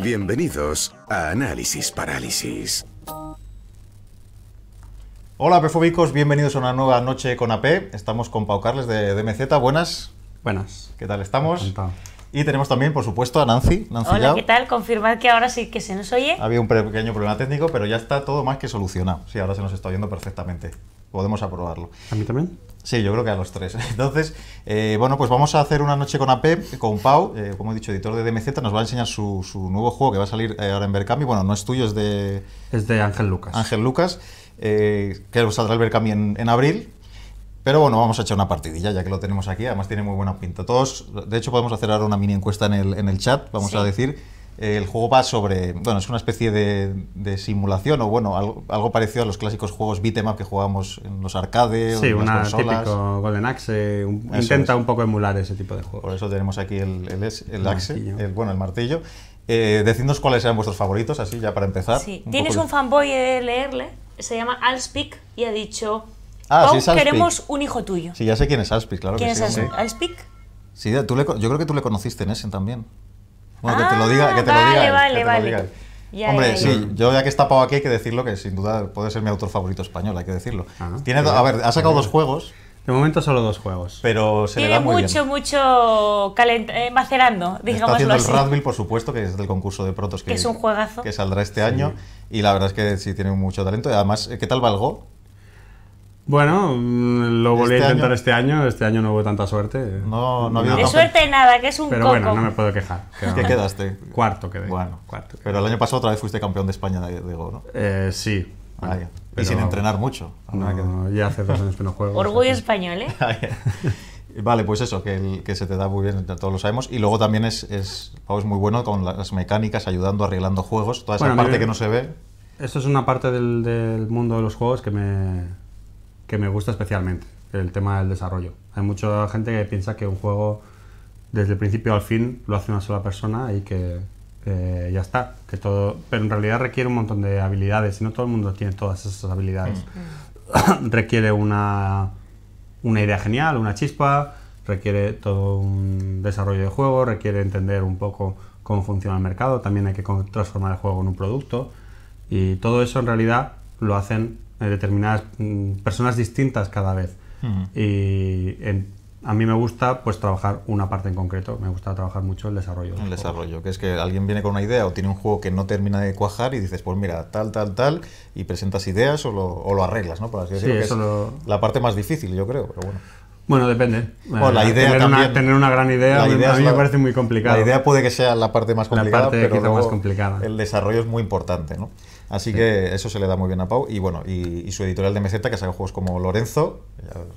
Bienvenidos a Análisis Parálisis. Hola, pefobicos, bienvenidos a una nueva noche con AP. Estamos con Pau Carles de DMZ. Buenas. Buenas. ¿Qué tal estamos? Y tenemos también, por supuesto, a Nancy. Nancy Hola, ¿qué tal? Confirmad que ahora sí que se nos oye. Había un pequeño problema técnico, pero ya está todo más que solucionado. Sí, ahora se nos está oyendo perfectamente. Podemos aprobarlo. ¿A mí también? Sí, yo creo que a los tres. Entonces, eh, bueno, pues vamos a hacer una noche con AP, con Pau, eh, como he dicho, editor de DMZ, nos va a enseñar su, nuevo juego que va a salir eh, ahora en Berkami. Bueno, no es tuyo, es de... Es de Ángel Lucas. Ángel Lucas, que saldrá el Berkami en, abril. Pero bueno, vamos a echar una partidilla, ya que lo tenemos aquí. Además tiene muy buena pinta. Todos, de hecho, podemos hacer ahora una mini encuesta en el, en el chat, vamos a decir el juego va sobre, bueno, es una especie de, simulación o bueno, algo, parecido a los clásicos juegos beat'em up que jugábamos en los arcades. Sí, un típico Golden Axe, un, intenta un poco emular ese tipo de juegos. Por eso tenemos aquí el, el, axe, el, bueno, el martillo. Eh, decidnos cuáles eran vuestros favoritos, así ya para empezar. Sí. Tienes un fanboy de leerle, se llama Alspic y ha dicho, ah, oh, queremos un hijo tuyo. Sí, ya sé quién es Alspic, claro ¿Quién es sí. Alspic? Sí, yo creo que tú le conociste en Essen también. Bueno, que te lo diga, que te vale, lo ah, diga. Vale, vale, vale. Hombre, sí, yo ya que está tapado aquí hay que decirlo que sin duda puede ser mi autor favorito español, hay que decirlo. Tiene, a ver, ha sacado dos juegos. De momento solo dos juegos. Pero se Tiene le da mucho, mucho calent eh, macerando, digamos. Está haciendo el Radville, por supuesto, que es del concurso de protos que, es un que saldrá este año. Y la verdad es que sí tiene mucho talento. Y además, ¿qué tal Valgo? Bueno, mm, lo volví a este intentar este año. Este año no hubo tanta suerte. No, no había De suerte nada, que es un Pero bueno, no me puedo quejar. ¿Qué quedaste? Cuarto quedé. Bueno, cuarto. Pero el año pasado otra vez fuiste campeón de España digo, ¿no? Eh, sí. Ah, y sin entrenar mucho. Ah, no, ya hace dos años que no juego. Orgullo español, ¿eh? Ah, vale, pues eso, que, se te da muy bien, todos lo sabemos. Y luego también es, es, es muy bueno con las mecánicas, ayudando, arreglando juegos, toda esa parte que no se ve. Eso es una parte del, del, mundo de los juegos que me, que me gusta especialmente, el tema del desarrollo. Hay mucha gente que piensa que un juego desde el principio al fin lo hace una sola persona y que ya está, que todo, pero en realidad requiere un montón de habilidades y no todo el mundo tiene todas esas habilidades. Mm, mm. requiere una, una idea genial, una chispa, requiere todo un desarrollo de juego, requiere entender un poco cómo funciona el mercado, también hay que transformar el juego en un producto y todo eso en realidad lo hacen determinadas mm, personas distintas cada vez. Y a mí me gusta pues trabajar una parte en concreto, me gusta trabajar mucho el desarrollo. El desarrollo, que es que alguien viene con una idea o tiene un juego que no termina de cuajar y dices, pues mira, tal, tal, tal, y presentas ideas o lo, arreglas, ¿no? Por así es la parte más difícil, yo creo, pero bueno. Bueno, depende. la eh, idea tener, una, tener una gran idea, a mí me parece muy complicada La idea puede que sea la parte más complicada, más complicada. el desarrollo es muy importante, ¿no? Así que eso se le da muy bien a Pau. Y bueno, y, su editorial de Meseta, que sacado juegos como Lorenzo,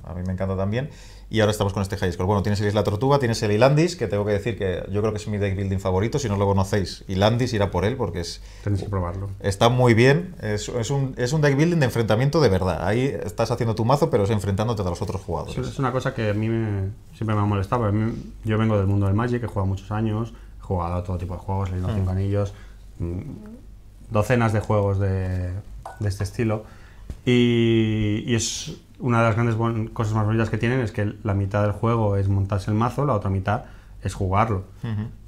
a mí me encanta también. Y ahora estamos con este High Bueno, tienes el Isla Tortuga, tienes el Ilandis, que tengo que decir que yo creo que es mi deck building favorito. Si no lo conocéis, Ilandis irá por él porque es. Tenéis que probarlo. Está muy bien. Es, es, un, es un deck building de enfrentamiento de verdad. Ahí estás haciendo tu mazo, pero es enfrentándote a los otros jugadores. Es una cosa que a mí me, siempre me ha molestado. yo vengo del mundo del Magic, he jugado muchos años, he jugado a todo tipo de juegos, leyendo mm. cinco anillos. Mm, docenas de juegos de, este estilo. Y, es una de las grandes cosas más bonitas que tienen es que la mitad del juego es montarse el mazo, la otra mitad es jugarlo.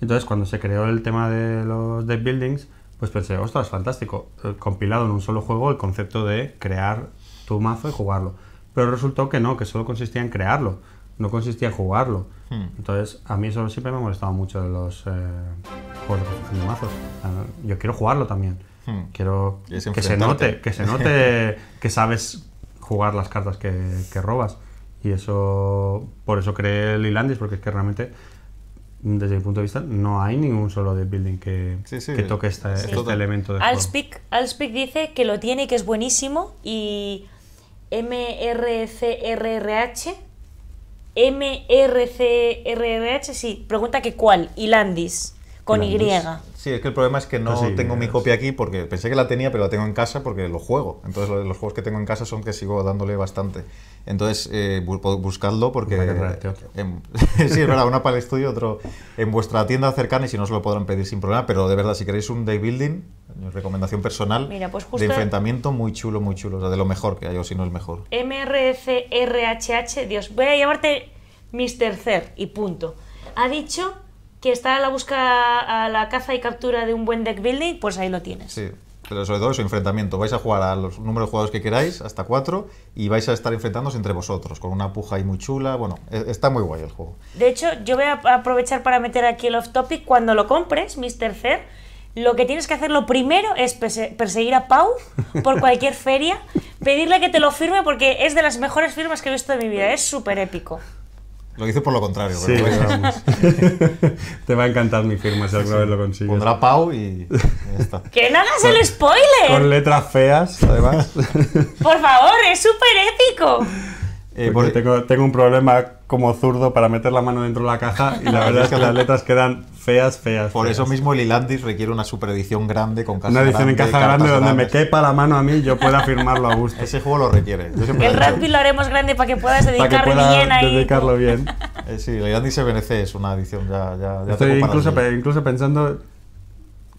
Entonces, cuando se creó el tema de los deck buildings, pues pensé, es fantástico, eh, compilado en un solo juego el concepto de crear tu mazo y jugarlo. Pero resultó que no, que solo consistía en crearlo, no consistía en jugarlo. Hmm. Entonces, a mí eso siempre me ha molestado mucho de los eh, juegos de construcción de mazos. Yo quiero jugarlo también. Hmm. Quiero que se note, que se note que sabes jugar las cartas que, robas. Y eso, por eso cree el Ilandis porque es que realmente desde mi punto de vista, no hay ningún solo de building que, toque este, este elemento de speak dice que lo tiene y que es buenísimo. Y MRCRRH, MRCRRH, sí, pregunta que cuál, Ilandis, con Y. Sí, es que el problema es que no ah, tengo mi copia aquí porque pensé que la tenía, pero la tengo en casa porque lo juego. Entonces los juegos que tengo en casa son que sigo dándole bastante. Entonces eh, buscadlo porque... sí, es verdad, una para el estudio, otro en vuestra tienda cercana y si no se lo podrán pedir sin problema, pero de verdad, si queréis un day building, recomendación personal Mira, pues justo de enfrentamiento muy chulo, muy chulo, o sea, de lo mejor que hay o si no es mejor. MRCRHH, Dios, voy a llamarte Mr. Cer y punto. Ha dicho que está a la busca a la caza y captura de un buen deck building, pues ahí lo tienes. Sí. Pero sobre todo es eso, enfrentamiento. Vais a jugar a los números de jugadores que queráis, hasta cuatro, y vais a estar enfrentándose entre vosotros, con una puja ahí muy chula. Bueno, e, está muy guay el juego. De hecho, yo voy a aprovechar para meter aquí el off-topic. Cuando lo compres, Mr. Cer, lo que tienes que hacer lo primero es perseguir a Pau por cualquier feria, pedirle que te lo firme porque es de las mejores firmas que he visto en mi vida, es súper épico. Lo hice por lo contrario. Sí, vamos. Te va a encantar mi firma si alguna vez lo consigues. Pondrá Pau y ¡Que no hagas el spoiler! Con letras feas, además. Por favor, es súper épico. Eh, porque, tengo, un problema como zurdo para meter la mano dentro de la caja y la verdad es que las letras quedan feas, feas. Por eso mismo el Ilandis requiere una super edición grande con caja Una edición en caja grande donde me quepa la mano a mí y yo pueda firmarlo a gusto. Ese juego lo requiere. El rugby lo haremos grande para que puedas dedicarlo que pueda bien ahí. dedicarlo bien. Eh, sí, el Ilandis merece, es una edición ya... ya, ya Estoy incluso, incluso pensando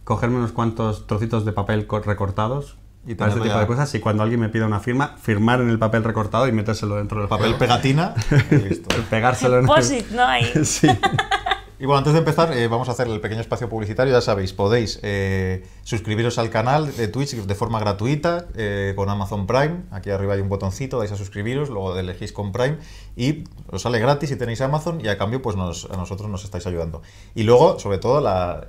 cogerme unos cuantos trocitos de papel recortados y todo ese tipo de cosas. Y cuando alguien me pida una firma, firmar en el papel recortado y metérselo dentro del papel pegatina. y Pegárselo en el... ¿no? hay sí. Y bueno, antes de empezar, eh, vamos a hacer el pequeño espacio publicitario. Ya sabéis, podéis eh, suscribiros al canal de Twitch de forma gratuita eh, con Amazon Prime. Aquí arriba hay un botoncito, dais a suscribiros, luego elegís con Prime y os sale gratis si tenéis Amazon y a cambio pues a nosotros nos estáis ayudando. Y luego, sobre todo, las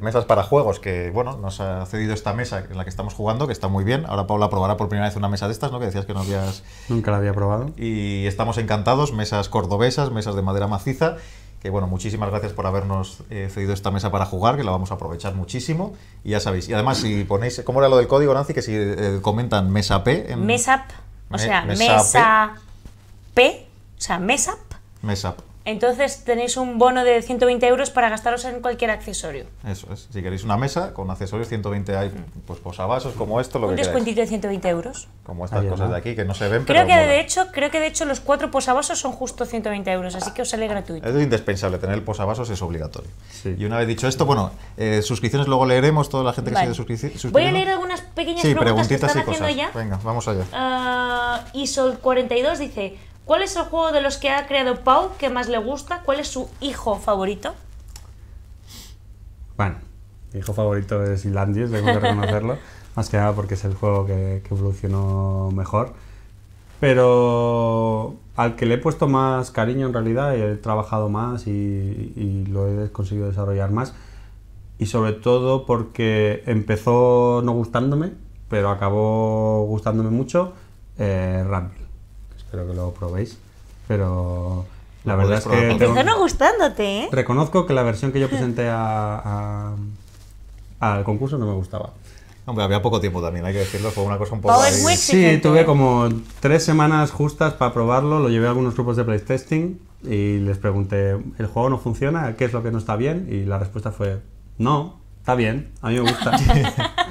mesas para juegos, que bueno, nos ha cedido esta mesa en la que estamos jugando, que está muy bien. Ahora Paula aprobará por primera vez una mesa de estas, ¿no? Que decías que no habías... Nunca la había probado. Y estamos encantados, mesas cordobesas, mesas de madera maciza que bueno, muchísimas gracias por habernos eh, cedido esta mesa para jugar, que la vamos a aprovechar muchísimo. Y ya sabéis, y además si ponéis, ¿cómo era lo del código, Nancy? Que si eh, comentan mesa P... mesa mesap, o sea, mesa, P, o sea, mesa Mesap. Entonces tenéis un bono de 120 euros para gastaros en cualquier accesorio. Eso es. Si queréis una mesa con accesorios, 120 hay, mm. pues posavasos como esto, lo un descuentito de 120 euros. Como estas cosas de aquí que no se ven. Creo que de hecho, creo que de hecho los cuatro posavasos son justo 120 euros, así que os sale gratuito. Es indispensable tener el posavasos es obligatorio. Y una vez dicho esto, bueno, eh, suscripciones luego leeremos toda la gente que vale. Voy a leer algunas pequeñas preguntas preguntitas y cosas. Venga, vamos allá. Ah, Isol 42 dice. ¿Cuál es el juego de los que ha creado Pau que más le gusta? ¿Cuál es su hijo favorito? Bueno, mi hijo favorito es Islandius, tengo que reconocerlo. más que nada porque es el juego que, evolucionó mejor. Pero al que le he puesto más cariño en realidad, y he trabajado más y, lo he conseguido desarrollar más. Y sobre todo porque empezó no gustándome, pero acabó gustándome mucho, eh, espero que lo probéis. Pero la verdad es que. gustándote, ¿eh? Reconozco que la versión que yo presenté al concurso no me gustaba. Hombre, había poco tiempo también, hay que decirlo, fue una cosa un poco... Es muy sí, tuve ¿eh? como tres semanas justas para probarlo, lo llevé a algunos grupos de playtesting y les pregunté, ¿el juego no funciona? ¿Qué es lo que no está bien? Y la respuesta fue, no, está bien, a mí me gusta.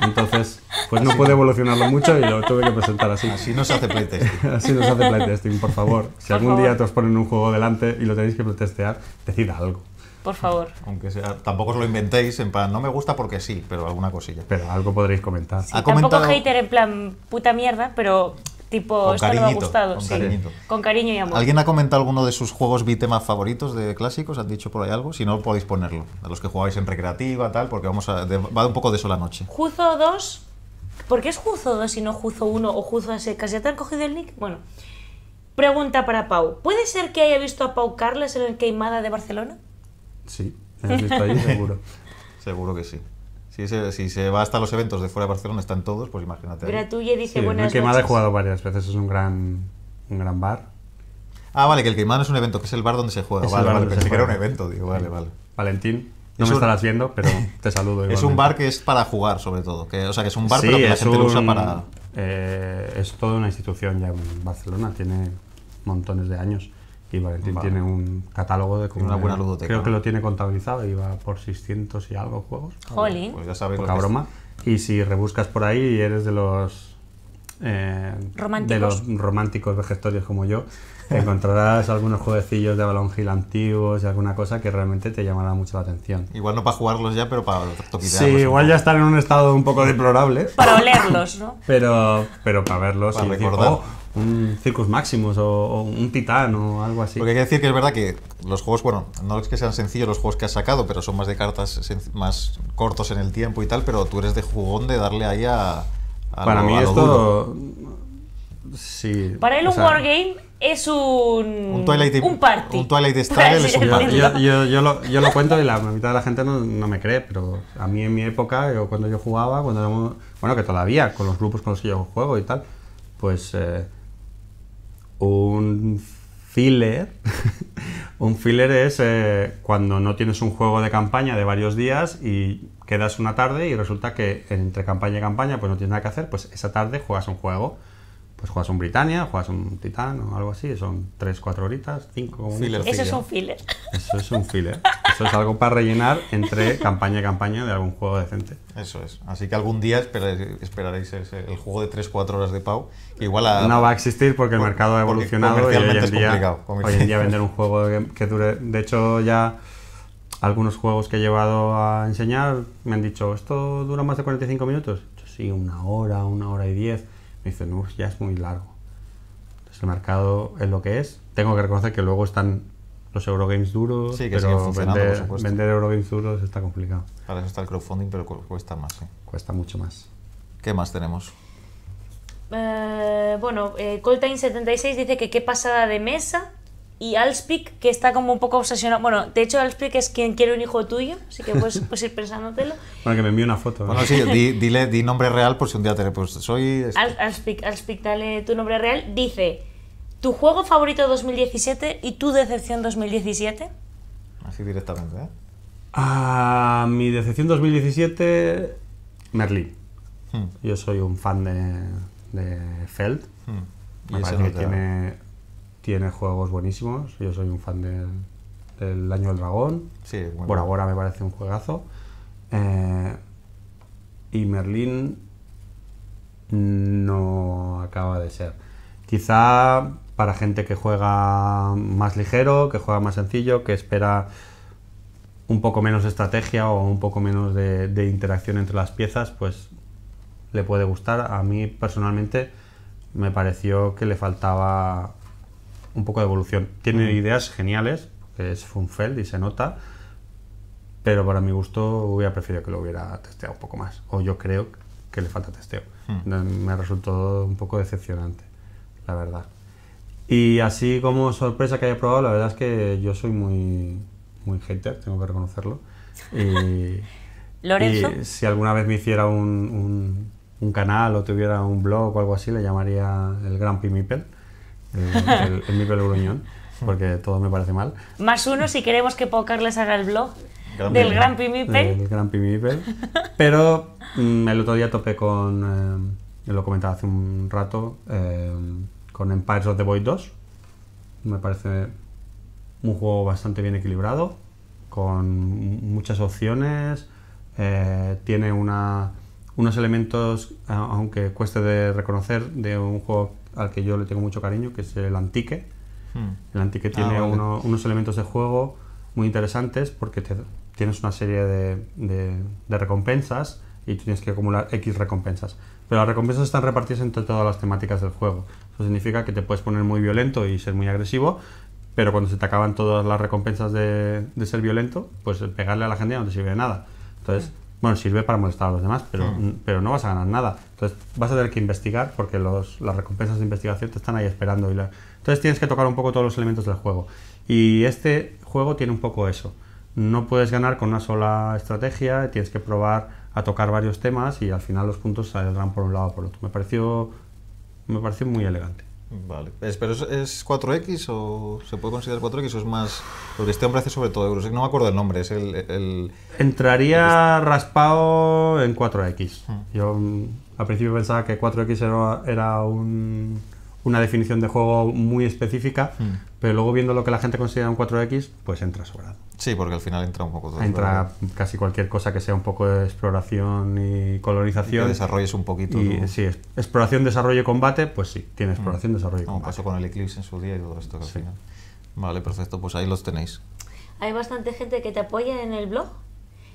Entonces, pues no, puede evolucionarlo mucho y lo tuve que presentar así. Así se hace playtesting. así se hace playtesting, por favor. Si algún día te os ponen un juego delante y lo tenéis que playtestear, decid algo. Por favor. Aunque sea, tampoco os lo inventéis en plan, no me gusta porque sí, pero alguna cosilla. Pero algo podréis comentar. ¿Ha tampoco hater en plan puta mierda, pero tipo, con esto me ha gustado. Con, con cariño y amor. ¿Alguien ha comentado alguno de sus juegos más favoritos de clásicos? ¿Han dicho por ahí algo? Si no, podéis ponerlo. A los que jugáis en recreativa, tal, porque vamos a, va un poco de eso la noche. Juzo 2, ¿por qué es Juzo 2 y no Juzo 1 o Juzo a secas? ¿Ya te han cogido el nick? Bueno. Pregunta para Pau. ¿Puede ser que haya visto a Pau Carles en el Queimada de Barcelona? Sí, en seguro. seguro que sí. Si se, si se va hasta los eventos de fuera de Barcelona, están todos, pues imagínate. Gratuye dice buenas noches. he jugado varias veces, es un gran, un gran bar. Ah, vale, que el no es un evento, que es el bar donde se juega. Es vale, vale, pensé que era un evento, digo, vale, vale. Valentín, no me estarás viendo, pero te saludo. Es un bar que es para jugar, sobre todo. Que, o sea, que es un bar, pero que la gente lo usa para. Eh, es toda una institución ya en Barcelona, tiene montones de años. Y Valentín tiene un catálogo de como una buena ludoteca. Creo que lo tiene contabilizado y va por 600 y algo juegos. Ah, Jolín. Pues ya Poca broma. Y si rebuscas por ahí y eres de los Románticos. Eh, de los románticos vegetarios como yo, encontrarás algunos jueguecillos de balón gil antiguos y alguna cosa que realmente te llamará mucho la atención. Igual no para jugarlos ya, pero para toquitearlos. Sí, igual ya están en un estado un poco deplorable. Para olerlos, ¿no? Pero, pero para verlos para y recordar. Oh, un Circus Maximus o, un Titán o algo así. Porque hay que decir que es verdad que los juegos, bueno, no es que sean sencillos los juegos que has sacado, pero son más de cartas más cortos en el tiempo y tal, pero tú eres de jugón de darle ahí a... Para mí esto... Sí. Para él un wargame es un... Un Twilight, party. Un Twilight Style Yo, lo, cuento y la mitad de la gente no, me cree, pero a mí en mi época, cuando yo jugaba, cuando... Bueno, que todavía, con los grupos con los que yo juego y tal, pues... Eh, un filler. un filler es eh, cuando no tienes un juego de campaña de varios días y quedas una tarde y resulta que entre campaña y campaña pues no tienes nada que hacer, pues esa tarde juegas un juego pues juegas un Britannia, juegas un Titán o algo así, son 3, 4 horitas, 5 Eso es un filler. Eso es un filler. Eso es algo para rellenar entre campaña y campaña de algún juego decente. Eso es. Así que algún día esperaréis el juego de 3, 4 horas de Pau. igual a, no va a existir porque el mercado ha evolucionado y hoy en, día, vender un juego que, que dure... De hecho ya algunos juegos que he llevado a enseñar me han dicho, ¿esto dura más de 45 minutos? Yo, sí, una hora, una hora y diez me dicen, ya es muy largo. Entonces el mercado es lo que es. Tengo que reconocer que luego están los Eurogames duros, sí, que pero vender, vender, Eurogames duros está complicado. Para eso está el crowdfunding, pero cuesta más. Cuesta mucho más. ¿Qué más tenemos? Eh, bueno, eh, 76 dice que qué pasada de mesa y Alspic, que está como un poco obsesionado. Bueno, de hecho, Alspic es quien quiere un hijo tuyo, así que puedes, ir pensándotelo. Bueno, que me envíe una foto. Bueno, ¿eh? sí, dile, di nombre real por si un día te pues soy. Este. Alspic, dale tu nombre real. Dice: ¿Tu juego favorito 2017 y tu decepción 2017? Así directamente, ¿eh? Ah, mi decepción 2017, Merlí. Hmm. Yo soy un fan de, de Feld. Hmm. Me que tiene tiene juegos buenísimos. Yo soy un fan del, del Año del Dragón. Sí, bueno. Por ahora me parece un juegazo. Eh, y Merlín no acaba de ser. Quizá para gente que juega más ligero, que juega más sencillo, que espera un poco menos estrategia o un poco menos de interacción entre las piezas, pues le puede gustar. A mí personalmente me pareció que le faltaba un poco de evolución. Tiene ideas geniales, es Funfeld y se nota, pero para mi gusto hubiera preferido que lo hubiera testeado un poco más. O yo creo que le falta testeo. Hmm. Me resultó un poco decepcionante, la verdad. Y así como sorpresa que haya probado, la verdad es que yo soy muy, muy hater, tengo que reconocerlo. Y, si alguna vez me hiciera un, un, un, canal o tuviera un blog o algo así, le llamaría el Gran Pimipel el, el, de porque todo me parece mal. Más uno si queremos que Poker les haga el blog del, gran Pimipel. Gran Pero mm, el otro día topé con, eh, lo comentaba hace un rato, eh, con Empires of the Void 2. Me parece un juego bastante bien equilibrado, con muchas opciones. Eh, tiene una, unos elementos, aunque cueste de reconocer, de un juego al que yo le tengo mucho cariño, que es el Antique. Hmm. El Antique ah, tiene unos elementos de juego muy interesantes porque tienes una serie de, recompensas y tienes que acumular X recompensas. Pero las recompensas están repartidas entre todas las temáticas del juego. Eso significa que te puedes poner muy violento y ser muy agresivo, pero cuando se te acaban todas las recompensas de, ser violento, pues pegarle a la gente no te sirve de nada. Entonces, bueno, sirve para molestar a los demás, pero, hmm. pero no vas a ganar nada. Entonces vas a tener que investigar porque las recompensas de investigación te están ahí esperando. Y Entonces tienes que tocar un poco todos los elementos del juego. Y este juego tiene un poco eso. No puedes ganar con una sola estrategia, tienes que probar a tocar varios temas y al final los puntos saldrán por un lado o por otro. Me pareció, me pareció muy elegante. Vale. ¿Pero es, 4X o se puede considerar 4X o es más...? Porque este hombre hace sobre todo euros. No me acuerdo el nombre. Es el... Entraría raspado en 4X. Hmm. Yo mm, al principio pensaba que 4X era un una definición de juego muy específica, mm. pero luego viendo lo que la gente considera un 4X, pues entra sobrado. Sí, porque al final entra un poco todo. Entra casi cualquier cosa que sea un poco de exploración y colonización. que desarrolles un poquito. Y, eh, Sí, exploración, desarrollo, y combate, pues sí, tiene mm. exploración, desarrollo y combate. Como pasó con el Eclipse en su día y todo esto que al final. Vale, perfecto, pues ahí los tenéis. Hay bastante gente que te apoya en el blog.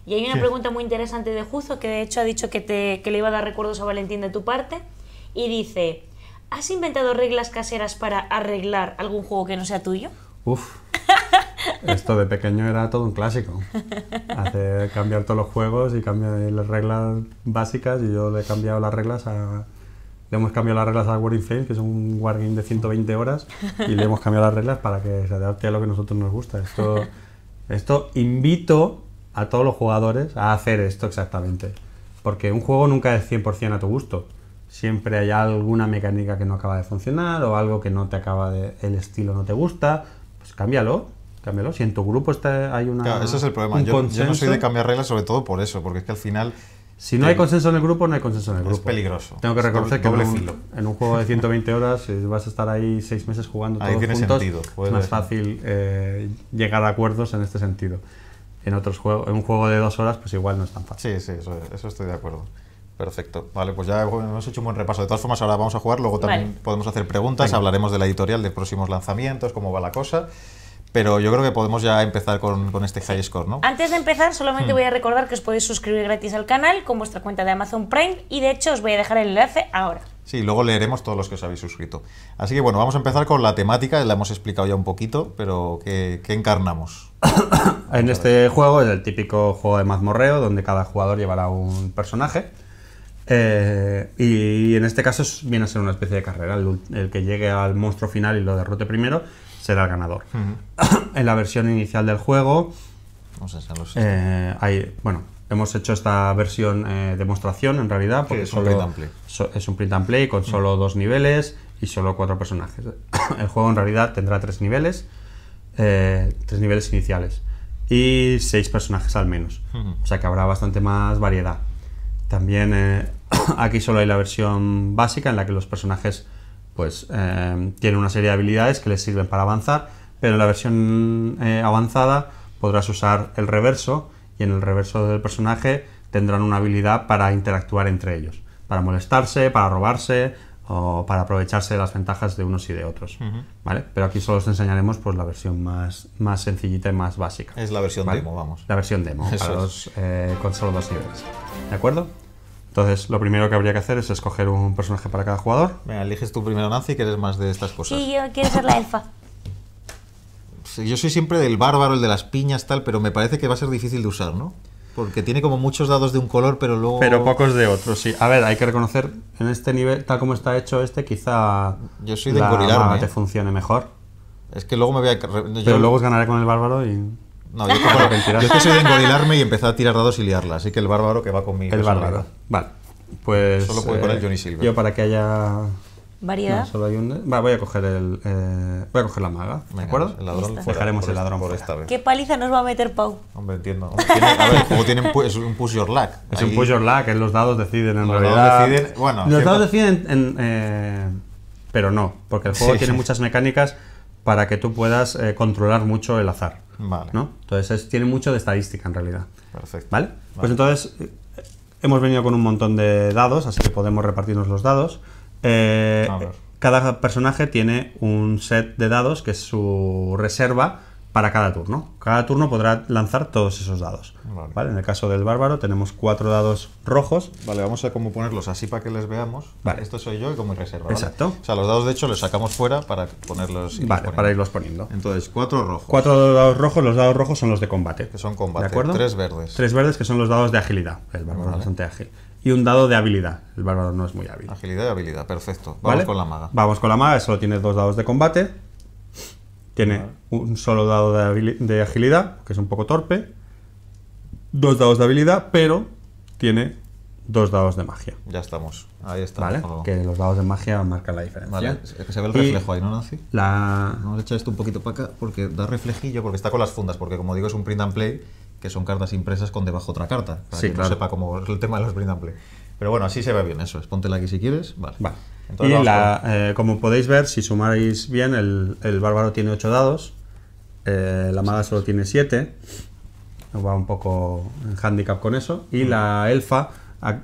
Y hay una pregunta muy interesante de Juzo, que de hecho ha dicho que, te, que le iba a dar recuerdos a Valentín de tu parte. Y dice, ¿Has inventado reglas caseras para arreglar algún juego que no sea tuyo? Uf. Esto de pequeño era todo un clásico. Hacer cambiar todos los juegos y cambiar las reglas básicas y yo le he cambiado las reglas a... Le hemos cambiado las reglas a in Fame, que es un wargame de 120 horas, y le hemos cambiado las reglas para que se adapte a lo que nosotros nos gusta. Esto, esto invito a todos los jugadores a hacer esto exactamente. Porque un juego nunca es 100% a tu gusto siempre hay alguna mecánica que no acaba de funcionar o algo que no te acaba de, el estilo no te gusta, pues cámbialo, cámbialo. Si en tu grupo está, hay una... Claro, ese es el problema. Yo, no soy de cambiar reglas sobre todo por eso, porque es que al final... Si no hay consenso en el grupo, no hay consenso en el grupo. Es peligroso. Tengo que reconocer que en, un, juego de 120 horas eh, vas a estar ahí seis meses jugando ahí tiene sentido, es más fácil eh, llegar a acuerdos en este sentido. En otros juegos, en un juego de dos horas, pues igual no es tan fácil. Sí, sí, eso, eso estoy de acuerdo. Perfecto. Vale, pues ya hemos hecho un buen repaso. De todas formas, ahora vamos a jugar, luego también podemos hacer preguntas, hablaremos de la editorial, de próximos lanzamientos, cómo va la cosa. Pero yo creo que podemos ya empezar con, este high score, ¿no? Antes de empezar, solamente hmm. voy a recordar que os podéis suscribir gratis al canal con vuestra cuenta de Amazon Prime y de hecho os voy a dejar el enlace ahora. Sí, luego leeremos todos los que os habéis suscrito. Así que bueno, vamos a empezar con la temática, la hemos explicado ya un poquito, pero ¿qué, qué encarnamos? en este juego es el típico juego de mazmorreo donde cada jugador llevará un personaje eh, y en este caso viene a ser una especie de carrera. El, que llegue al monstruo final y lo derrote primero será el ganador. en la versión inicial del juego, eh, hay, bueno, hemos hecho esta versión eh, demostración en realidad porque es, un print and play. es un print and play con solo dos niveles y solo cuatro personajes. el juego en realidad tendrá tres niveles, tres niveles iniciales y seis personajes al menos. O sea que habrá bastante más variedad. También Aquí solo hay la versión básica en la que los personajes pues eh, tienen una serie de habilidades que les sirven para avanzar, pero en la versión eh, avanzada podrás usar el reverso y en el reverso del personaje tendrán una habilidad para interactuar entre ellos, para molestarse, para robarse o para aprovecharse de las ventajas de unos y de otros, ¿vale? Pero aquí solo os enseñaremos pues la versión más, sencillita y más básica. Es la versión demo, vamos. La versión demo con solo dos niveles, ¿de acuerdo? Entonces, lo primero que habría que hacer es escoger un personaje para cada jugador. Venga, eliges tú primero, Nancy, que eres más de estas cosas. Sí, yo quiero ser la elfa. yo soy siempre del bárbaro, el de las piñas, tal, pero me parece que va a ser difícil de usar, ¿no? Porque tiene como muchos dados de un color, pero luego. Pero pocos de otro, sí. A ver, hay que reconocer, en este nivel, tal como está hecho este, quizá. Yo soy de la te ¿eh? funcione mejor. Es que luego me voy a. Pero luego ganaré con el bárbaro y. No, yo, como, yo que soy de engodilarme y empezar a tirar dados y liarla, así que el bárbaro que va conmigo. El bárbaro. Vale. Pues. Solo puedo eh, poner Johnny Silver. Yo para que haya. Variedad. solo hay un. Va, voy a coger el. Eh, voy a coger la maga. ¿De acuerdo? El ladrón Dejaremos el ladrón por esta vez. ¿Qué paliza nos va a meter Pau? Hombre, entiendo. a ver, es un push your luck. Es un push your luck, los dados deciden en los realidad. Dados deciden, bueno, los dados deciden en, eh, pero no, porque el juego tiene muchas mecánicas para que tú puedas controlar mucho el azar. Vale. ¿no? Entonces tiene mucho de estadística en realidad. Perfecto. ¿Vale? Pues entonces eh, hemos venido con un montón de dados, así que podemos repartirnos los dados. Eh, cada personaje tiene un set de dados que es su reserva para cada turno. Cada turno podrá lanzar todos esos dados. Vale. En el caso del bárbaro tenemos cuatro dados rojos. Vale, vamos a cómo ponerlos así para que les veamos. Esto soy yo y como reserva. O sea, los dados de hecho los sacamos fuera para ponerlos. para irlos poniendo. Entonces, cuatro rojos. Cuatro dados rojos, los dados rojos son los de combate. Que son combate. ¿De acuerdo? Tres verdes. Tres verdes que son los dados de agilidad. El bárbaro es bastante ágil y un dado de habilidad. El bárbaro no es muy hábil. Agilidad y habilidad, perfecto. Vamos con la maga. Vamos con la maga, solo tienes dos dados de combate. Tiene un solo dado de, agilidad, que es un poco torpe, dos dados de habilidad, pero tiene dos dados de magia. Ya estamos, ahí está. ¿Vale? Que los dados de magia marcan la diferencia. Vale, es que se ve el reflejo ahí, ¿no, Nancy? Vamos a echar esto un poquito para acá, porque da reflejillo, porque está con las fundas, porque como digo, es un print and play, que son cartas impresas con debajo otra carta, para que no sepa cómo el tema de los print and play. Pero bueno, así se ve bien, eso es. Póntela aquí si quieres. vale y la, eh, como podéis ver, si sumáis bien, el, el bárbaro tiene 8 dados, eh, la maga solo tiene 7, va un poco en handicap con eso, y mm. la elfa,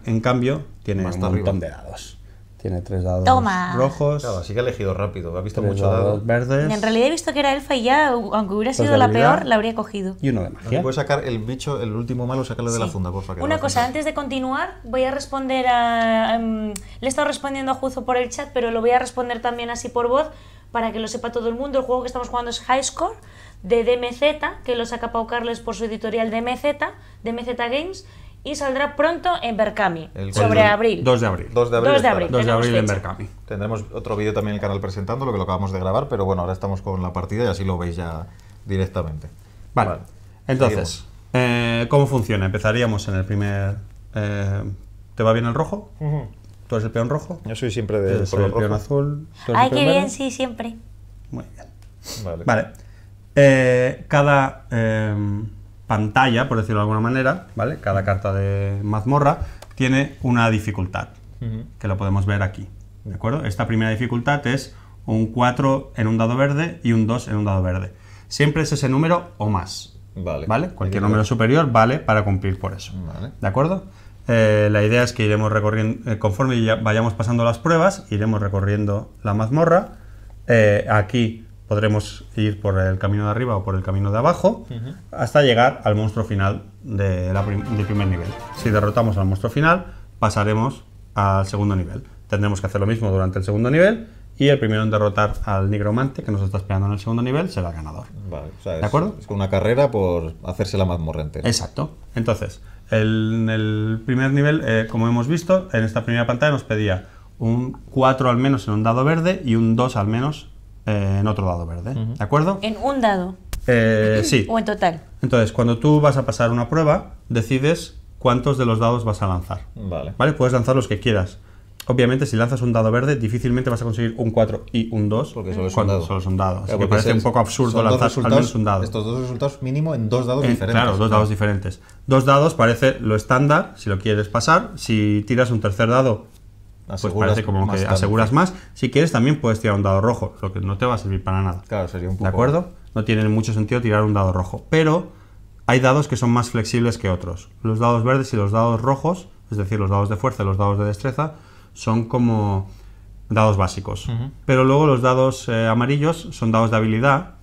en cambio, tiene un montón de dados. Tiene tres dados Toma. rojos. Claro, así que ha elegido rápido. Ha visto muchos dados, verdes. En realidad he visto que era elfa y ya, aunque hubiera sido la peor, la habría cogido. Y uno de más. Puedes sacar el bicho, el último malo, sacarlo de la funda, por favor. Una cosa, antes de continuar, voy a responder a. Em, le he estado respondiendo a Juzo por el chat, pero lo voy a responder también así por voz para que lo sepa todo el mundo. El juego que estamos jugando es High Score de DMZ, que lo saca Pau Carles por su editorial de DMZ Games y saldrá pronto en Berkami, sobre abril. 2 de abril. 2 de abril, 2 de abril, en Berkami. Tendremos otro vídeo también en el canal presentando lo que lo acabamos de grabar, pero bueno, ahora estamos con la partida y así lo veis ya directamente. Vale, entonces, eh, ¿cómo funciona? Empezaríamos en el primer... Eh, ¿Te va bien el rojo? ¿Tú eres el peón rojo? Yo soy siempre de el rojo. peón azul. Ay, qué bien, sí, siempre. Muy bien. Vale. vale. Eh, cada pantalla, por decirlo de alguna manera, ¿vale? Cada carta de mazmorra tiene una dificultad, que lo podemos ver aquí, ¿de acuerdo? Esta primera dificultad es un 4 en un dado verde y un 2 en un dado verde. Siempre es ese número o más. Vale. ¿Vale? Cualquier número superior vale para cumplir por eso. ¿De acuerdo? Eh, la idea es que iremos recorriendo, eh, conforme vayamos pasando las pruebas, iremos recorriendo la mazmorra. Eh, aquí podremos ir por el camino de arriba o por el camino de abajo hasta llegar al monstruo final de del primer nivel. Si derrotamos al monstruo final, pasaremos al segundo nivel. Tendremos que hacer lo mismo durante el segundo nivel y el primero en derrotar al nigromante que nos está esperando en el segundo nivel será el ganador. Vale, o es, acuerdo? una carrera por hacerse la más entera. Exacto. Entonces, en el primer nivel, eh, como hemos visto, en esta primera pantalla nos pedía un 4 al menos en un dado verde y un 2 al menos eh, en otro dado verde. ¿De acuerdo? En un dado. Eh, sí. O en total. Entonces, cuando tú vas a pasar una prueba, decides cuántos de los dados vas a lanzar. Vale. Puedes lanzar los que quieras. Obviamente, si lanzas un dado verde, difícilmente vas a conseguir un 4 y un 2. Porque solo es un dado. Solo es que parece un poco absurdo lanzar al menos un dado. Estos dos resultados mínimo en dos dados eh, diferentes. Claro, dos dados diferentes. Dos dados parece lo estándar, si lo quieres pasar. Si tiras un tercer dado, pues aseguras pues parece como que aseguras más. Si quieres, también puedes tirar un dado rojo, lo que no te va a servir para nada. Claro, sería un poco. ¿De acuerdo? No tiene mucho sentido tirar un dado rojo. Pero hay dados que son más flexibles que otros. Los dados verdes y los dados rojos, es decir, los dados de fuerza y los dados de destreza, son como dados básicos. Pero luego los dados eh, amarillos son dados de habilidad.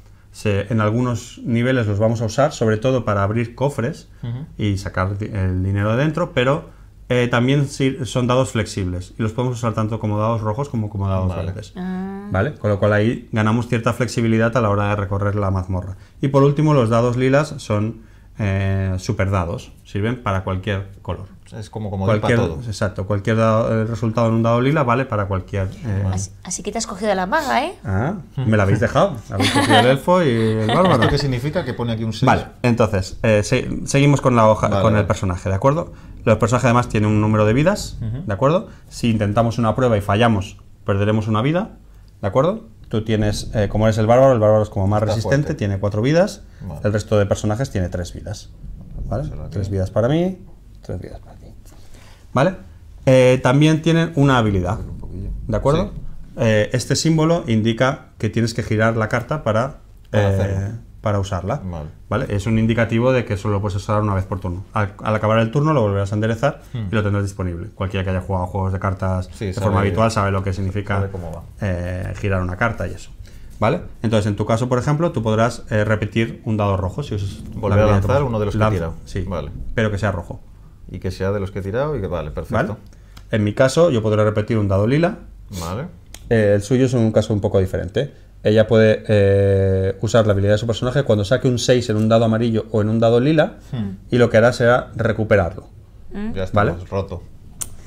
en algunos niveles los vamos a usar, sobre todo para abrir cofres y sacar el dinero de dentro, pero eh, también son dados flexibles y los podemos usar tanto como dados rojos como como dados verdes. Ah. ¿Vale? Con lo cual ahí ganamos cierta flexibilidad a la hora de recorrer la mazmorra. Y por último, los dados lilas son eh, super dados, sirven para cualquier color. Es como como cualquier, Exacto, cualquier eh, resultado en un dado lila vale para cualquier. así, que te has cogido la maga, ¿eh? Ah, me la habéis dejado. Habéis cogido el elfo y el bárbaro. qué significa? Que pone aquí un 6. Vale, entonces, seguimos con la hoja, con el personaje, ¿de acuerdo? Los personajes además tienen un número de vidas, ¿de acuerdo? Si intentamos una prueba y fallamos, perderemos una vida, ¿de acuerdo? Tú tienes, eh, como eres el bárbaro, el bárbaro es como más resistente, tiene cuatro vidas, el resto de personajes tiene tres vidas. ¿vale? Tres vidas para mí, tres vidas para ti. ¿Vale? Eh, también tienen una habilidad, ¿de acuerdo? Eh, este símbolo indica que tienes que girar la carta para... para para usarla. Vale. Es un indicativo de que solo lo puedes usar una vez por turno. Al, acabar el turno lo volverás a enderezar hmm. y lo tendrás disponible. Cualquiera que haya jugado juegos de cartas de forma habitual sabe lo que significa eh, girar una carta y eso. ¿Vale? Entonces, en tu caso, por ejemplo, tú podrás eh, repetir un dado rojo si usas Volver a lanzar uno de los que he tirado. Sí, pero que sea rojo. Y que sea de los que he tirado y que vale, perfecto. En mi caso, yo podré repetir un dado lila. Vale. Eh, el suyo es un caso un poco diferente ella puede eh, usar la habilidad de su personaje cuando saque un 6 en un dado amarillo o en un dado lila hmm. y lo que hará será recuperarlo. Mm. Ya está pues, roto.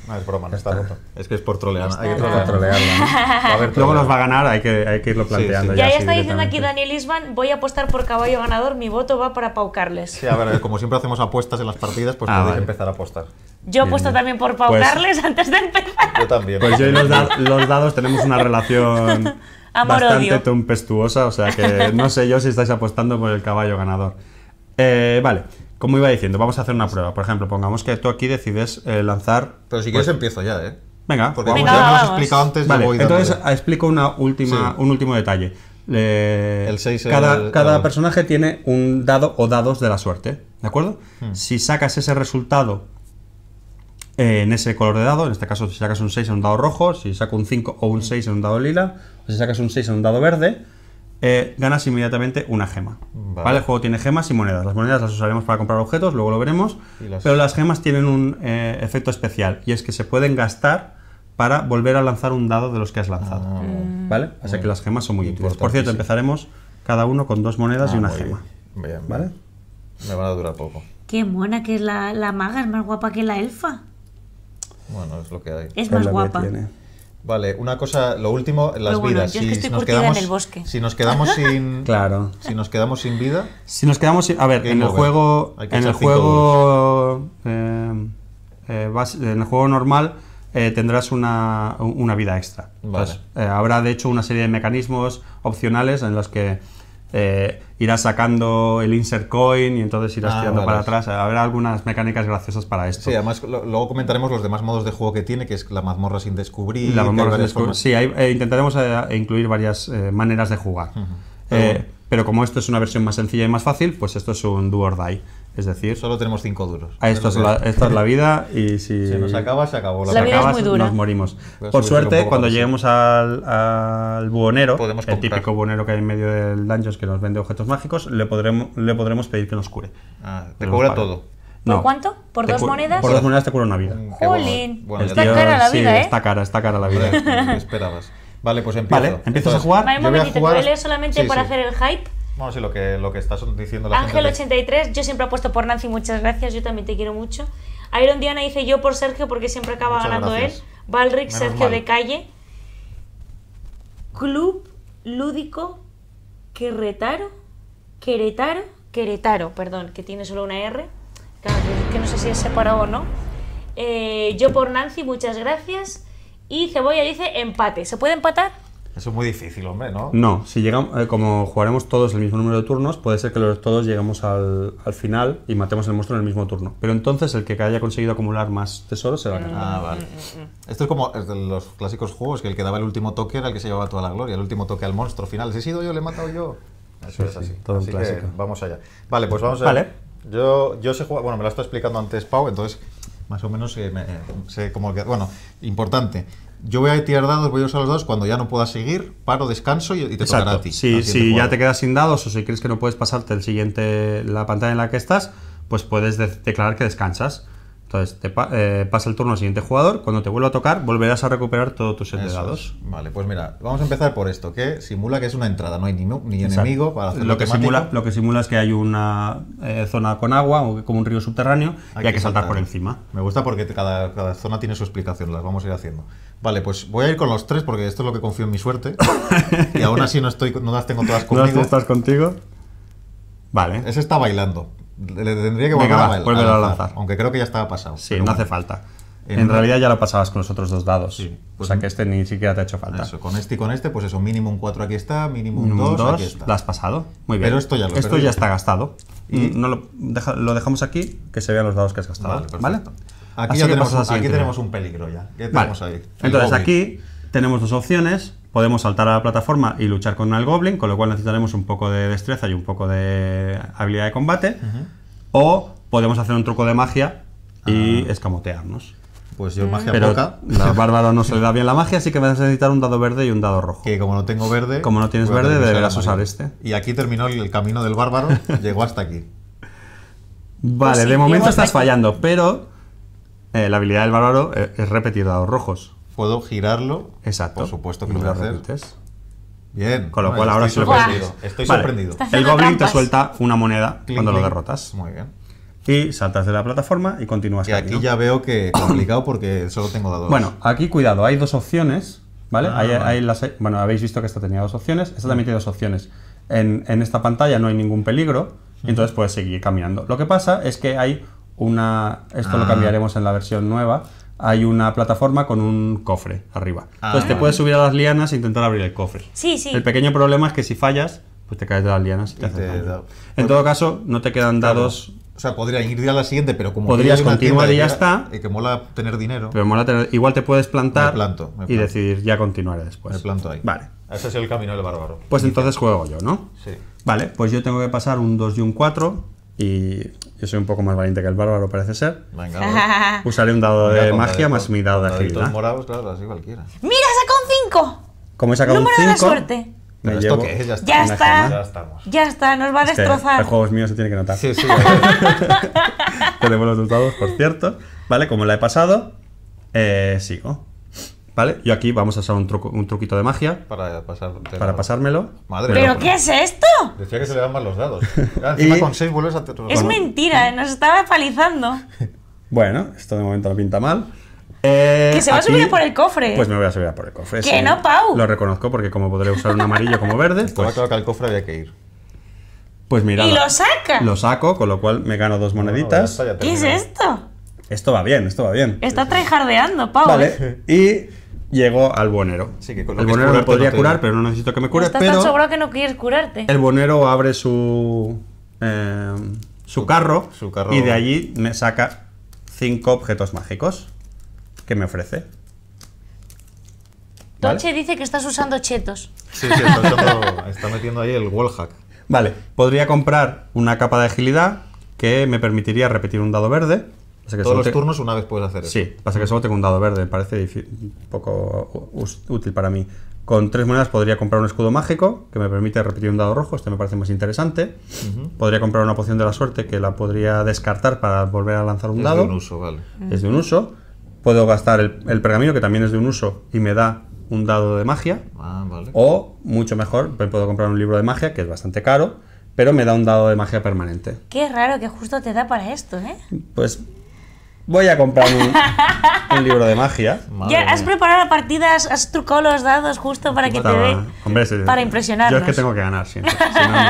No, es broma, no está, roto. Es que es por trolear. Hay que trolear. A ver, Luego nos va a ganar, hay que, hay que irlo planteando. Sí, sí. Ya, está diciendo aquí Daniel Isman, voy a apostar por caballo ganador, mi voto va para Pau Carles. Sí, a ver, como siempre hacemos apuestas en las partidas, pues puede ah, empezar a apostar. Yo apuesto también por Pau pues Carles antes de empezar. Yo también. Pues yo y los dados tenemos una relación Amor bastante tempestuosa, o sea que no sé yo si estáis apostando por el caballo ganador. Eh, vale, como iba diciendo, vamos a hacer una prueba. Por ejemplo, pongamos que tú aquí decides eh, lanzar. Pero si quieres pues empiezo ya, ¿eh? Venga, porque ya lo explicado antes. Vale, voy entonces explico una última, un último detalle. el 6 cada, cada personaje tiene un dado o dados de la suerte, ¿de acuerdo? Hmm. Si sacas ese resultado en ese color de dado. En este caso, si sacas un 6 en un dado rojo, si sacas un 5 o un 6 en un dado lila, o si sacas un 6 en un dado verde, eh, ganas inmediatamente una gema. Vale. El juego tiene gemas y monedas. Las monedas las usaremos para comprar objetos, luego lo veremos. Pero las gemas tienen un eh, efecto especial y es que se pueden gastar para volver a lanzar un dado de los que has lanzado. Ah, ¿Vale? Mm. Así que las gemas son muy útiles. Por cierto, empezaremos cada uno con dos monedas ah, y una gema. Bien. ¿Vale? Me van a durar poco. Qué buena que es la, la maga, es más guapa que la elfa. Bueno, es lo que hay. Es más Vale, una cosa, lo último, las vidas. Si, nos quedamos, en bosque. si nos quedamos sin, claro, si nos quedamos sin vida, si nos quedamos, sin, a ver, en el juego, en el juego, eh, eh, en el juego normal eh, tendrás una, una, vida extra. Vale. habrá de hecho una serie de mecanismos opcionales en los que eh, irás sacando el insert coin y entonces irás ah, tirando para atrás. Habrá algunas mecánicas graciosas para esto. Sí, además luego comentaremos los demás modos de juego que tiene, que es la mazmorra sin descubrir. La Sí, eh, intentaremos eh, incluir varias maneras de jugar. Pero como esto es una versión más sencilla y más fácil, pues esto es un do die. Es decir, solo tenemos cinco duros. Ah, esto es la, esta es la vida y si se nos acaba, se acabó. La, vida nos morimos. Por suerte, cuando lleguemos al, al buhonero, el típico buhonero que hay en medio del es que nos vende objetos mágicos, le podremos, le podremos pedir que nos cure. Ah, te cobra todo. No. ¿Por cuánto? ¿Por dos monedas? Por dos monedas te cura una vida. Mm, Jolín. Bueno, está cara la vida, ¿eh? Está cara, está cara la vida. ¿Qué esperabas? Vale, pues empiezo. a jugar. Vale, un momentito, a solamente para hacer el hype. Bueno, sí, lo que, lo que estás diciendo Ángel 83, yo siempre apuesto por Nancy, muchas gracias, yo también te quiero mucho. Iron Diana dice yo por Sergio porque siempre acaba ganando él. Valric, Sergio de Calle. Club Lúdico Queretaro, Queretaro, Queretaro, perdón, que tiene solo una R. que no sé si es separado o no. Eh, yo por Nancy, muchas gracias. Y Cebolla dice empate. ¿Se puede empatar? Eso es muy difícil, hombre, ¿no? No, si llegamos, eh, como jugaremos todos el mismo número de turnos, puede ser que los, todos lleguemos al, al, final y matemos el monstruo en el mismo turno. Pero entonces el que haya conseguido acumular más tesoros se va a ganar. Ah, vale. Mm, mm, mm, Esto es como es los clásicos juegos, que el que daba el último toque era el que se llevaba toda la gloria, el último toque al monstruo final. Si he sido yo, le he matado yo. Eso es así. todo así que vamos allá. Vale, pues vamos a... Vale. Yo, yo sé jugar, bueno, me lo está explicando antes Pau, entonces más o menos eh, sé cómo Bueno, importante. Yo voy a tirar dados, voy a usar los dados cuando ya no pueda seguir, paro, descanso y, te Exacto. a ti. si, ya te quedas sin dados o si crees que no puedes pasarte el siguiente, la pantalla en la que estás, pues puedes declarar que descansas. Entonces, eh, pasa el turno al siguiente jugador. Cuando te vuelva a tocar, volverás a recuperar todos tus set de dados. Vale, pues mira, vamos a empezar por esto, que simula que es una entrada, no hay ni, enemigo para hacer lo que simula Lo que simula es que hay una eh, zona con agua, o como un río subterráneo, hay y hay que, saltar, por encima. Me gusta porque cada, cada zona tiene su explicación, las vamos a ir haciendo. Vale, pues voy a ir con los tres porque esto es lo que confío en mi suerte. y aún así no, estoy, no las tengo todas ¿No las contigo? Vale. Ese está bailando le tendría que volver a, lanzar, Aunque creo que ya estaba pasado. Sí, no hace falta. En, realidad ya lo pasabas con los otros dos dados. Sí, pues o sea que este ni siquiera te ha hecho falta. Eso, con este y con este, pues eso, mínimo un 4 aquí está, mínimo un 2 aquí está. Lo has pasado. Muy bien. Pero esto ya lo Esto ya está gastado. Y mm, no lo, lo, dejamos aquí, que se vean los dados que has gastado. Vale. Aquí, ya tenemos, aquí tenemos, un peligro ya. ¿Qué tenemos vale. ahí? Entonces aquí tenemos dos opciones. Podemos saltar a la plataforma y luchar con el Goblin, con lo cual necesitaremos un poco de destreza y un poco de habilidad de combate. O podemos hacer un truco de magia y ah. escamotearnos. Pues yo magia Pero poca. La bárbaro no se le da bien la magia, así que vas a necesitar un dado verde y un dado rojo. Que como no tengo verde. Como no tienes verde, deberás usar este. Y aquí terminó el camino del bárbaro, llegó hasta aquí. Vale, pues de momento estás fallando, pero eh, la habilidad del bárbaro eh, es repetir dados rojos puedo girarlo. Exacto. Por supuesto que lo voy hacer. Bien. Con lo cual ahora estoy sorprendido. Estoy sorprendido. El goblin te suelta una moneda cuando lo derrotas. Muy bien. Y saltas de la plataforma y continúas. Y aquí ya veo que complicado porque solo tengo dados. Bueno, aquí cuidado, hay dos opciones, ¿vale? Ah, bueno, habéis visto que esta tenía dos opciones, esta también tiene dos opciones. En, esta pantalla no hay ningún peligro, entonces puedes seguir caminando. Lo que pasa es que hay una... Esto lo ah. cambiaremos en la versión nueva hay una plataforma con un cofre arriba. Entonces te ah. puedes subir a las lianas e intentar abrir el cofre. Sí, sí. El pequeño problema es que si fallas, pues te caes de las lianas y te, En todo caso, no te quedan dados. O sea, podrías ir a la siguiente, pero como podrías continuar y ya está. Y que mola tener dinero. Pero mola tener, igual te puedes plantar y decidir ya continuaré después. Me planto ahí. Vale. Ese es el camino del bárbaro. Pues entonces juego yo, ¿no? Sí. Vale, pues yo tengo que pasar un 2 y un 4 y yo soy un poco más valiente que el bárbaro, parece ser. Venga, Usaré un dado de magia más mi dado de agilidad. morados, claro, así cualquiera. ¡Mira, sacó un 5! Como he sacado un 5... de la suerte. esto Ya está. Ya está. nos va a destrozar. el juego es mío, se tiene que notar. Sí, sí. Tenemos los dos dados, por cierto. Vale, como la he pasado, eh, sigo. ¿Vale? y aquí vamos a usar un, truco, un truquito de magia. Para, para pasármelo. Madre ¿Pero qué es esto? Decía que se le dan mal los dados. Ya, y... con seis vuelves a Es mentira, eh, nos estaba palizando. bueno, esto de momento no pinta mal. Eh, que se va a eh, subir por el cofre. Pues me voy a subir por el cofre. Que no, Pau. Lo reconozco porque como podré usar un amarillo como verde. pues, claro que al cofre había que ir. Pues mira. Y lo saca. Lo saco, con lo cual me gano dos moneditas. ¿Qué es esto? Esto va bien, esto va bien. Está tryhardeando, Pau. Vale. Eh. Y llego al bonero. el bonero me podría curar, pero no necesito que me cure. estás tan seguro que no quieres curarte. El bonero abre su, eh, su, carro, y de allí me saca cinco objetos mágicos que me ofrece. ¿Vale? dice que estás usando chetos. Sí, sí, está, está metiendo ahí el wallhack. Vale, podría comprar una capa de agilidad que me permitiría repetir un dado verde todos los turnos una vez puedes hacer eso. Sí, pasa que solo tengo un dado verde, me parece poco útil para mí. Con tres monedas podría comprar un escudo mágico, que me permite repetir un dado rojo, este me parece más interesante. Podría comprar una poción de la suerte, que la podría descartar para volver a lanzar un dado. Es de un uso, vale. Es de un uso. Puedo gastar el, pergamino, que también es de un uso, y me da un dado de magia. Ah, vale. O, mucho mejor, puedo comprar un libro de magia, que es bastante caro, pero me da un dado de magia permanente. Qué raro que justo te da para esto, ¿eh? Pues Voy a comprar un, libro de magia. ¿Ya has preparado partidas, has trucado los dados justo para que te Hombre, para impresionarnos. Yo es que tengo que ganar siempre.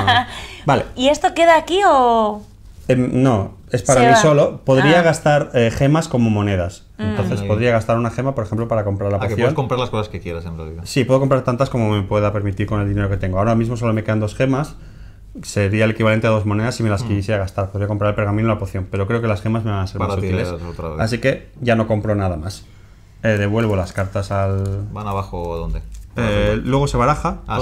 Vale. ¿Y esto queda aquí o.? Em, no, es para mí solo. Podría ah. gastar eh, gemas como monedas. Mm. Entonces podría gastar una gema, por ejemplo, para comprar la ah, poción. puedes comprar las cosas que quieras en realidad. Sí, puedo comprar tantas como me pueda permitir con el dinero que tengo. Ahora mismo solo me quedan dos gemas sería el equivalente a dos monedas si me las mm. quisiera gastar. Podría comprar el pergamino o la poción, pero creo que las gemas me van a ser más útiles. Así que ya no compro nada más. Eh, devuelvo las cartas al. ¿Van abajo dónde? Eh, luego se baraja. Ah,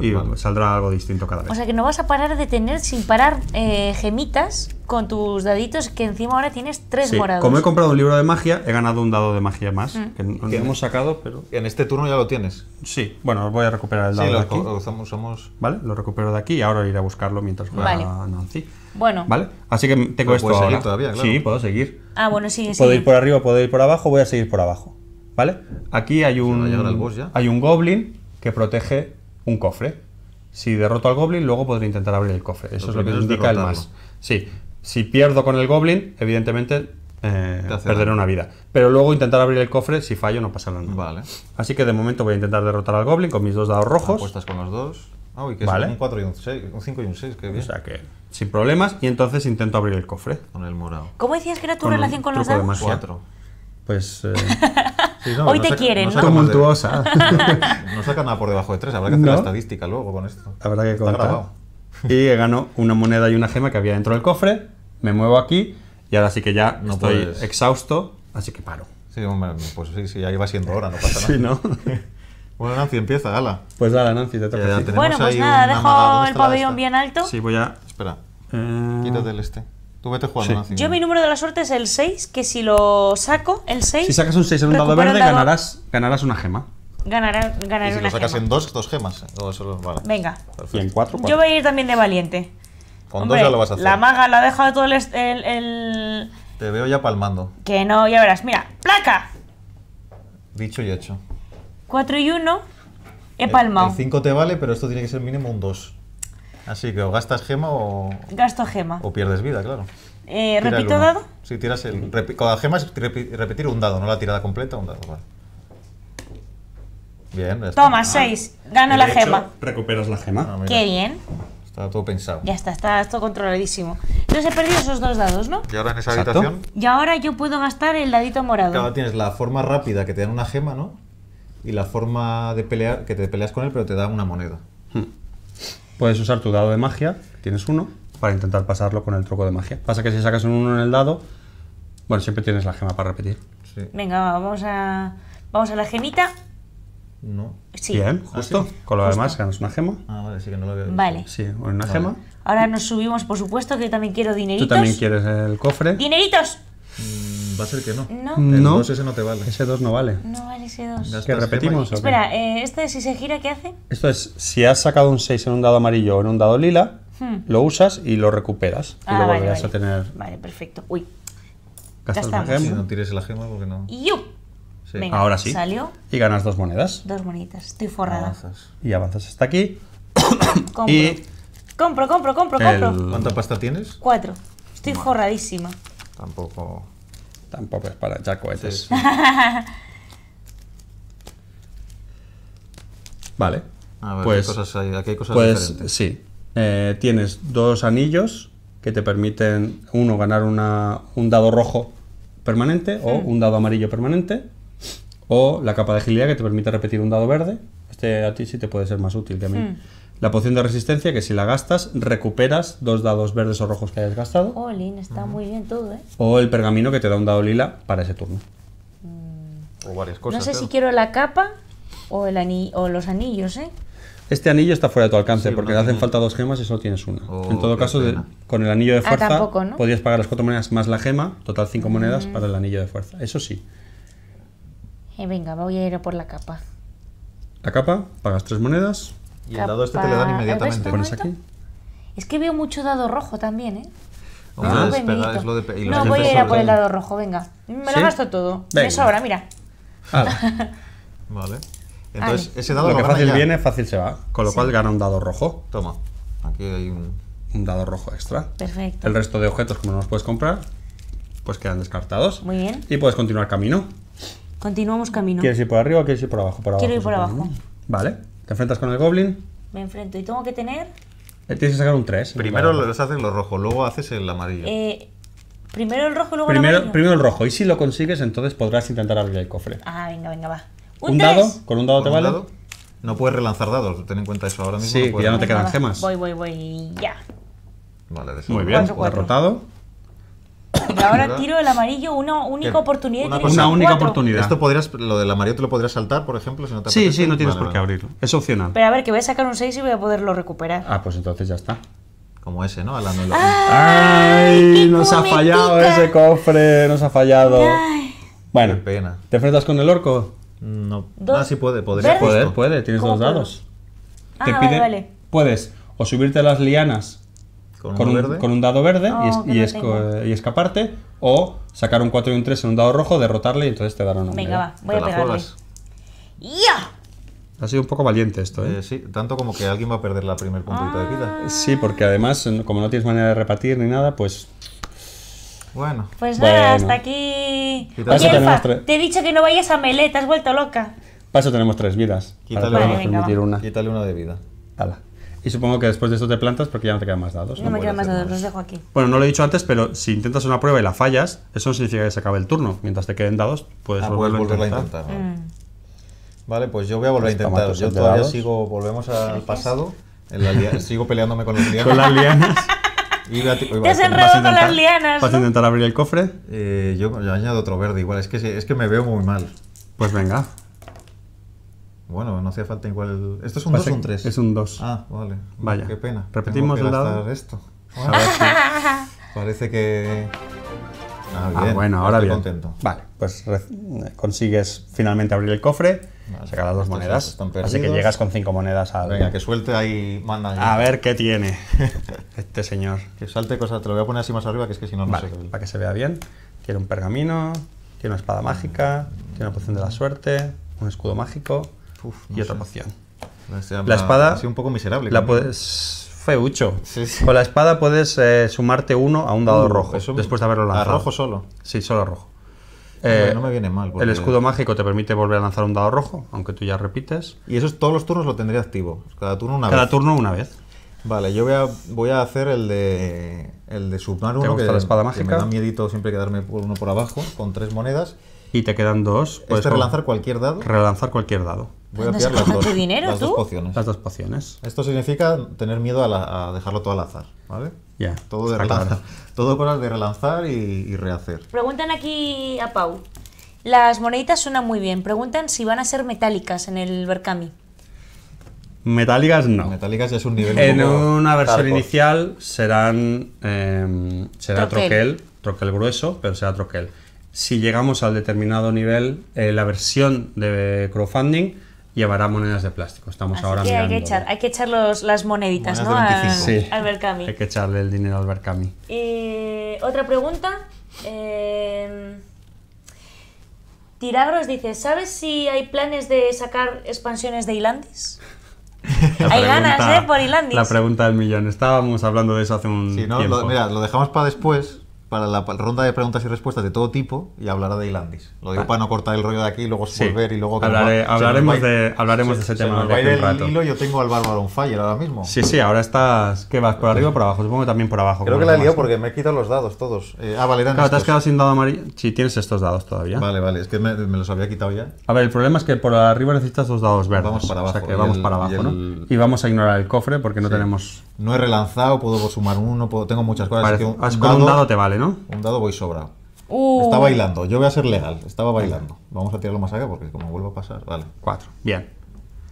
y saldrá algo distinto cada vez. O sea que no vas a parar de tener sin parar eh, gemitas con tus daditos, que encima ahora tienes tres sí. morados. Como he comprado un libro de magia, he ganado un dado de magia más. Mm. Que, hemos sacado, pero. En este turno ya lo tienes. Sí, bueno, voy a recuperar el dado de aquí. Vale, lo recupero de aquí y ahora iré a buscarlo mientras juega Nancy. Bueno. Así que tengo esto puedo Sí, puedo seguir. Ah, bueno, sí, sí. Puedo ir por arriba, puedo ir por abajo, voy a seguir por abajo. ¿Vale? Aquí hay un, hay un goblin que protege un cofre. Si derroto al goblin, luego podré intentar abrir el cofre. Eso es lo que nos indica el más. Sí. Si pierdo con el goblin, evidentemente eh, perderé una vida. Pero luego intentar abrir el cofre, si fallo, no pasa nada. Vale. Así que de momento voy a intentar derrotar al goblin con mis dos dados rojos. Apuestas con los dos. Ah, uy, que vale. un 4 y un 6, un 5 y un 6, qué bien. O sea que sin problemas y entonces intento abrir el cofre. Con el morado. ¿Cómo decías que era tu relación con los dados? 4. Pues. Eh, Hoy te quieren, ¿no? Tumultuosa. no saca nada por debajo de tres, habrá que hacer la estadística luego con esto. Habrá que contar. Y gano una moneda y una gema que había dentro del cofre, me muevo aquí y ahora sí que ya no estoy exhausto, así que paro. Sí, pues sí, sí, ahí va siendo hora, no pasa nada. bueno, Nancy, empieza, gala. Pues ala, Nancy, te toca. bueno, pues nada, dejo el pabellón bien alto. Sí, voy a... Espera, eh... quítate el este. Tú vete jugando. Yo mi número de la suerte es el 6, que si lo saco, el 6... Si sacas un 6 en un dado verde, Ganarás, ganarás una gema. ¿Y si lo sacas en 2, 2 gemas. vale. Venga. Y en Yo voy a ir también de valiente. Con Hombre, ya lo vas a hacer. La maga la ha dejado todo el, el, el... Te veo ya palmando. Que no, ya verás. Mira, placa. Dicho y hecho. 4 y 1, he palmado. El 5 te vale, pero esto tiene que ser mínimo un 2. Así que o gastas gema o... Gasto gema. O pierdes vida, claro. Eh, ¿Repito dado? Sí, tiras el... con la gema es repetir un dado, no la tirada completa, un dado. Bien. esto. Toma, 6. Gano la gema. Recuperas la gema. Ah, Qué bien. Está todo pensado. Ya está, está, todo controladísimo. Entonces he perdido esos dos dados, ¿no? Y ahora en esa habitación. Y ahora yo puedo gastar el dadito morado. Claro, tienes la forma rápida que te dan una gema, ¿no? Y la forma de pelear, que te peleas con él, pero te da una moneda puedes usar tu dado de magia, tienes uno, para intentar pasarlo con el truco de magia. Pasa que si sacas un uno en el dado, bueno, siempre tienes la gema para repetir. Venga, vamos a, vamos a la gemita. No. Sí. Bien, ah, justo. Con lo demás ganas una gema. Ah, vale, sí que no lo veo. Vale. Sí, una gema. Ahora nos subimos, por supuesto, que yo también quiero dineritos. Tú también quieres el cofre. ¡Dineritos! Mm, va a ser que no. No. Mm, el ese no te vale. Ese 2 no vale. No vale ese 2. ¿Que repetimos? Espera, eh, ¿este si se gira qué hace? Esto es, si has sacado un 6 en un dado amarillo o en un dado lila, hmm. lo usas y lo recuperas. y ah, lo volverás a tener... Vale, perfecto. Uy. Gastas ya estamos. No tires la gema porque no... ¡Yup! Ahora sí. Salió. Y ganas dos monedas. Dos moneditas. Estoy forrada. Y avanzas hasta aquí. compro. Y... compro, compro, compro, compro. ¿Cuánta pasta tienes? Cuatro. Estoy forradísima. Tampoco. Tampoco este es para ya cohetes. vale. A pues, Sí. tienes dos anillos que te permiten, uno, ganar un dado rojo permanente o hmm. un dado amarillo permanente, o la capa de agilidad que te permite repetir un dado verde. Este a ti sí te puede ser más útil que a mí. Hmm. La poción de resistencia, que si la gastas, recuperas dos dados verdes o rojos que hayas gastado. está muy bien todo, ¿eh? O el pergamino que te da un dado lila para ese turno. Mm. O varias cosas. No sé si quiero la capa o, el o los anillos, ¿eh? Este anillo está fuera de tu alcance porque te hacen falta dos gemas y solo tienes una. Oh, en todo caso, con el anillo de ah, fuerza podías pagar las cuatro monedas más la gema, total cinco mm. monedas para el anillo de fuerza. Eso sí. Eh, venga, voy a ir a por la capa. La capa, pagas tres monedas. Y el dado este te lo dan inmediatamente. ¿Pones aquí? Es que veo mucho dado rojo también, ¿eh? no, voy a ir a por el dado rojo, venga. Me lo lo gasto todo. Venga. Me sobra, mira. vale. Entonces, ese dado lo, que fácil viene, fácil se va. Con lo cual gana un dado rojo. Toma. Aquí hay un... un dado rojo extra. Perfecto. El resto de objetos, como no los puedes comprar, pues quedan descartados. Muy bien. Y puedes continuar camino. Continuamos camino. ¿Quieres ir por arriba o quieres ir por abajo? Quiero ir por abajo. Vale. ¿Te enfrentas con el Goblin? Me enfrento. ¿Y tengo que tener? Eh, tienes que sacar un 3. Primero los hacen los rojos, luego haces el amarillo. Eh, primero el rojo, luego el amarillo. Primero el rojo. Y si lo consigues, entonces podrás intentar abrir el cofre. Ah, venga, venga, va. ¿Un, ¿Un dado? ¿Con dado con un dado te vale? No puedes relanzar dados, ten en cuenta eso ahora mismo. Sí, ya no te quedan gemas. Voy, voy, voy, ya. Vale, de Muy bien, cuatro, derrotado. ahora tiro el amarillo, una única oportunidad. Una, única oportunidad. Esto podrías, lo del amarillo te lo podrías saltar, por ejemplo, si no te Sí, sí, no tienes por qué abrirlo. Es opcional. Pero a ver, que voy a sacar un 6 y voy a poderlo recuperar. Ah, pues entonces ya está. Como ese, ¿no? ¡Ay! nos ha fallado ese cofre, nos ha fallado. Bueno, pena. ¿te enfrentas con el orco? No. así Ah, puede, podría. poder puede, tienes dos dados. Ah, puedes o subirte a las lianas con, un, dado verde y, oh, escaparte, o sacar un 4 y un 3 en un dado rojo, derrotarle y entonces te darán un Venga, va, voy a pegarle. ¡Ya! Ha sido un poco valiente esto, ¿eh? ¿eh? Sí, tanto como que alguien va a perder la primer puntito de vida. Ah. Sí, porque además, como no tienes manera de repartir ni nada, pues bueno. Pues nada, hasta aquí. te he dicho que no vayas a Melee, te has vuelto loca. Paso tenemos tres vidas. Quítale, una, Quítale una de vida. Hala. Y supongo que después de esto te plantas porque ya no te quedan más dados. No, me quedan más dados, los dejo aquí. Bueno, no lo he dicho antes, pero si intentas una prueba y la fallas, eso no significa que se acabe el turno. Mientras te queden dados, puedes ah, volver a intentar. Mm. Vale, pues yo voy a volver a pues intentar. Yo todavía sigo, volvemos al pasado. sigo peleándome con las lianas. con las lianas. Y te has enredado con las lianas. ¿Vas a intentar abrir el cofre? Eh, yo, he añado otro verde, igual. Es que, es que me veo muy mal. Pues venga, bueno, no hacía falta igual. ¿Esto es un 2 o un 3? Es un 2. Ah, vale. Vaya. Qué pena. Repetimos Tengo que el dado. esto. parece que. Ah, ah bien. ah bueno, ahora Estoy bien. contento. Vale, pues consigues finalmente abrir el cofre, Se sacar las dos monedas. Así que llegas con cinco monedas al. Venga, que suelte ahí, manda. ¿eh? A ver qué tiene este señor. Que salte cosas, te lo voy a poner así más arriba, que es que si no, no sé. Para que se vea bien. Tiene un pergamino, tiene una espada mágica, tiene una poción de la suerte, un escudo mágico y otra la espada. Ha sido un poco miserable. La puedes. Feucho. Con la espada puedes eh, sumarte uno a un dado uh, rojo. después de haberlo lanzado. ¿A rojo solo? Sí, solo a rojo. no, me eh, viene mal. El escudo mágico te permite volver a lanzar un dado rojo, aunque tú ya repites. Y eso es todos los turnos lo tendría activo. Cada turno una vez. Cada turno una vez. Vale, yo voy a, voy a hacer el de, el de sumar uno. que, la espada mágica? Que me da miedito siempre quedarme uno por abajo, con tres monedas. Y te quedan dos. Este puedes este relanzar cualquier dado. Relanzar cualquier dado. Voy a pillar las, dos, las dos pociones. Esto significa tener miedo a, dejarlo todo al azar, ¿vale? Ya. todo de relanzar. Todo para de relanzar y, rehacer. Preguntan aquí a Pau. Las moneditas suenan muy bien. Preguntan si van a ser metálicas en el Berkami. Metálicas no. Metálicas ya es un nivel. En una versión inicial serán em, será troquel. troquel, grueso, pero será troquel. Si llegamos al determinado nivel, eh, la versión de crowdfunding llevará monedas de plástico. Estamos ahora mirando. Hay que echar, hay que echar las moneditas, ¿no? Al, Hay que echarle el dinero al Berkami. Eh, otra pregunta. Eh, Tiragros dice, ¿sabes si hay planes de sacar expansiones de Ilandis? hay ganas, ¿eh? Por Ilandis. La pregunta del millón. Estábamos hablando de eso hace un sí, mira, lo dejamos para después, para la ronda de preguntas y respuestas de todo tipo y hablará de Ilandis Lo digo ah. para no cortar el rollo de aquí y luego volver y luego... hablaremos, de, hablaremos de ese tema. Se de el hilo, yo tengo al Bárbaro fire ahora mismo. Sí, sí, ahora estás... ¿Qué vas? ¿Por arriba o por abajo? Supongo que también por abajo. Creo que la he liado porque me he quitado los dados todos. Eh, ah, vale, eran Claro, te has quedado sin dado amarillo. Sí, tienes estos dados todavía. Vale, vale, es que me, los había quitado ya. A ver, el problema es que por arriba necesitas dos dados verdes. Vamos para abajo. vamos para abajo, y ¿no? Y vamos a ignorar el cofre porque no tenemos... No he relanzado, puedo sumar uno, puedo, tengo muchas cosas. que un, dado, te vale, ¿no? Un dado voy sobrado. Uh. Está bailando, yo voy a ser legal, estaba bailando. Vamos a tirarlo más acá porque como vuelvo a pasar, vale. Cuatro, bien.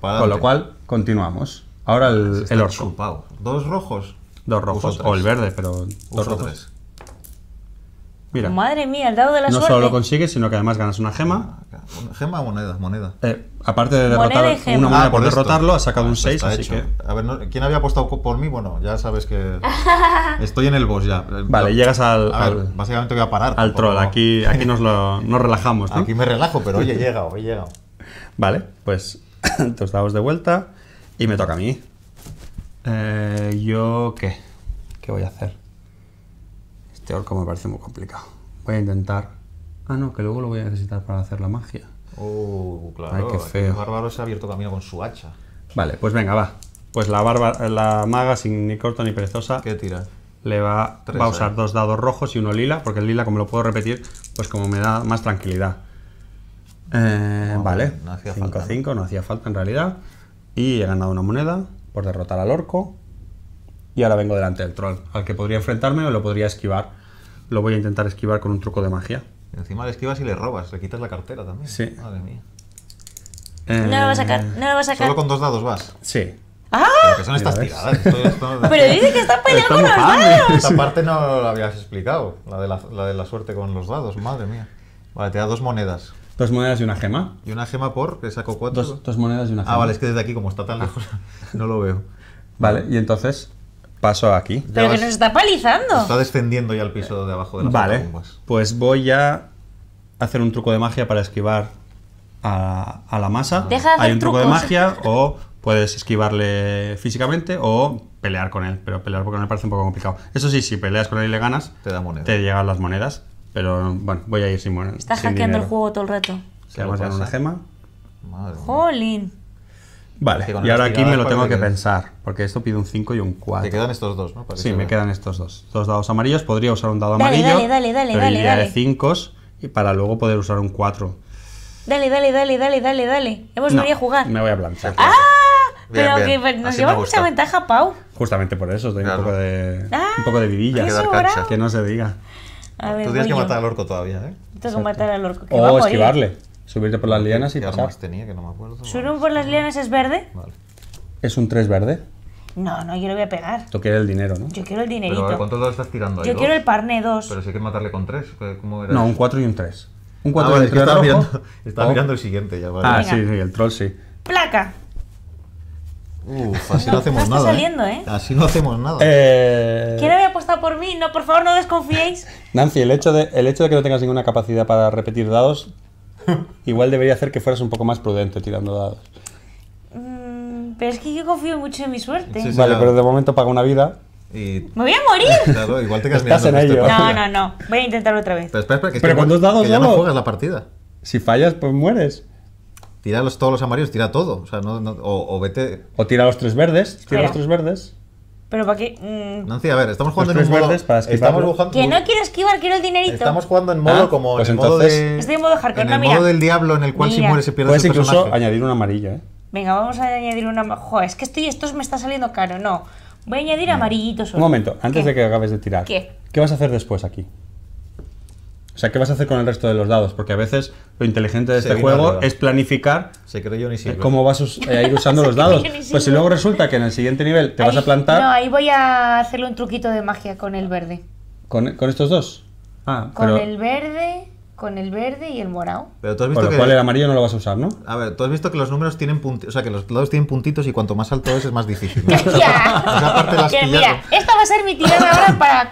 Con lo cual, continuamos. Ahora el, el orco. ¿Dos rojos? Dos rojos, o el verde, pero dos rojos. Madre mía, el dado de la no suerte. No solo lo consigues, sino que además ganas una gema. ¿Gema o moneda? Moneda. Eh, aparte de derrotar una moneda ah, por, derrotarlo, ha sacado ah, un 6, así que... A ver, ¿quién había apostado por mí? Bueno, ya sabes que estoy en el boss ya. Vale, llegas al, básicamente voy a parar. Al troll, aquí, aquí nos, lo, nos relajamos, Aquí me relajo, pero oye, he llegado, he llegado. Vale, pues dos dados de vuelta y me toca a mí. Eh, ¿Yo qué? ¿Qué voy a hacer? Este me parece muy complicado. Voy a intentar... Ah, no, que luego lo voy a necesitar para hacer la magia. Oh, claro. El bárbaro se ha abierto camino con su hacha. Vale, pues venga, va. Pues la, barba, la maga, sin ni corto ni perezosa... ¿Qué tira? Le va, a usar eh. dos dados rojos y uno lila, porque el lila, como lo puedo repetir, pues como me da más tranquilidad. Eh, vale, 5-5, no hacía falta en realidad. Y he ganado una moneda por derrotar al orco. Y ahora vengo delante del troll, al que podría enfrentarme o lo podría esquivar lo voy a intentar esquivar con un truco de magia. Encima le esquivas y le robas, le quitas la cartera también. Sí. Madre mía. Eh, no lo vas a sacar, no lo vas a sacar. Solo con dos dados vas. Sí. ¡Ah! Pero que son estas tiradas. Pero dice que están peleando con los dados. Esta parte no la habías explicado, la de la, la de la suerte con los dados, madre mía. Vale, te da dos monedas. Dos monedas y una gema. Y una gema por, que saco cuatro. Dos, dos monedas y una ah, gema. Ah, vale, es que desde aquí, como está tan lejos, no lo veo. Vale, y entonces paso aquí. Pero que nos está palizando. Está descendiendo ya al piso de abajo de las Vale, pues voy a hacer un truco de magia para esquivar a, la masa. Deja Hay un truco de magia o puedes esquivarle físicamente o pelear con él, pero pelear porque me parece un poco complicado. Eso sí, si peleas con él y le ganas, te da monedas. Te llegan las monedas, pero bueno, voy a ir sin monedas. Está hackeando el juego todo el rato. Se a una gema. Madre Jolín. Vale, y ahora aquí me lo tengo que, pensar, porque esto pide un 5 y un 4. Te quedan estos dos, ¿no? sí, me quedan estos dos. Dos dados amarillos, podría usar un dado amarillo. Dale, dale, dale, pero dale. dale. de 5 y para luego poder usar un 4. Dale, dale, dale, dale, dale, dale. Hemos venido a jugar. Me voy a planchar. ¡Ah! pero nos lleva mucha ventaja, Pau. Justamente por eso, doy un poco de. Ah, un poco de vidilla. Que, no se diga. Tú tienes que matar al orco todavía, ¿eh? Tengo que matar al orco. o esquivarle. Subirte por las lianas y pasar. Subir por las lianas es verde? Vale. Es un 3 verde. No, no, yo lo voy a pegar. Tú quieres el dinero, ¿no? Yo quiero el dinerito. ¿Cuántos dados estás tirando ahí? Yo quiero el parné 2. Pero si hay que matarle con 3. ¿Cómo era no, un 4 y un 3. Un 4 ah, y un 3. Estaba, mirando, el siguiente ya, vale. Ah, sí, sí, el troll sí. ¡Placa! Uf, así no, hacemos nada. Está ¿eh? saliendo, ¿eh? Así no hacemos nada. Eh... ¿Quién había apostado por mí? No, por favor, no desconfiéis. Nancy, el hecho, de, el hecho de que no tengas ninguna capacidad para repetir dados Igual debería hacer que fueras un poco más prudente tirando dados. Mm, pero es que yo confío mucho en mi suerte. vale, pero de momento paga una vida. Y... ¡Me voy a morir! igual te quedas este No, no, no. Voy a intentarlo otra vez. Pero, espera, espera, que con dos dados ya no juegas la partida. Si fallas, pues mueres. Tira todos los amarillos, tira todo. O, vete. O tira los tres verdes. Tira los tres verdes. Pero para qué. No mm. Nancy, a ver, estamos jugando en un modo. estamos jugando, que no quiero esquivar, quiero el dinerito. Estamos jugando en modo ah, como. Pues en modo de, estoy en modo hardcore. En modo del diablo en el cual si mueres se pierde Puedes incluso añadir una amarilla, ¿eh? Venga, vamos a añadir una. Joder, es que estoy, esto me está saliendo caro. No. Voy a añadir amarillitos. Un momento, antes de que acabes de tirar. ¿Qué? ¿Qué vas a hacer después aquí? O sea, ¿qué vas a hacer con el resto de los dados? Porque a veces lo inteligente de este juego es planificar se yo ni eh, cómo vas eh, a ir usando los dados. Pues si luego resulta que en el siguiente nivel te vas a plantar... No, ahí voy a hacerle un truquito de magia con el verde. ¿Con, estos dos? Ah, con el verde con el verde y el morado. Pero tú has visto lo que el amarillo no lo vas a usar, ¿no? A ver, tú has visto que los números tienen puntitos, o sea, que los lados tienen puntitos y cuanto más alto es, es más difícil. mira, esta va a ser mi tirada ahora para,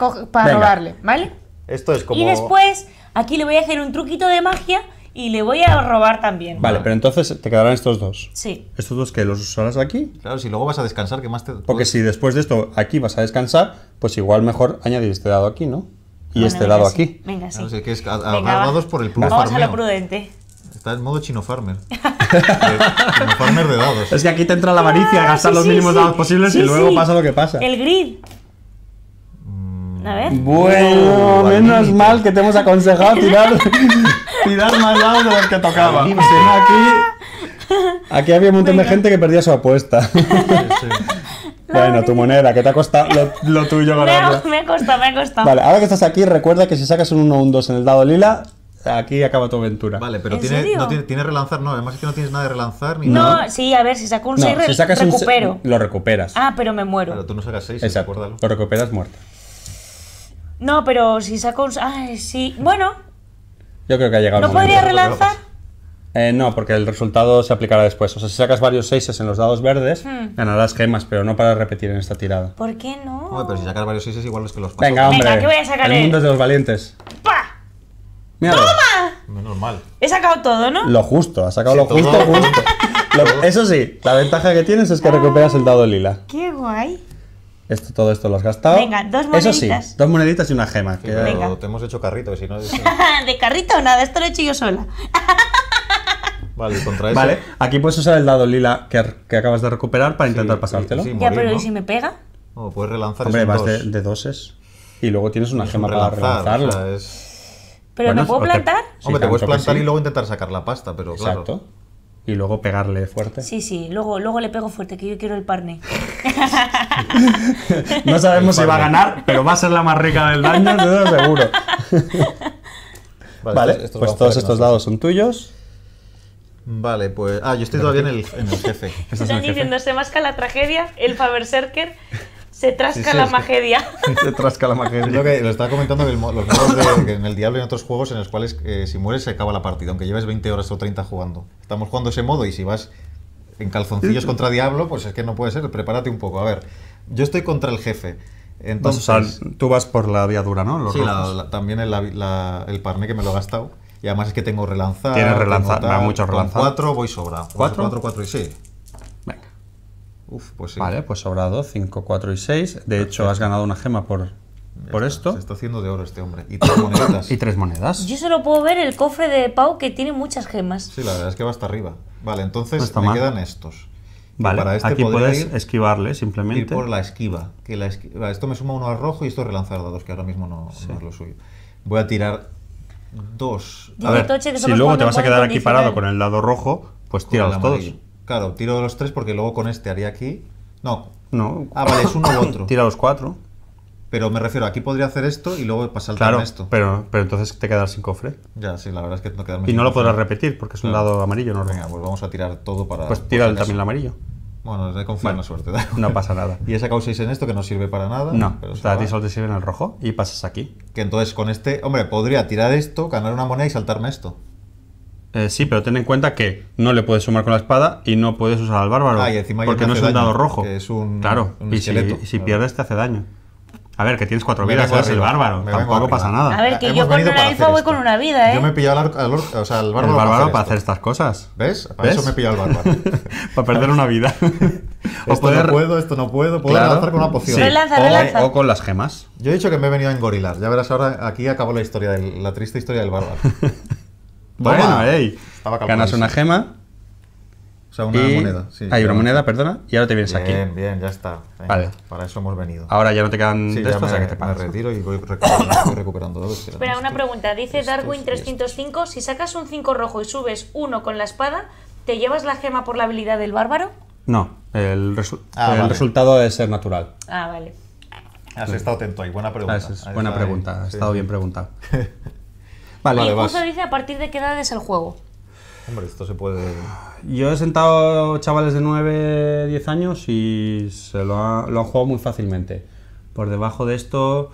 robarle, ¿vale? Esto es como... Y después, aquí le voy a hacer un truquito de magia y le voy a robar también. Vale, pero entonces te quedarán estos dos. Sí. ¿Estos dos que los usarás aquí? Claro, si luego vas a descansar, que más te...? Porque si después de esto aquí vas a descansar, pues igual mejor añadir este dado aquí, ¿no? Y este dado aquí. Venga, sí. que es agarrar dados por el plus Vamos a lo prudente. Está en modo eh, chino farmer. de dados. Es que aquí te entra la avaricia, ah, gastar los mínimos dados posibles y luego pasa lo que pasa. El grid. Bueno, menos mal que te hemos aconsejado tirar, tirar más lados de los que tocaba. aquí, había un montón de gente que perdía su apuesta. Bueno, tu moneda, que te ha costado lo, tuyo Me, me ha costado, me ha costado. Vale, ahora que estás aquí, recuerda que si sacas un 1 o un 2 en el dado lila, aquí acaba tu aventura. Vale, pero tiene, no tiene, tiene, relanzar, no, además es que no tienes nada de relanzar ni nada. No, sí, a ver, si saco un 6 recupero. lo recuperas. Ah, pero me muero. Pero tú no sacas 6, Exacto, lo recuperas muerto no, pero si saco un... Ay, sí. Bueno. Yo creo que ha llegado. ¿No podría relanzar? Eh, no, porque el resultado se aplicará después. O sea, si sacas varios 6 en los dados verdes, hmm. ganarás gemas, pero no para repetir en esta tirada. ¿Por qué no? No, pero si sacas varios 6 igual es que los pasos. Venga, hombre. Venga, voy a sacar? El mundo de los valientes. ¡Pah! ¡Toma! Menos mal. He sacado todo, ¿no? Lo justo, has sacado lo justo, eso sí, la ventaja que tienes es que ah. recuperas el dado lila. ¡Qué guay! Esto, todo esto lo has gastado. Venga, dos moneditas. Eso sí, dos moneditas y una gema. Te hemos hecho carrito, si no... de carrito nada, esto lo he hecho yo sola. Vale, contra eso. Vale, aquí puedes usar el dado lila que, que acabas de recuperar para intentar pasártelo. ya, pero ¿y si me pega? Oh, puedes relanzar Hombre, vas De, doses. Y luego tienes una gema para relanzarla ¿Pero no me puedo plantar? Hombre, te puedes plantar y luego intentar sacar la pasta, pero claro. Exacto y luego pegarle fuerte. Sí, sí, luego, luego le pego fuerte, que yo quiero el parne. no sabemos si va a ganar, pero va a ser la más rica del daño, seguro. Vale, pues todos estos dados son tuyos. Vale, pues. Ah, yo estoy todavía en el, en el jefe. Están diciendo, se masca la tragedia, el Faber Se trasca la magedia. Se trasca la magedia. lo que lo estaba comentando que en el Diablo y en otros juegos en los cuales eh, si mueres se acaba la partida, aunque lleves 20 horas o 30 jugando. Estamos jugando ese modo y si vas en calzoncillos contra Diablo, pues es que no puede ser. Prepárate un poco. A ver, yo estoy contra el jefe. Entonces, tú vas por la viadura, ¿no? sí, también el, el parné que me lo he gastado. Y además es que tengo relanzar. Tienes relanzar, mucho relanzar. Con cuatro voy sobra. ¿Cuatro? Cuatro, cuatro y sí. Uf, pues Vale, pues sobrado 5, 4 y 6. De hecho, has ganado una gema por, por esto. Se está haciendo de oro este hombre. Y tres monedas. y tres monedas. Yo solo puedo ver el cofre de Pau que tiene muchas gemas. Sí, la verdad es que va hasta arriba. Vale, entonces me quedan estos. Vale, este aquí puedes esquivarle simplemente. Y por la esquiva. Que Esto me suma uno al rojo y esto relanzar dados, que ahora mismo no, es lo suyo. Voy a tirar dos. A ver, si luego te vas a quedar aquí parado con el lado rojo, pues tíralos todos. Claro, tiro los tres porque luego con este haría aquí. No. No. Ah, vale, es uno u otro. Tira los cuatro. Pero me refiero, aquí podría hacer esto y luego pasar claro, esto. Pero, pero entonces te quedas sin cofre. Ya, sí, la verdad es que no quedarme Y no lo podrás repetir porque es un lado amarillo, ¿no? Venga, pues vamos a tirar todo para. Pues tira también el amarillo. Bueno, le confiado vale. suerte. No pasa nada. Y esa causa en esto que no sirve para nada. No, pero o sea, a ti solo te sirve en el rojo y pasas aquí. Que entonces con este, hombre, podría tirar esto, ganar una moneda y saltarme esto. Eh, sí, pero ten en cuenta que no le puedes sumar con la espada y no puedes usar al bárbaro. Ah, porque no es un dado rojo. es un, claro, y si, pierdes te hace daño. A ver, que tienes cuatro vidas, eres el bárbaro. Tampoco pasa nada. A ver, que yo con una elfa voy con una vida, ¿eh? Yo me he pillado al, o al bárbaro. El bárbaro para, hacer, estas cosas. ¿Ves? Para eso me he al bárbaro. para perder una vida. o esto no puedo, esto no puedo. lanzar con una poción. o, con las gemas. Yo he dicho que me he venido a engorilar. Ya verás ahora, aquí acabo la historia, la triste historia del bárbaro. Bueno, ey. Ganas una gema. O sea, una moneda. Sí, hay una moneda, perdona. Y ahora te vienes aquí. Bien, bien, ya está. vale. Para eso hemos venido. Ahora ya no te quedan sí, de o sea que te retiro y voy recuperando, Espera, una pregunta. Dice Darwin 305, si sacas un 5 rojo y subes uno con la espada, ¿te llevas la gema por la habilidad del bárbaro? No, el, ah, resultado es ser natural. Ah, vale. Has estado atento ahí, buena ah, pregunta. buena pregunta, ha estado bien preguntado. Vale, y dice a partir de qué edad es el juego. Hombre, esto se puede... Yo he sentado chavales de 9, 10 años y se lo, lo han jugado muy fácilmente. Por debajo de esto,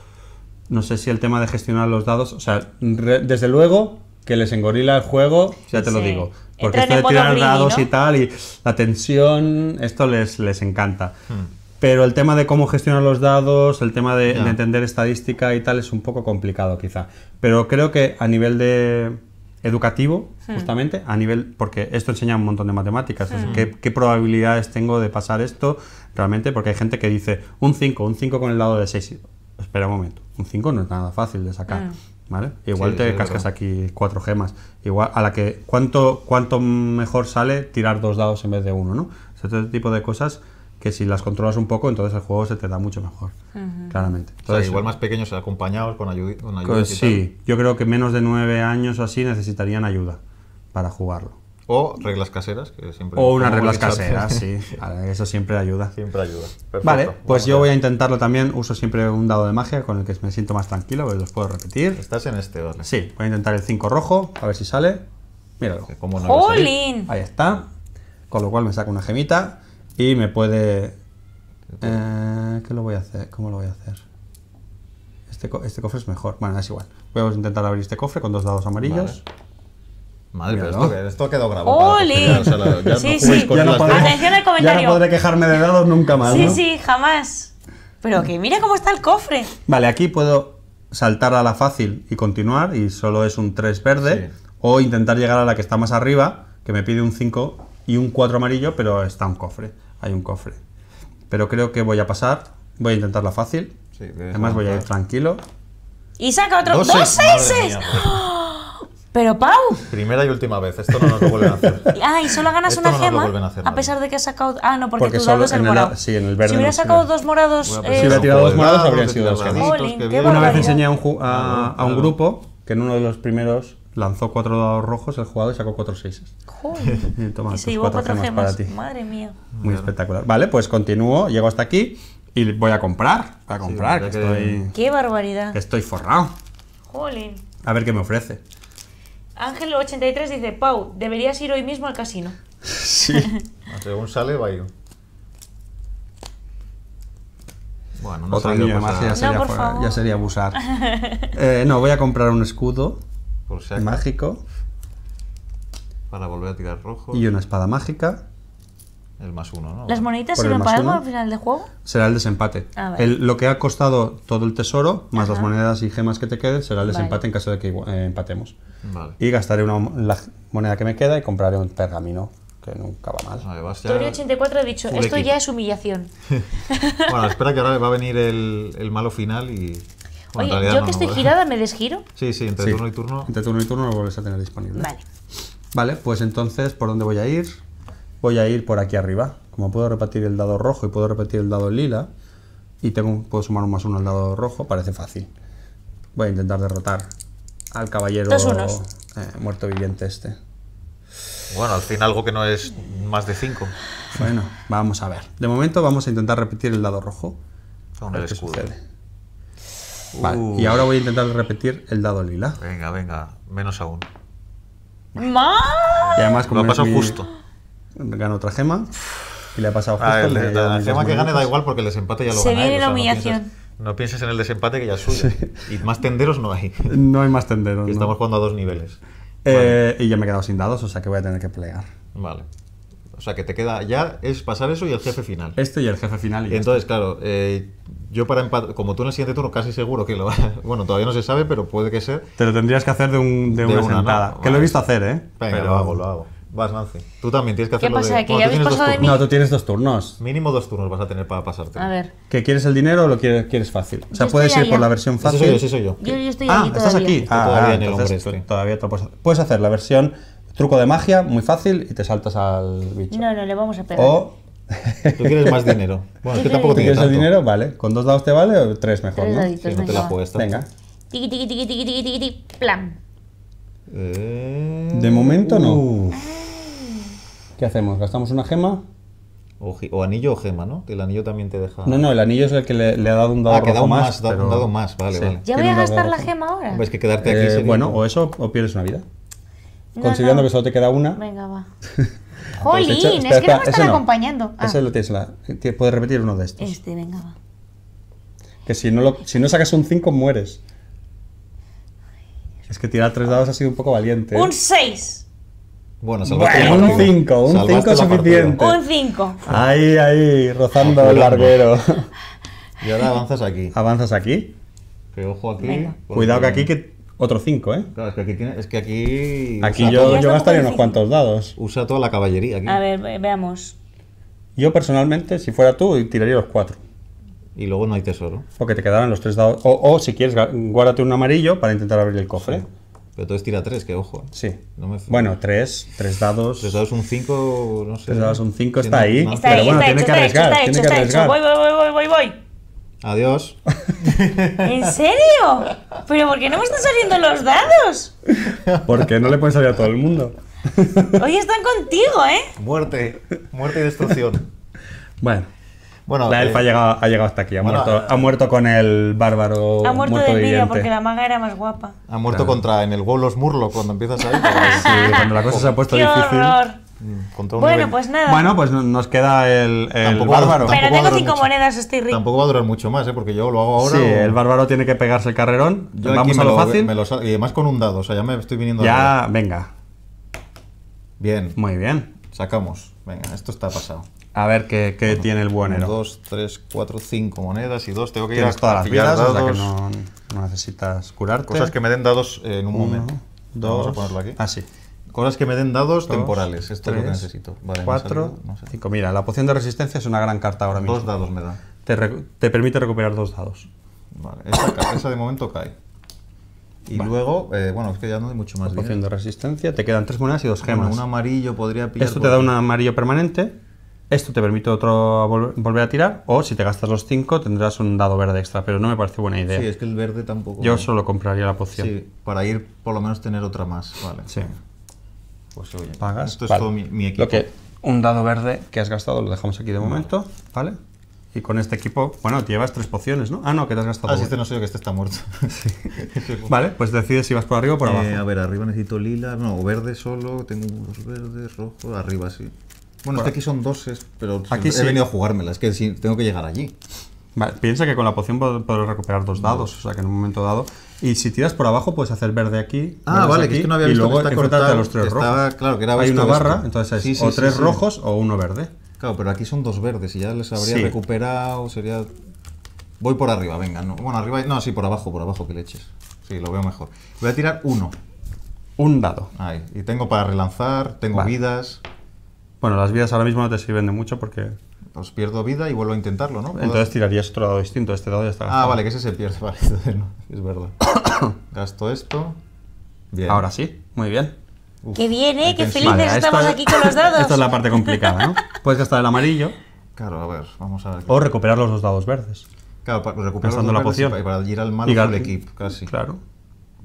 no sé si el tema de gestionar los dados, o sea, desde luego que les engorila el juego, ya te lo digo. Porque esto de tirar dados y tal, y la tensión, esto les, les encanta. Hmm. Pero el tema de cómo gestionar los dados, el tema de, entender estadística y tal es un poco complicado quizá. Pero creo que a nivel de educativo, justamente, a nivel, porque esto enseña un montón de matemáticas, ¿qué, probabilidades tengo de pasar esto realmente? Porque hay gente que dice un 5, un 5 con el lado de 6. Espera un momento, un 5 no es nada fácil de sacar. ¿Vale? Igual te cascas aquí cuatro gemas. Igual a la que cuánto, cuánto mejor sale tirar dos dados en vez de uno, ¿no? este tipo de cosas que si las controlas un poco, entonces el juego se te da mucho mejor, claramente. o sea, igual más pequeños acompañados con, ayuda. Con ayuda pues sí, yo creo que menos de nueve años o así necesitarían ayuda para jugarlo. O reglas caseras, que siempre... O unas reglas caseras, sí. Eso siempre ayuda. Siempre ayuda. Vale, pues yo voy a intentarlo también. Uso siempre un dado de magia con el que me siento más tranquilo, pues los puedo repetir. Estás en este, vale. Sí, voy a intentar el 5 rojo, a ver si sale. Míralo. No ¡Jolín! Ahí está. Con lo cual me saco una gemita. Y me puede... Eh, ¿Qué lo voy a hacer? ¿Cómo lo voy a hacer? Este, este, cofre es mejor. Bueno, es igual. Voy a intentar abrir este cofre con dos dados amarillos. Vale. Madre, esto, quedó grabado. ¡Oli! sí, sí. no podré, Atención al comentario. no podré quejarme de dados nunca más. Sí, sí, jamás. Pero que mira cómo está el cofre. Vale, aquí puedo saltar a la fácil y continuar, y solo es un 3 verde, o intentar llegar a la que está más arriba, que me pide un 5 y un 4 amarillo, pero está un cofre. Hay un cofre. Pero creo que voy a pasar. Voy a intentarla fácil. Además voy a ir tranquilo. Y saca otro. ¡Dos, ¡Dos Pero Pau. Primera y última vez, esto no nos lo vuelven a hacer. ah, y solo ganas una gema. A, pesar de que has sacado. Ah, no, porque, porque tu es el morado. sí, en el verde. Si hubiera sacado dos morados. Eh, si hubiera tirado dos morados, habrían sido dos gemas. Una vez enseñé a un grupo que en uno de los primeros lanzó cuatro dados rojos el jugador y sacó cuatro seises. Y pues se cuatro, gemas. Madre mía. Muy espectacular. Vale, pues continúo, llego hasta aquí y voy a comprar. a comprar, que ¡Qué barbaridad! estoy forrado. ¡Jolín! A ver qué me ofrece. Ángel83 dice: Pau, deberías ir hoy mismo al casino. sí. Según sale, va ir Bueno, no Otra niña más, ya, sería, ya sería abusar. Eh, no, voy a comprar un escudo Mágico. Para volver a tirar rojo. Y una espada mágica. El más uno, ¿no? ¿Las moneditas sirven para algo al final del juego? Será el desempate. Ah, lo que ha costado todo el tesoro, más las monedas y gemas que te queden, será el desempate en caso de que eh, empatemos. Vale. Y gastaré la moneda que me queda y compraré un pergamino, que nunca va mal. Vale, vas ya 84 he dicho, esto ya es humillación. bueno, espera que ahora va a venir el malo final y Oye, yo que estoy girada, ¿me desgiro? Sí, sí, entre turno y turno. Entre turno y turno lo vuelves a tener disponible. Vale. Vale, pues entonces, ¿por dónde voy a ir? Voy a ir por aquí arriba. Como puedo repetir el dado rojo y puedo repetir el dado lila, y tengo, puedo sumar un más uno al dado rojo, parece fácil. Voy a intentar derrotar al caballero eh, muerto viviente este. Bueno, al fin algo que no es más de 5. Bueno, vamos a ver. De momento vamos a intentar repetir el dado rojo. Con el escudo y ahora voy a intentar repetir el dado lila. Venga, venga, menos aún. ¡Más! Y además, como lo ha pasado justo. Gano otra gema y le ha pasado ah, justo. la, gema que gane da igual porque el desempate ya lo Se viene la humillación. no, pienses, en el desempate que ya es suyo. Y más tenderos no hay. No hay más tenderos. Estamos jugando a dos niveles. Eh, y ya me he quedado sin dados, o sea que voy a tener que pelear. Vale. O sea, que te queda ya es pasar eso y el jefe final. Este y el jefe final. Y Entonces, claro, eh, yo para empatar, como tú en el siguiente turno casi seguro que lo vas Bueno, todavía no se sabe, pero puede que sea. Te lo tendrías que hacer de, un, de, una, sentada. que lo he visto hacer, ¿eh? pero... lo hago, lo hago. Vas, Nancy. Tú también tienes que hacerlo ¿Qué pasa? De... ¿Que ya habéis pasado de mí? No, tú tienes dos turnos. Mínimo dos turnos vas a tener para pasarte. A ver. ¿Que quieres el dinero o lo quieres, fácil? O sea, puedes ir por la versión fácil. Sí, soy yo, sí soy yo. Yo, estoy ah, aquí ¿estás aquí? Ah, ah, todavía en el hombre este. Todavía te lo puedes hacer. Puedes hacer la versión Truco de magia, muy fácil y te saltas al bicho. No, no, le vamos a pegar. O... Tú quieres más dinero. Bueno, es que tampoco tienes el dinero, vale. ¿Con dos dados te vale o tres mejor? Tres ¿no? Si no te la juegues tanto. Venga. Tiki, tiki, tiki, tiki, tiki, tiki, plan. Eh... De momento no. Ah. ¿Qué hacemos? ¿Gastamos una gema? O, anillo o gema, ¿no? Que el anillo también te deja. No, no, el anillo es el que le, ha dado un dado ah, que rojo más. más da, dado más, vale, vale. ¿Ya voy a gastar la gema ahora? Pues que quedarte aquí. Eh, sería bueno, o eso, o pierdes una vida. Considerando que solo te queda una. Venga, va. Pues Jolín, es que no me están acompañando. Ah. Ese lo tienes, puedes repetir uno de estos. Este, venga, va. Que si no, lo, sacas un 5, mueres. Es que tirar tres dados ha sido un poco valiente. ¿eh? Un 6. Bueno, salvaste un 5, un 5 es suficiente. Un 5. Ahí, ahí, rozando el larguero. Y ahora avanzas aquí. ¿Avanzas aquí? Que ojo aquí. Cuidado que aquí que otro 5, ¿eh? Claro, es que aquí. Tiene, es que aquí, aquí yo, yo gastaría unos cuantos dados. Usa toda la caballería aquí. A ver, veamos. Yo personalmente, si fuera tú, tiraría los 4. Y luego no hay tesoro. Porque te quedaran los 3 dados. O, si quieres, guárdate un amarillo para intentar abrir el cofre. Pero tú tira 3, que ojo. ¿eh? Sí. Bueno, 3, 3 dados. 3 dados un 5, no sé. 3 dados, un 5, está ahí. Pero ahí, bueno, está tiene hecho, que arriesgar, está tiene hecho, que está hecho. arriesgar. voy, voy, voy, voy, voy. Adiós. ¿En serio? ¿Pero por qué no me están saliendo los dados? Porque no le pueden salir a todo el mundo. Hoy están contigo, ¿eh? Muerte, muerte y destrucción. Bueno. Bueno, la elfa eh, ha, llegado, ha, llegado, hasta aquí, ha, eh, muerto, con el bárbaro. Ha muerto, de envidia porque la maga era más guapa. Ha muerto contra en el golos los cuando empiezas ahí. sí, cuando la cosa se ha puesto difícil bueno, pues nada. Bueno, pues nos queda el, el bárbaro. Pero tengo cinco monedas, estoy rico. Tampoco va a durar mucho más, ¿eh? porque yo lo hago ahora. Sí, el bárbaro tiene que pegarse el carrerón. Vamos a lo, fácil. y además con un dado, o sea, ya me estoy viniendo. Ya, venga. Bien. Muy bien. Sacamos. Venga, esto está pasado. A ver qué, tiene el buenero. Dos, tres, cuatro, cinco monedas y dos. Tengo que ir a todas las no, necesitas curarte. Cosas que me den dados en un momento. Dos. Vamos a ponerlo aquí. Así. Ah, Cosas que me den dados temporales. Esto es lo que necesito. Vale, cuatro, cinco. Mira, la poción de resistencia es una gran carta ahora mismo. Dos dados me da. Te, te permite recuperar dos dados. Vale, esa, de momento cae. Y luego, eh, bueno, es que ya no hay mucho más. La poción de resistencia, te quedan tres monedas y dos gemas. un amarillo podría pillar. Esto te da un amarillo permanente. Esto te permite otro volver a tirar, o si te gastas los 5 tendrás un dado verde extra, pero no me parece buena idea. Sí, es que el verde tampoco. Yo solo compraría la poción. para ir por lo menos tener otra más, vale. Sí. Pues pagas. Esto es todo mi, equipo. que, un dado verde que has gastado lo dejamos aquí de momento, ¿vale? Y con este equipo, bueno, te llevas tres pociones, ¿no? Ah, no, que te has gastado. Ah, este no soy yo, que este está muerto. vale, pues decides si vas por arriba o por eh, abajo. a ver, arriba necesito lila, no, verde solo, tengo unos verdes, rojo, arriba sí. Bueno, este aquí son doses, pero aquí he venido a jugármela, es que tengo que llegar allí. Vale, piensa que con la poción podrás recuperar dos dados, o sea que en un momento dado y si tiras por abajo puedes hacer verde aquí. Ah, vale, es no había visto Y luego los tres rojos. claro, que era Hay una barra, entonces o tres rojos o uno verde. Claro, pero aquí son dos verdes y ya les habría recuperado, sería... Voy por arriba, venga. Bueno, arriba... No, sí, por abajo, por abajo, que le eches, Sí, lo veo mejor. Voy a tirar uno. Un dado. Ahí. Y tengo para relanzar, tengo vidas... Bueno, las vidas ahora mismo no te sirven de mucho porque pues pierdo vida y vuelvo a intentarlo, ¿no? Entonces tirarías otro dado distinto, este dado ya está gastado. Ah, vale, que ese se pierde, vale, es verdad. Gasto esto. Bien. Ahora sí, muy bien. ¡Qué bien, eh! ¡Qué felices estamos aquí con los dados! Esta es la parte complicada, ¿no? Puedes gastar el amarillo. Claro, a ver, vamos a ver. O recuperar los dos dados verdes. Claro, para recuperar los dos la poción. Y para ir al malo del equipo, casi. Claro.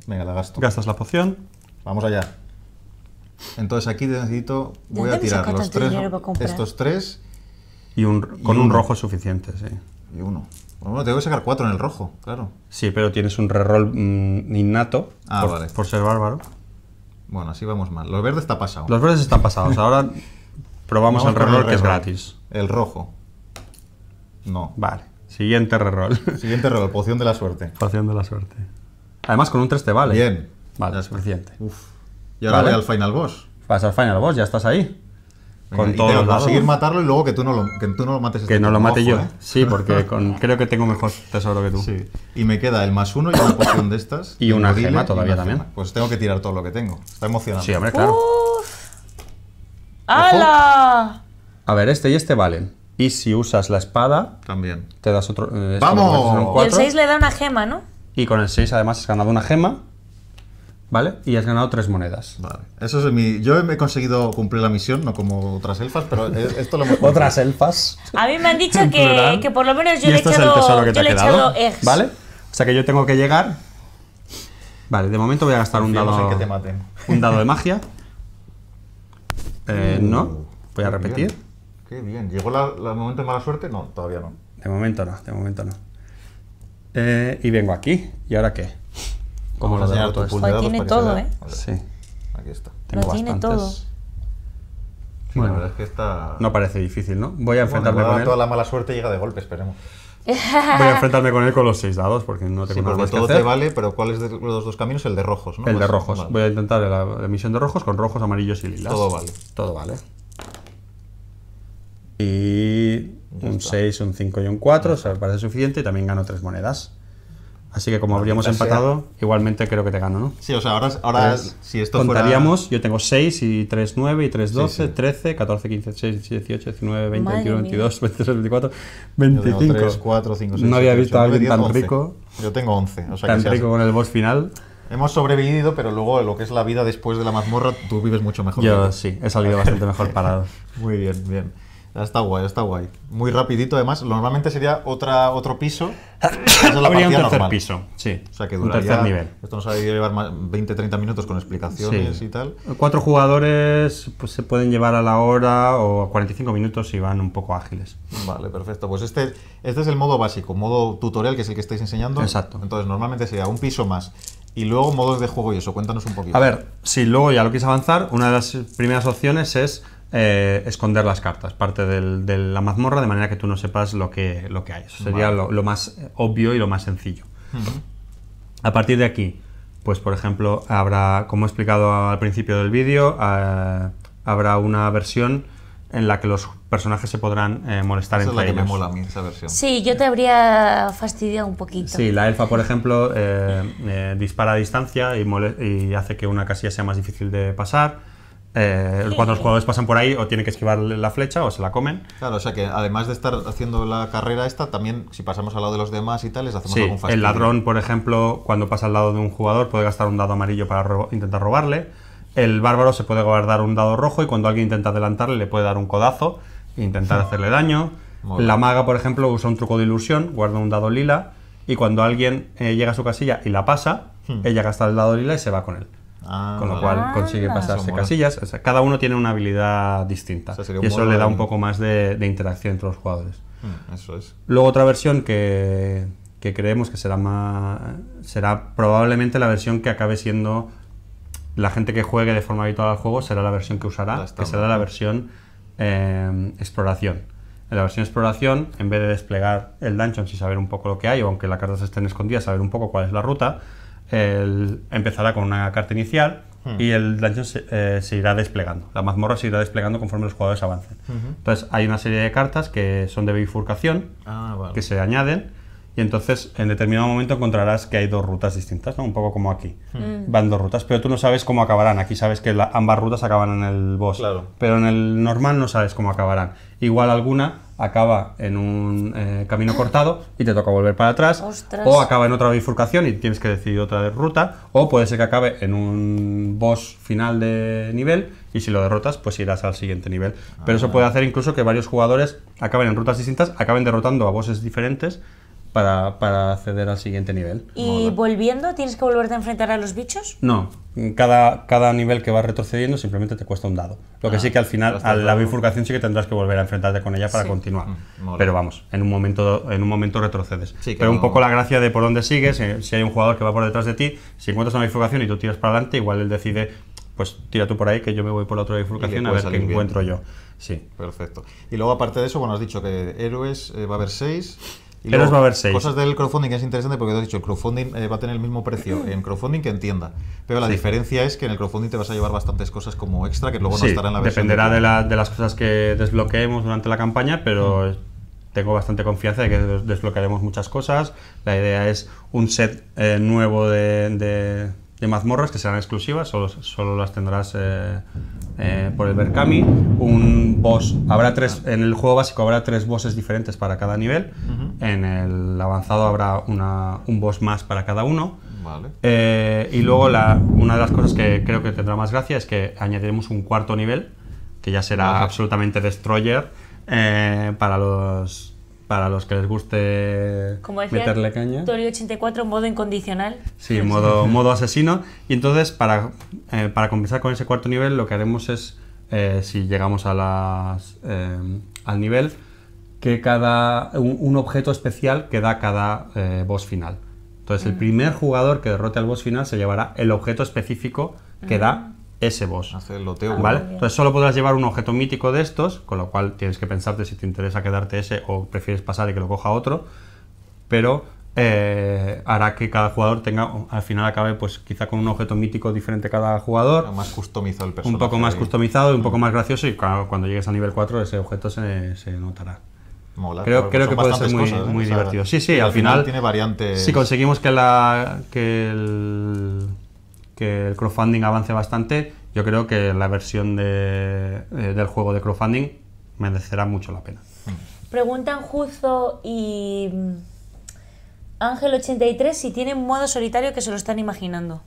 Venga, la gasto. Gastas la poción. Vamos allá. Entonces aquí necesito, voy a tirar los tres, estos tres con un rojo es suficiente, sí. Y uno. Bueno, tengo que sacar cuatro en el rojo, claro. Sí, pero tienes un reroll mm, innato ah, por, por ser bárbaro. Bueno, así vamos mal. Los verdes está pasado. Los verdes están pasados. Ahora probamos el reroll que es gratis. El rojo. No. Vale. Siguiente reroll. Siguiente reroll. Poción de la suerte. Poción de la suerte. Además, con un 3 te vale. Bien. Vale, suficiente. Uf. Y ahora al final boss. Vas al final boss, ya estás ahí con conseguir matarlo y luego que tú no lo, que tú no lo mates. Que este no lo mate yo. ¿eh? Sí, porque creo que tengo mejor tesoro que tú. Y me queda el más uno y una poción de estas. y, una gema todavía también. Pues tengo que tirar todo lo que tengo. Está emocionante. Sí, hombre, claro. ¡Hala! A ver, este y este valen. Y si usas la espada, también te das otro. Eh, ¡Vamos! Y el 6 le da una gema, ¿no? Y con el 6 además has ganado una gema. ¿Vale? Y has ganado tres monedas. Vale. Eso es Yo he conseguido cumplir la misión, no como otras elfas, pero e, esto lo hemos Otras elfas. A mí me han dicho que, por lo menos yo he echado. yo he echado ¿Vale? O sea que yo tengo que llegar. Vale, de momento voy a gastar un dado. Un dado de magia. Eh, uh, no. Voy a repetir. Qué bien. ¿Llegó el momento de mala suerte? No, todavía no. De momento no, de momento no. Eh, y vengo aquí. ¿Y ahora qué? Como lo tiene todo, ¿eh? Sí. Aquí está. tiene todo. es que No parece difícil, ¿no? Voy a enfrentarme con él. Toda la mala suerte llega de golpe, esperemos. Voy a enfrentarme con él con los seis dados, porque no tengo nada todo te vale, pero ¿cuál es de los dos caminos? El de rojos, ¿no? El de rojos. Voy a intentar la, emisión de rojos con rojos, amarillos y lilas. Todo vale. Todo vale. Y un 6, un 5 y un 4, o sea, me parece suficiente y también gano tres monedas. Así que como habríamos empatado, igualmente creo que te gano, ¿no? Sí, o sea, ahora, ahora si esto Contaríamos, yo tengo 6 y 3, 9 y 3, 12, 13, 14, 15, 16, 18, 19, 20, 21, 22, 23, 24, 25. 3, 4, 5, 6, No había visto a alguien tan rico. Yo tengo 11. O sea, tan rico con el boss final. Hemos sobrevivido, pero luego lo que es la vida después de la mazmorra, tú vives mucho mejor. Yo sí, he salido bastante mejor parado. Muy bien, bien. Está guay, está guay. Muy rapidito, además. Normalmente sería otra, otro piso. Esa un tercer piso, sí. O sea que duraría, un tercer nivel. Esto nos ha a llevar 20-30 minutos con explicaciones y tal. Cuatro jugadores pues, se pueden llevar a la hora o a 45 minutos si van un poco ágiles. Vale, perfecto. Pues este, este es el modo básico, modo tutorial, que es el que estáis enseñando. Exacto. Entonces, normalmente sería un piso más. Y luego modos de juego y eso, cuéntanos un poquito. A ver, si luego ya lo quieres avanzar, una de las primeras opciones es eh, esconder las cartas, parte de la mazmorra, de manera que tú no sepas lo que, lo que hay. Eso sería lo, más eh, obvio y lo más sencillo. A partir de aquí, pues por ejemplo, habrá, como he explicado al principio del vídeo, eh, habrá una versión en la que los personajes se podrán molestar entre entre es la Que me mola a mí, esa versión. Sí, yo te habría fastidiado un poquito. Sí, la elfa, por ejemplo, dispara a distancia y, y hace que una casilla sea más difícil de pasar. Eh, cuando los jugadores pasan por ahí, o tienen que esquivar la flecha o se la comen. Claro, o sea que además de estar haciendo la carrera esta, también si pasamos al lado de los demás y tal, les hacemos algún El ladrón, por ejemplo, cuando pasa al lado de un jugador, puede gastar un dado amarillo para intentar robarle. El bárbaro se puede guardar un dado rojo y cuando alguien intenta adelantarle, le puede dar un codazo e intentar hacerle daño. la maga, por ejemplo, usa un truco de ilusión, guarda un dado lila y cuando alguien eh, llega a su casilla y la pasa, hmm. ella gasta el dado lila y se va con él. Ah, con lo cual consigue ah. pasarse casillas. cada uno tiene una habilidad distinta. y eso le da un poco más de, interacción entre los jugadores. Mm, Luego otra versión que, creemos que será más. será probablemente la versión que acabe siendo. La gente que juegue de forma habitual al juego será la versión que usará, que será la versión em, exploración. En la versión exploración, en vez de desplegar el dungeon y saber un poco lo que hay, o aunque las cartas estén escondidas, saber un poco cuál es la ruta, empezará con una carta inicial hmm. y el dungeon eh, se, irá desplegando. La mazmorra se irá desplegando conforme los jugadores avancen. Entonces hay una serie de cartas que son de bifurcación, ah, que se añaden. Y entonces en determinado momento encontrarás que hay dos rutas distintas, Un poco como aquí. Hmm. Mm. Van dos rutas, pero tú no sabes cómo acabarán. Aquí sabes que ambas rutas acaban en el boss. Pero en el normal no sabes cómo acabarán. Igual alguna acaba en un eh, camino cortado y te toca volver para atrás, o acaba en otra bifurcación y tienes que decidir otra ruta, o puede ser que acabe en un boss final de nivel y si lo derrotas pues irás al siguiente nivel. Pero eso ah. puede hacer incluso que varios jugadores acaben en rutas distintas, acaben derrotando a bosses diferentes para, acceder al siguiente nivel. ¿Y volviendo tienes que volverte a enfrentar a los bichos? No, cada, cada nivel que vas retrocediendo simplemente te cuesta un dado. Lo que ah, sí que al final, a la bifurcación sí que tendrás que volver a enfrentarte con ella para continuar. Mm, Pero vamos, en un momento, en un momento retrocedes. Pero un poco la gracia de por dónde sigues, eh, si hay un jugador que va por detrás de ti, si encuentras una bifurcación y tú tiras para adelante, igual él decide, pues tira tú por ahí que yo me voy por la otra bifurcación a ver qué encuentro yo. Sí. Perfecto. Y luego aparte de eso, bueno, has dicho que héroes eh, va a haber seis y va a haber Cosas del crowdfunding que es interesante porque te has dicho, el crowdfunding eh, va a tener el mismo precio mm. en crowdfunding que entienda Pero la diferencia es que en el crowdfunding te vas a llevar bastantes cosas como extra que luego no estarán en la versión. Dependerá de, las cosas que desbloqueemos durante la campaña, pero mm. tengo bastante confianza de que desbloquearemos muchas cosas. La idea es un set eh, nuevo de de mazmorras que serán exclusivas, solo, solo las tendrás eh, eh, por el Berkami. Un boss, habrá tres, en el juego básico habrá tres bosses diferentes para cada nivel, en el avanzado habrá un boss más para cada uno. Eh, y luego una de las cosas que creo que tendrá más gracia es que añadiremos un cuarto nivel, que ya será absolutamente destroyer para los para los que les guste meterle caña. Tori 84 modo incondicional. Sí, modo, modo asesino. Y entonces, para, eh, para compensar con ese cuarto nivel, lo que haremos es, eh, si llegamos a eh, al nivel, que cada un, un, objeto especial que da cada boss final. Entonces, el mm. primer jugador que derrote al boss final se llevará el objeto específico que mm. da ese boss. ¿Vale? Entonces solo podrás llevar un objeto mítico de estos, con lo cual tienes que pensarte si te interesa quedarte ese o prefieres pasar y que lo coja otro, pero eh, hará que cada jugador tenga, al final acabe pues quizá con un objeto mítico diferente cada jugador. Más customizado Un poco más customizado y un poco mm. más gracioso y cuando llegues a nivel 4 ese objeto se, notará. Mola, creo, que puede ser muy, ¿eh? divertido. Sí, sí, al, final, tiene variantes. Si conseguimos que, la, que el que el crowdfunding avance bastante, yo creo que la versión eh, del juego de crowdfunding merecerá mucho la pena. Preguntan Juzo y mm, Ángel83 si tienen modo solitario que se lo están imaginando.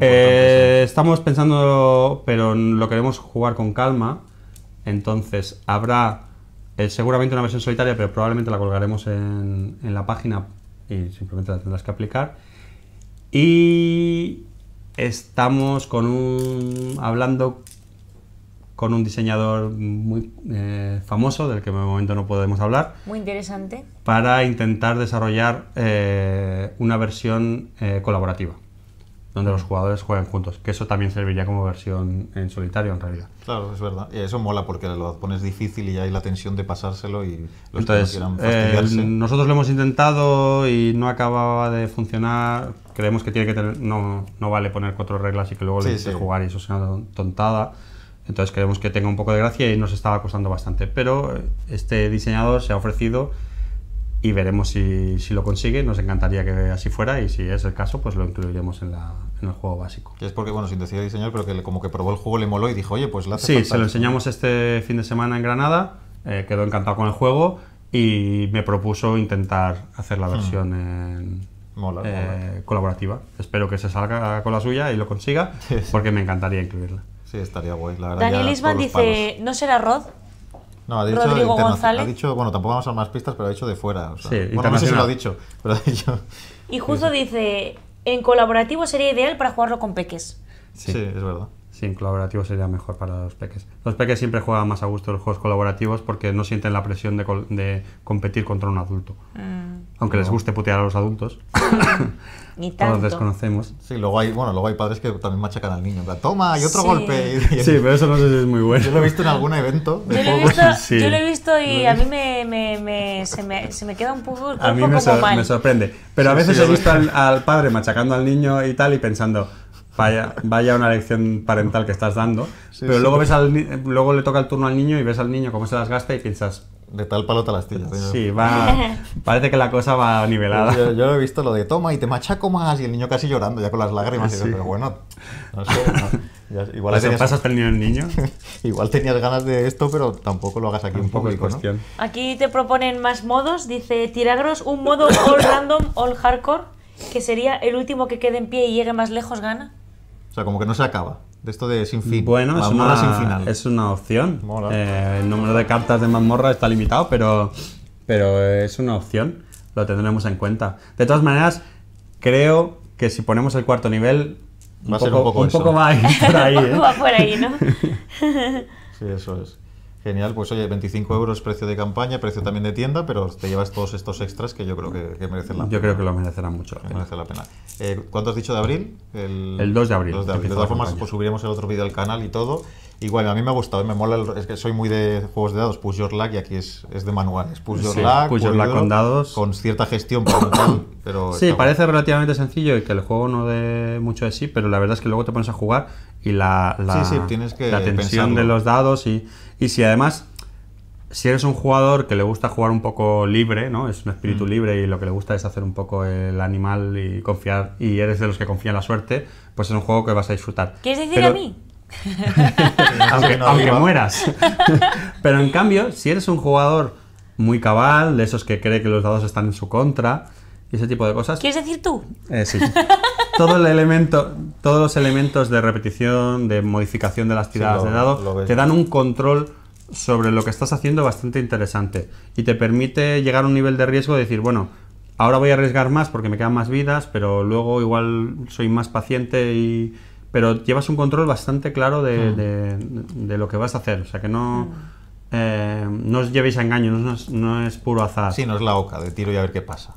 Eh, estamos pensando, pero lo queremos jugar con calma. Entonces, habrá eh, seguramente una versión solitaria, pero probablemente la colgaremos en, en la página y simplemente la tendrás que aplicar. Y estamos con un, hablando con un diseñador muy eh, famoso, del que de momento no podemos hablar. Muy interesante. Para intentar desarrollar eh, una versión eh, colaborativa donde los jugadores juegan juntos, que eso también serviría como versión en solitario en realidad. Claro, es verdad. Y eso mola porque lo pones difícil y ya hay la tensión de pasárselo y los que eh, fastidiarse. nosotros lo hemos intentado y no acababa de funcionar. Creemos que tiene que tener, no, no vale poner cuatro reglas y que luego le sí. jugar y eso sea una tontada. Entonces queremos que tenga un poco de gracia y nos estaba costando bastante. Pero eh, este diseñador se ha ofrecido y veremos si, si, lo consigue. Nos encantaría que así fuera y si es el caso, pues lo incluiremos en, la, en el juego básico. Que es porque, bueno, sin decir diseñador, pero que como que probó el juego, le moló y dijo, oye, pues la hace Sí, se lo enseñamos este fin de semana en Granada, eh, quedó encantado con el juego y me propuso intentar hacer la hmm. versión eh, colaborativa. Espero que se salga con la suya y lo consiga, porque me encantaría incluirla. Sí, estaría guay, la Daniel Isman dice, ¿no será Rod? No, ha dicho Rodrigo González. bueno, tampoco vamos a más pistas, pero ha dicho de fuera. sí, no sé si lo ha dicho, Y justo dice: en colaborativo sería ideal para jugarlo con peques. Sí, es verdad. Sí, en colaborativo sería mejor para los peques. Los peques siempre juegan más a gusto los juegos colaborativos porque no sienten la presión de, competir contra un adulto. Ah. Aunque les guste putear a los adultos. Ni Todos desconocemos. Sí, luego hay, bueno, luego hay padres que también machacan al niño. En toma, y otro golpe. sí, pero eso no sé si es muy bueno. Yo lo he visto en algún evento. yo, lo he visto, y a mí me, me, se me, se, me, queda un poco. A mí me, sorprende. Pero a veces he visto al, padre machacando al niño y tal y pensando. Vaya, vaya, una lección parental que estás dando. pero luego, ves al, luego le toca el turno al niño y ves al niño cómo se las gasta y piensas, de tal palo tal astilla. Sí, va, parece que la cosa va nivelada. Yo, yo, he visto lo de toma y te machaco más y el niño casi llorando ya con las lágrimas. Ah, pero bueno, no sé. igual pues tenías, pasa el niño el niño. igual tenías ganas de esto, pero tampoco lo hagas aquí un poco. ¿no? Aquí te proponen más modos. Dice Tiragros, un modo all random, all hardcore, que sería el último que quede en pie y llegue más lejos gana. O sea, como que no se acaba. De esto de sin fin. Bueno, es una, opción. Eh, el número de cartas de mazmorra está limitado, pero, pero es una opción. Lo tendremos en cuenta. De todas maneras, creo que si ponemos el cuarto nivel, un, poco, ser va por ahí. ¿eh? sí, eso es. Genial, pues oye, 25 euros precio de campaña, precio también de tienda, pero te llevas todos estos extras que yo creo que, merecen la yo pena. Yo creo que lo merecerán mucho. Eh, ¿Cuánto has dicho de abril? El, 2 de abril. de, todas formas, pues subiremos el otro vídeo al canal y todo. Igual, a mí me ha gustado, eh, me mola, es que soy muy de juegos de dados, push your luck, y aquí es, es de manuales. Push your luck, con dados. Con cierta gestión, pero... Sí, parece relativamente sencillo y que el juego no dé mucho de sí, pero la verdad es que luego te pones a jugar y la, la, tienes que la tensión de los dados y y si además, si eres un jugador que le gusta jugar un poco libre, ¿no? Es un espíritu mm. libre y lo que le gusta es hacer un poco el animal y confiar, y eres de los que confían la suerte, pues es un juego que vas a disfrutar. ¿Quieres decir a mí? aunque, aunque mueras. Pero en cambio, si eres un jugador muy cabal, de esos que cree que los dados están en su contra, ese tipo de cosas. ¿Quieres decir tú? Eh, sí. Todo el elemento, todos los elementos de repetición, de modificación de las tiradas de dado, te dan un control sobre lo que estás haciendo bastante interesante y te permite llegar a un nivel de riesgo de decir, bueno, ahora voy a arriesgar más porque me quedan más vidas, pero luego igual soy más paciente y... Pero llevas un control bastante claro de, mm. lo que vas a hacer, o sea que no... Mm. Eh, no os llevéis a engaño, no es, puro azar. Sí, no es la oca de tiro y a ver qué pasa.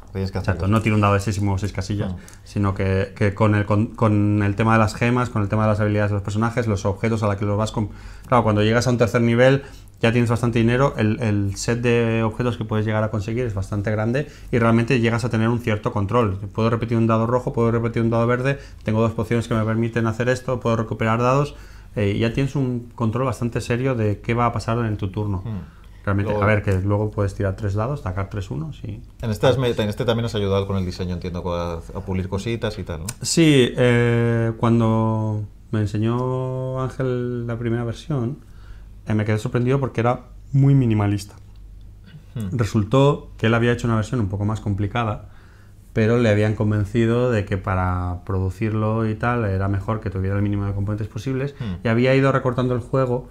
no tiro un dado de y o seis casillas, ah. sino que, con, el, con, el tema de las gemas, con el tema de las habilidades de los personajes, los objetos a la que los vas con. Claro, cuando llegas a un tercer nivel ya tienes bastante dinero, el, el, set de objetos que puedes llegar a conseguir es bastante grande y realmente llegas a tener un cierto control. Puedo repetir un dado rojo, puedo repetir un dado verde, tengo dos pociones que me permiten hacer esto, puedo recuperar dados eh, ya tienes un control bastante serio de qué va a pasar en tu turno. Hmm. Realmente, a ver, que luego puedes tirar tres lados, sacar tres unos y... En este, ah, este también has ayudado con el diseño, entiendo, a, pulir cositas y tal, ¿no? Sí, eh, cuando me enseñó Ángel la primera versión, eh, me quedé sorprendido porque era muy minimalista. Hmm. Resultó que él había hecho una versión un poco más complicada, pero le habían convencido de que para producirlo y tal era mejor que tuviera el mínimo de componentes posibles hmm. y había ido recortando el juego.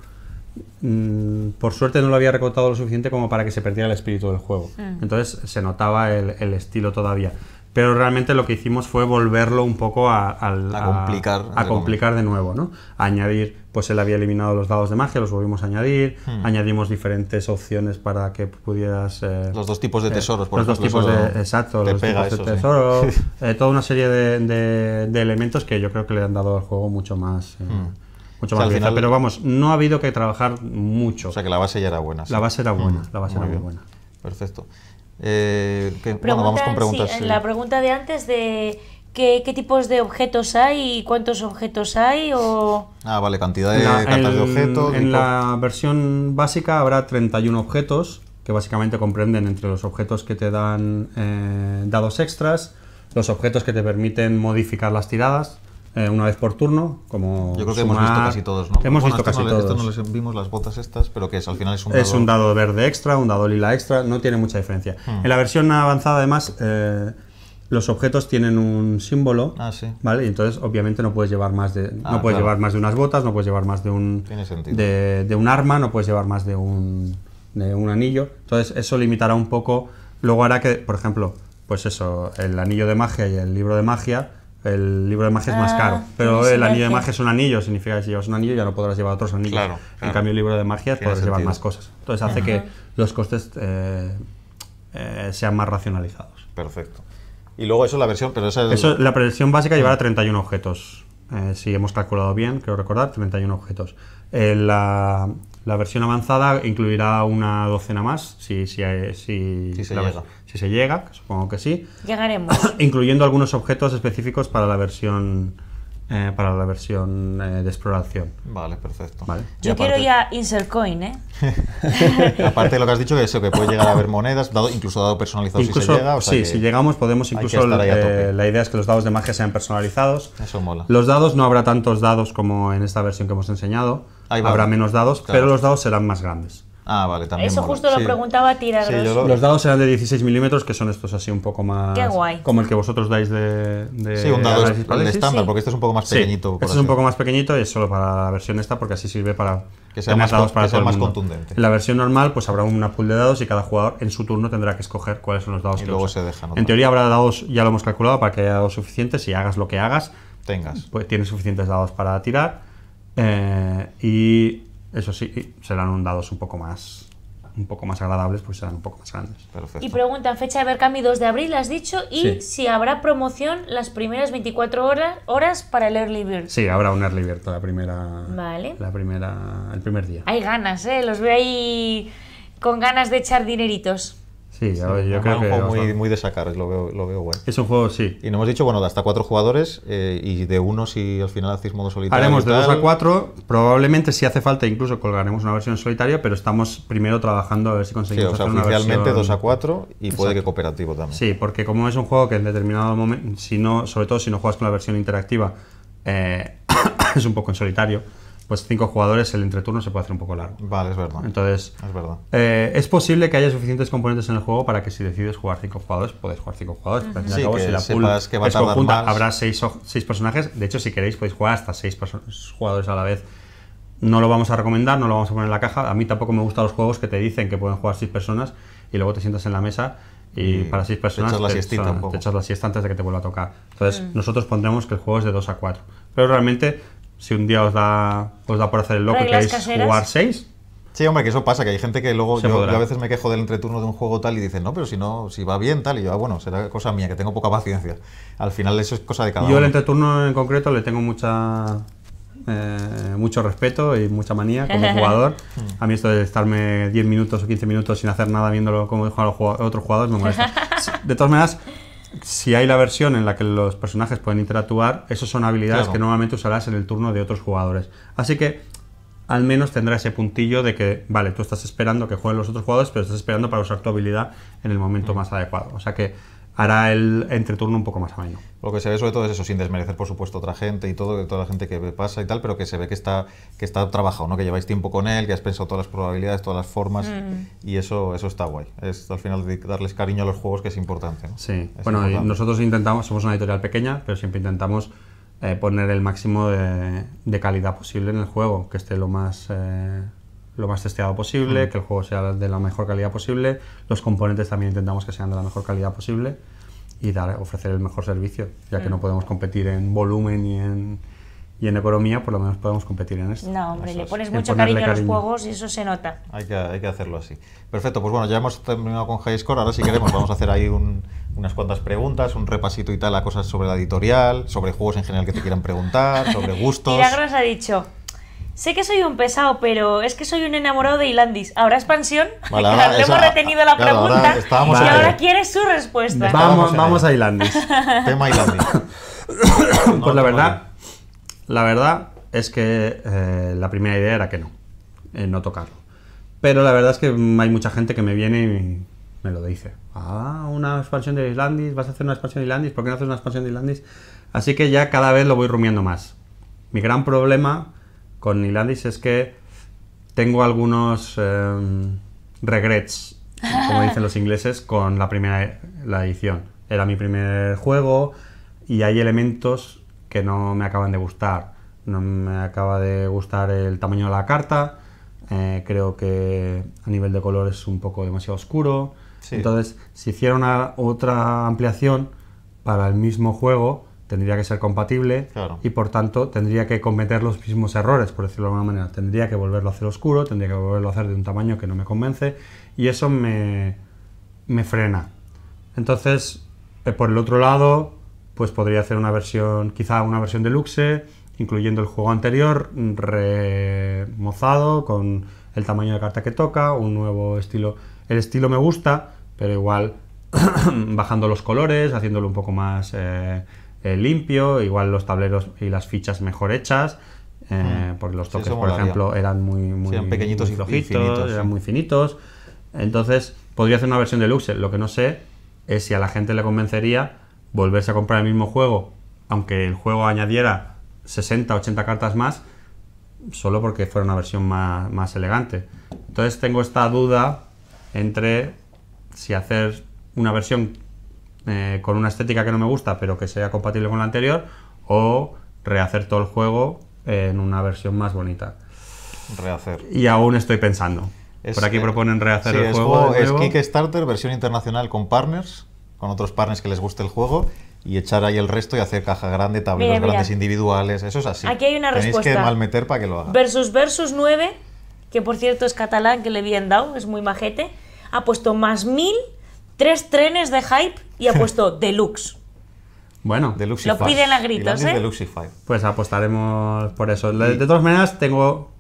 Mm, por suerte no lo había recortado lo suficiente como para que se perdiera el espíritu del juego. Hmm. Entonces se notaba el, estilo todavía pero realmente lo que hicimos fue volverlo un poco a, complicar, a, complicar de nuevo, ¿no? añadir, pues él había eliminado los dados de magia, los volvimos a añadir, hmm. añadimos diferentes opciones para que pudieras... Eh, los dos tipos de eh, tesoros, por los Dos tipos de, exacto, los dos tipos de tesoros, eh, toda una serie de, elementos que yo creo que le han dado al juego mucho más... Hmm. Mucho más pero vamos, no ha habido que trabajar mucho. O sea que la base ya era buena. La base era buena, hmm. la base era muy buena. Perfecto. Eh, vamos con preguntas. La pregunta de antes de ¿qué, tipos de objetos hay y cuántos objetos hay o... Ah, vale, cantidad de cartas objetos. En la versión básica habrá 31 objetos que básicamente comprenden entre los objetos que te dan eh, dados extras, los objetos que te permiten modificar las tiradas, eh, una vez por turno, como hemos visto casi todos, ¿no? Hemos visto casi todos. Esto no les vimos las botas estas, pero que al final es un dado... verde extra, un dado lila extra, no tiene mucha diferencia. Hmm. En la versión avanzada, además, eh, los objetos tienen un símbolo, ah, ¿vale? Y entonces obviamente no puedes llevar más de no ah, puedes llevar más de unas botas, no puedes llevar más de un de, un arma, no puedes llevar más de un de un anillo. Entonces eso limitará un poco, luego hará que, por ejemplo, pues eso, el anillo de magia y el libro de magia el libro de magia es más ah, caro. Pero el anillo de magia es un anillo, significa que si llevas un anillo ya no podrás llevar otros anillos. En cambio, el libro de magia podrás llevar más cosas. Entonces hace que los costes eh, eh, sean más racionalizados. Perfecto. Y luego eso es la versión, pero esa La versión básica llevará 31 ah. objetos. Eh, si hemos calculado bien, creo recordar, 31 objetos. La, versión avanzada incluirá una docena más, si, si, si, la, si se llega, supongo que sí. Llegaremos. incluyendo algunos objetos específicos para la versión eh, para la versión eh, de exploración. Vale, perfecto. Yo quiero ya insert coin, ¿eh? aparte de lo que has dicho, que eso, que puede llegar a haber monedas, incluso dado personalizado si llega. sí, si llegamos podemos incluso... Eh, la idea es que los dados de magia sean personalizados. Eso mola. Los dados, no habrá tantos dados como en esta versión que hemos enseñado. Habrá menos dados, pero los dados serán más grandes. Ah, vale, también. Eso justo lo preguntaba tirar Los dados eran de 16 milímetros, que son estos así un poco más. Qué guay. Como el que vosotros dais de. de sí, un dado estándar, porque este es un poco más pequeñito. Este es un poco más pequeñito y es solo para la versión esta, porque así sirve para. Que sea más, dados para ser más contundente. En la versión normal, pues habrá una pool de dados y cada jugador en su turno tendrá que escoger cuáles son los dados y que luego se dejan. En teoría habrá dados, ya lo hemos calculado, para que haya dados suficientes. Si hagas lo que hagas, tengas. Pues tienes suficientes dados para tirar. Eh, y eso sí, serán un dados un poco más un poco más agradables, pues serán un poco más grandes. Y preguntan, fecha de Berkami 2 de abril, has dicho, y si habrá promoción las primeras 24 horas, horas para el Early Bird. Sí, habrá un Early Bird la primera, vale. la primera, el primer día. Hay ganas, ¿eh? Los veo ahí con ganas de echar dineritos. Sí, yo creo que. Es un juego muy, de sacar, lo veo, bueno. Es un juego, sí. Y nos hemos dicho, bueno, de hasta cuatro jugadores eh, y de uno si al final hacéis modo solitario. Haremos de dos a cuatro, probablemente si hace falta, incluso colgaremos una versión solitaria, pero estamos primero trabajando a ver si conseguimos. oficialmente una dos a cuatro y puede que cooperativo también. Sí, porque como es un juego que en determinado momento, si no, sobre todo si no juegas con la versión interactiva, eh, es un poco en solitario pues cinco jugadores, el entreturno se puede hacer un poco largo. Vale, es verdad. Entonces, es, verdad. Eh, es posible que haya suficientes componentes en el juego para que si decides jugar cinco jugadores, Puedes jugar cinco jugadores. Pero si la pool que va es conjunta, habrá seis, seis, personajes. De hecho, si queréis, podéis jugar hasta seis jugadores a la vez. No lo vamos a recomendar, no lo vamos a poner en la caja. A mí tampoco me gustan los juegos que te dicen que pueden jugar seis personas y luego te sientas en la mesa y, para seis personas te echas, la siesta, echas la antes de que te vuelva a tocar. Entonces, mm. nosotros pondremos que el juego es de 2 a 4. Pero realmente si un día os da, os da por hacer el loco y queréis jugar 6. Sí, hombre, que eso pasa, que hay gente que luego. Yo, a veces me quejo del entreturno de un juego tal y dicen, no, pero si no, si va bien tal. Y yo, ah, bueno, será cosa mía, que tengo poca paciencia. Al final, eso es cosa de cada uno. Yo el entreturno en concreto le tengo mucha. Eh, mucho respeto y mucha manía como jugador. Mm. A mí esto de estarme 10 minutos o 15 minutos sin hacer nada viéndolo como juegan otros jugadores me molesta. De todas maneras, si hay la versión en la que los personajes pueden interactuar, Esas son habilidades que normalmente usarás en el turno de otros jugadores. Así que al menos tendrá ese puntillo de que, vale, tú estás esperando que jueguen los otros jugadores, pero estás esperando para usar tu habilidad en el momento más adecuado. O sea que hará el entreturno un poco más ameno. Lo que se ve sobre todo es eso, sin desmerecer por supuesto otra gente y todo, de toda la gente que pasa y tal, pero que se ve que está, que está trabajado, ¿no? que lleváis tiempo con él, que has pensado todas las probabilidades, todas las formas mm. y eso, eso está guay. Es al final darles cariño a los juegos que es importante. Sí, bueno, nosotros intentamos, somos una editorial pequeña, pero siempre intentamos eh, poner el máximo de, calidad posible en el juego, que esté lo más... Eh, lo más testeado posible, mm. que el juego sea de la mejor calidad posible, los componentes también intentamos que sean de la mejor calidad posible y dar, ofrecer el mejor servicio, ya que no mm. podemos competir en volumen y en, y en economía, por lo menos podemos competir en esto. No, hombre, le pones mucho cariño, a los juegos y eso se nota. Hay que, hay que hacerlo así. Perfecto, pues bueno, ya hemos terminado con High Score, ahora si queremos vamos a hacer ahí unas cuantas preguntas, un repasito y tal a cosas sobre la editorial, sobre juegos en general que te quieran preguntar, sobre gustos. Milagros ha dicho, Sé que soy un pesado, pero es que soy un enamorado de Islandis. ¿Habrá expansión? hemos retenido la pregunta y ahora quieres su respuesta. Vamos, vamos a Islandis. Tema Islandis. pues la verdad, la verdad es que eh, la primera idea era que no, eh, no tocarlo. Pero la verdad es que hay mucha gente que me viene y me lo dice. Ah, una expansión de Islandis, vas a hacer una expansión de Islandis, ¿por qué no haces una expansión de Islandis? Así que ya cada vez lo voy rumiando más. Mi gran problema con Nilandis es que tengo algunos eh, regrets, como dicen los ingleses, con la primera e, la edición. Era mi primer juego y hay elementos que no me acaban de gustar. No me acaba de gustar el tamaño de la carta. Eh, creo que a nivel de color es un poco demasiado oscuro. Entonces, si hiciera una otra ampliación para el mismo juego, tendría que ser compatible y por tanto tendría que cometer los mismos errores, por decirlo de alguna manera. Tendría que volverlo a hacer oscuro, tendría que volverlo a hacer de un tamaño que no me convence y eso me, frena. Entonces, eh, por el otro lado, pues podría hacer una versión, quizá una versión deluxe, incluyendo el juego anterior, remozado, con el tamaño de carta que toca, un nuevo estilo. El estilo me gusta, pero igual bajando los colores, haciéndolo un poco más... Eh, eh, limpio, igual los tableros y las fichas mejor hechas, eh, mm. porque los toques, por ejemplo, eran muy, muy pequeñitos flojitos, y finitos, eran muy finitos. Entonces, podría hacer una versión de Luxe, Lo que no sé es si a la gente le convencería volverse a comprar el mismo juego, aunque el juego añadiera 60, 80 cartas más, solo porque fuera una versión más, más elegante. Entonces tengo esta duda entre si hacer una versión eh, con una estética que no me gusta, pero que sea compatible con la anterior, o rehacer todo el juego en una versión más bonita. Rehacer. Y aún estoy pensando. Por aquí proponen rehacer el juego. Es, Kickstarter, versión internacional con partners, con otros partners que les guste el juego, y echar ahí el resto y hacer caja grande, tableros grandes individuales. Eso es así. Aquí hay una Tenéis respuesta. que mal meter para que lo haga. Versus Versus 9, que por cierto es catalán, que le habían dado, es muy majete, ha puesto más mil tres trenes de hype y ha puesto deluxe. Bueno, Lo piden a gritos, ¿eh? Pues apostaremos por eso. De, todas maneras, tengo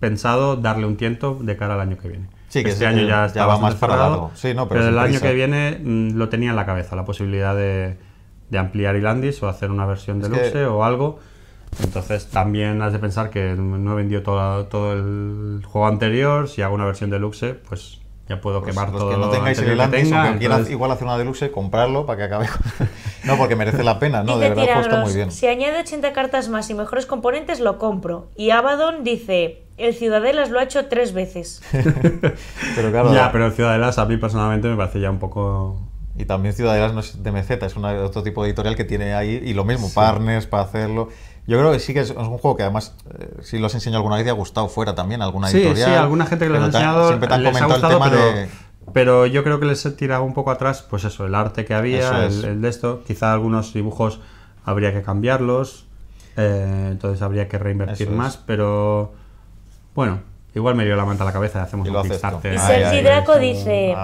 pensado darle un tiento de cara al año que viene. Sí, que este año ya, ya va más parado. Sí, no, pero, el año que viene mm, lo tenía en la cabeza, la posibilidad de, ampliar Ilandis o hacer una versión deluxe o algo. Entonces también has de pensar que no he vendido todo, todo el juego anterior, si hago una versión deluxe, pues ya puedo pues quemar Que no tengáis el igual hacer una deluxe, comprarlo para que acabe No, porque merece la pena, ¿no? de verdad puesto muy bien. Si añade 80 cartas más y mejores componentes, lo compro. Y Abaddon dice, el Ciudadelas lo ha hecho tres veces. pero claro, ya, pero Ciudadelas a mí personalmente me parece ya un poco... Y también Ciudadelas no es de Meceta, es otro tipo de editorial que tiene ahí, y lo mismo, partners para hacerlo. Yo creo que sí que es, un juego que además, si eh, si los enseñado alguna vez, te ha gustado fuera también, alguna editorial. Sí, sí, alguna gente que lo ha enseñado siempre pero, yo creo que les he tirado un poco atrás, pues eso, el arte que había, el, de esto. Quizá algunos dibujos habría que cambiarlos, eh, entonces habría que reinvertir más, pero bueno, Igual me dio la manta a la cabeza y hacemos un Kickstarter. Y Sergi Draco dice,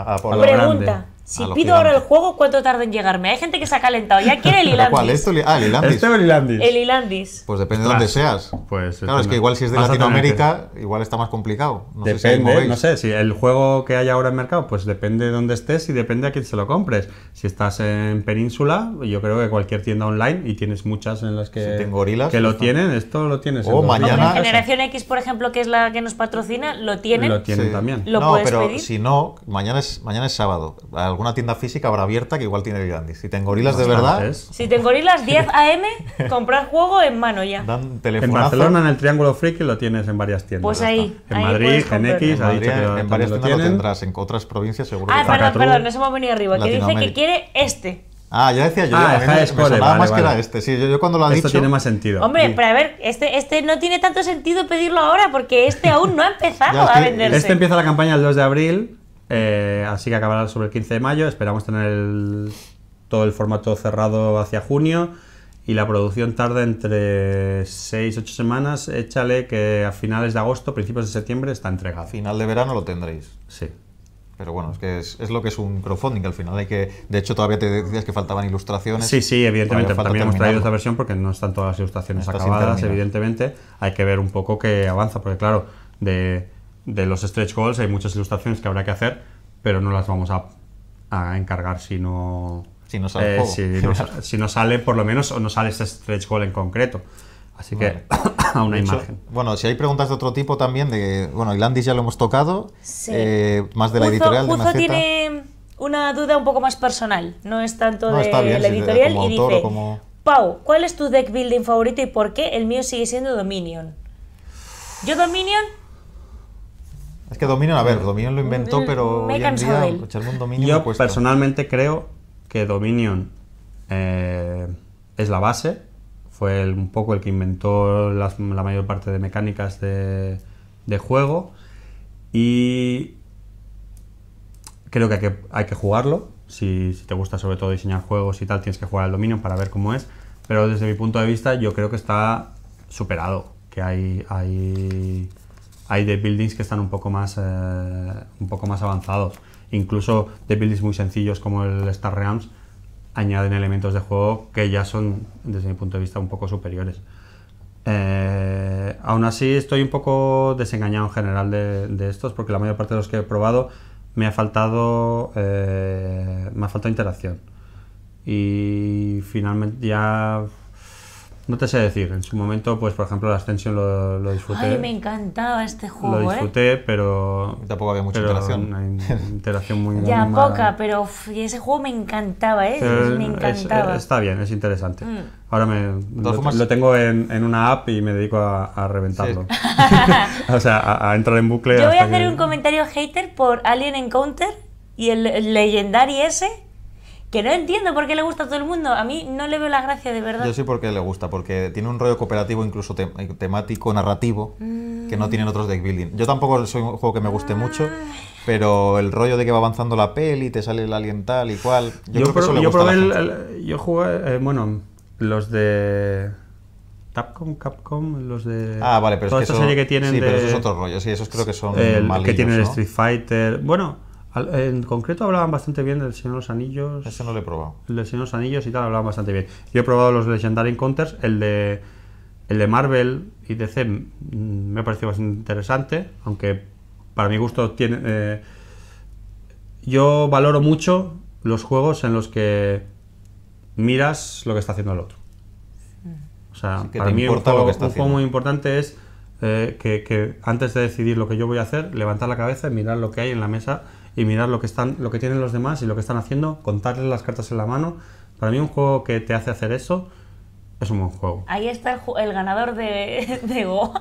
pregunta, si pido ahora el juego, ¿cuánto tarda en llegarme? Hay gente que se ha calentado. Ya quiere el Ilandis. ¿Cuál? ¿Esto? Ah, el este Ilandis. Este el Ilandis. El Ilandis. Pues depende de dónde seas. Pues este claro, es que igual si es de Latinoamérica, igual está más complicado. No depende, sé si no sé. Si el juego que hay ahora en mercado, pues depende de dónde estés y depende a quién se lo compres. Si estás en Península, yo creo que cualquier tienda online, y tienes muchas en las que, si gorilas, que lo tienen, esto lo tienes. O mañana. Generación X, por ejemplo, que es la que nos patrocina, lo tienen. Lo tienen también. ¿Lo no, pero si no, mañana es, mañana es sábado alguna tienda física habrá abierta que igual tiene el Si tengo gorilas de verdad. Si tengo gorilas 10 AM, comprar juego en mano ya. en Barcelona, en el Triángulo Freaky lo tienes en varias tiendas. Pues ahí. En Madrid, en X, en, en, varias tiendas lo, tendrás. En otras provincias seguro ah, que perdón, perdón, nos hemos venido arriba. Que dice que quiere este. Ah, ya decía yo. Ah, es más que era este. Sí, yo, cuando lo ha Esto tiene más sentido. Hombre, para ver, este, este no tiene tanto sentido pedirlo ahora porque este aún no ha empezado a venderse. Este empieza la campaña el 2 de abril. Eh, así que acabará sobre el 15 de mayo. Esperamos tener todo el formato cerrado hacia junio. Y la producción tarda entre 6-8 semanas. Échale que a finales de agosto, principios de septiembre está entregado. Final de verano lo tendréis. Sí. Pero bueno, es que es, lo que es un crowdfunding, al final que... De hecho, todavía te decías que faltaban ilustraciones. Sí, sí, evidentemente. También hemos traído esta versión porque no están todas las ilustraciones acabadas, evidentemente. Hay que ver un poco que avanza, porque claro, de de los stretch goals hay muchas ilustraciones que habrá que hacer, pero no las vamos a, encargar si no, si no sale. Eh, si, no, sale, por lo menos, o no sale ese stretch goal en concreto. Así que a una imagen. Bueno, si hay preguntas de otro tipo también, de bueno, Landis ya lo hemos tocado, eh, más de la editorial. Uzo tiene una duda un poco más personal, no es tanto de la editorial y dice, Pau, ¿cuál es tu deck building favorito y por qué el mío sigue siendo Dominion? Yo Dominion es que Dominion, a ver, Dominion lo inventó, mm, pero me pues, un Dominion personalmente creo que Dominion eh, es la base, fue un poco el que inventó la mayor parte de mecánicas de, juego y creo que hay que, jugarlo. Si, te gusta sobre todo diseñar juegos y tal, tienes que jugar al Dominion para ver cómo es. Pero desde mi punto de vista, yo creo que está superado, que hay, hay hay de buildings que están un poco más, eh, un poco más avanzados. Incluso de buildings muy sencillos como el Star Realms añaden elementos de juego que ya son, desde mi punto de vista, un poco superiores. Eh, aún así, estoy un poco desengañado en general de, estos, porque la mayor parte de los que he probado me ha faltado, eh, me ha faltado interacción. Y finalmente ya no te sé decir, en su momento, pues por ejemplo, la Ascension lo, disfruté. Ay, me encantaba este juego. Lo ¿eh? disfruté, pero. Tampoco había mucha interacción. Una interacción muy. ya poca, pero ese juego me encantaba, ¿eh? me encantaba. está bien, es interesante. Mm. Ahora me, lo, tengo en, una app y me dedico a, reventarlo. o sea, a, entrar en bucle. Yo voy a hacer un comentario hater por Alien Encounter y el, legendario ese que no entiendo por qué le gusta a todo el mundo. A mí no le veo la gracia de verdad. Yo sí porque le gusta, porque tiene un rollo cooperativo, incluso eh, temático, narrativo, mm. que no tienen otros deck building. Yo tampoco soy un juego que me guste mucho, ah. pero el rollo de que va avanzando la peli, te sale el alien tal y cual. Yo, creo que Probé yo jugué, eh, bueno, los de. Tapcom, Capcom, los de. Ah, vale, pero es que que tienen. Sí, pero esos otros rollos, sí, esos creo que son. El, que tienen Street Fighter. Bueno, en concreto hablaban bastante bien del Señor de los Anillos. Ese no lo he probado. El Señor de los Anillos y tal hablaban bastante bien. Yo he probado los Legendary Encounters, el de el de Marvel y DC me ha parecido bastante interesante, aunque para mi gusto tiene eh, yo valoro mucho los juegos en los que miras lo que está haciendo el otro. Mm. O sea, para mí un, juego, muy importante es eh, que, que antes de decidir lo que yo voy a hacer, levantar la cabeza y mirar lo que hay en la mesa y mirar lo que, están, lo que tienen los demás y lo que están haciendo, contarles las cartas en la mano. Para mí un juego que te hace hacer eso es un buen juego. Ahí está el, ganador de, de, Go.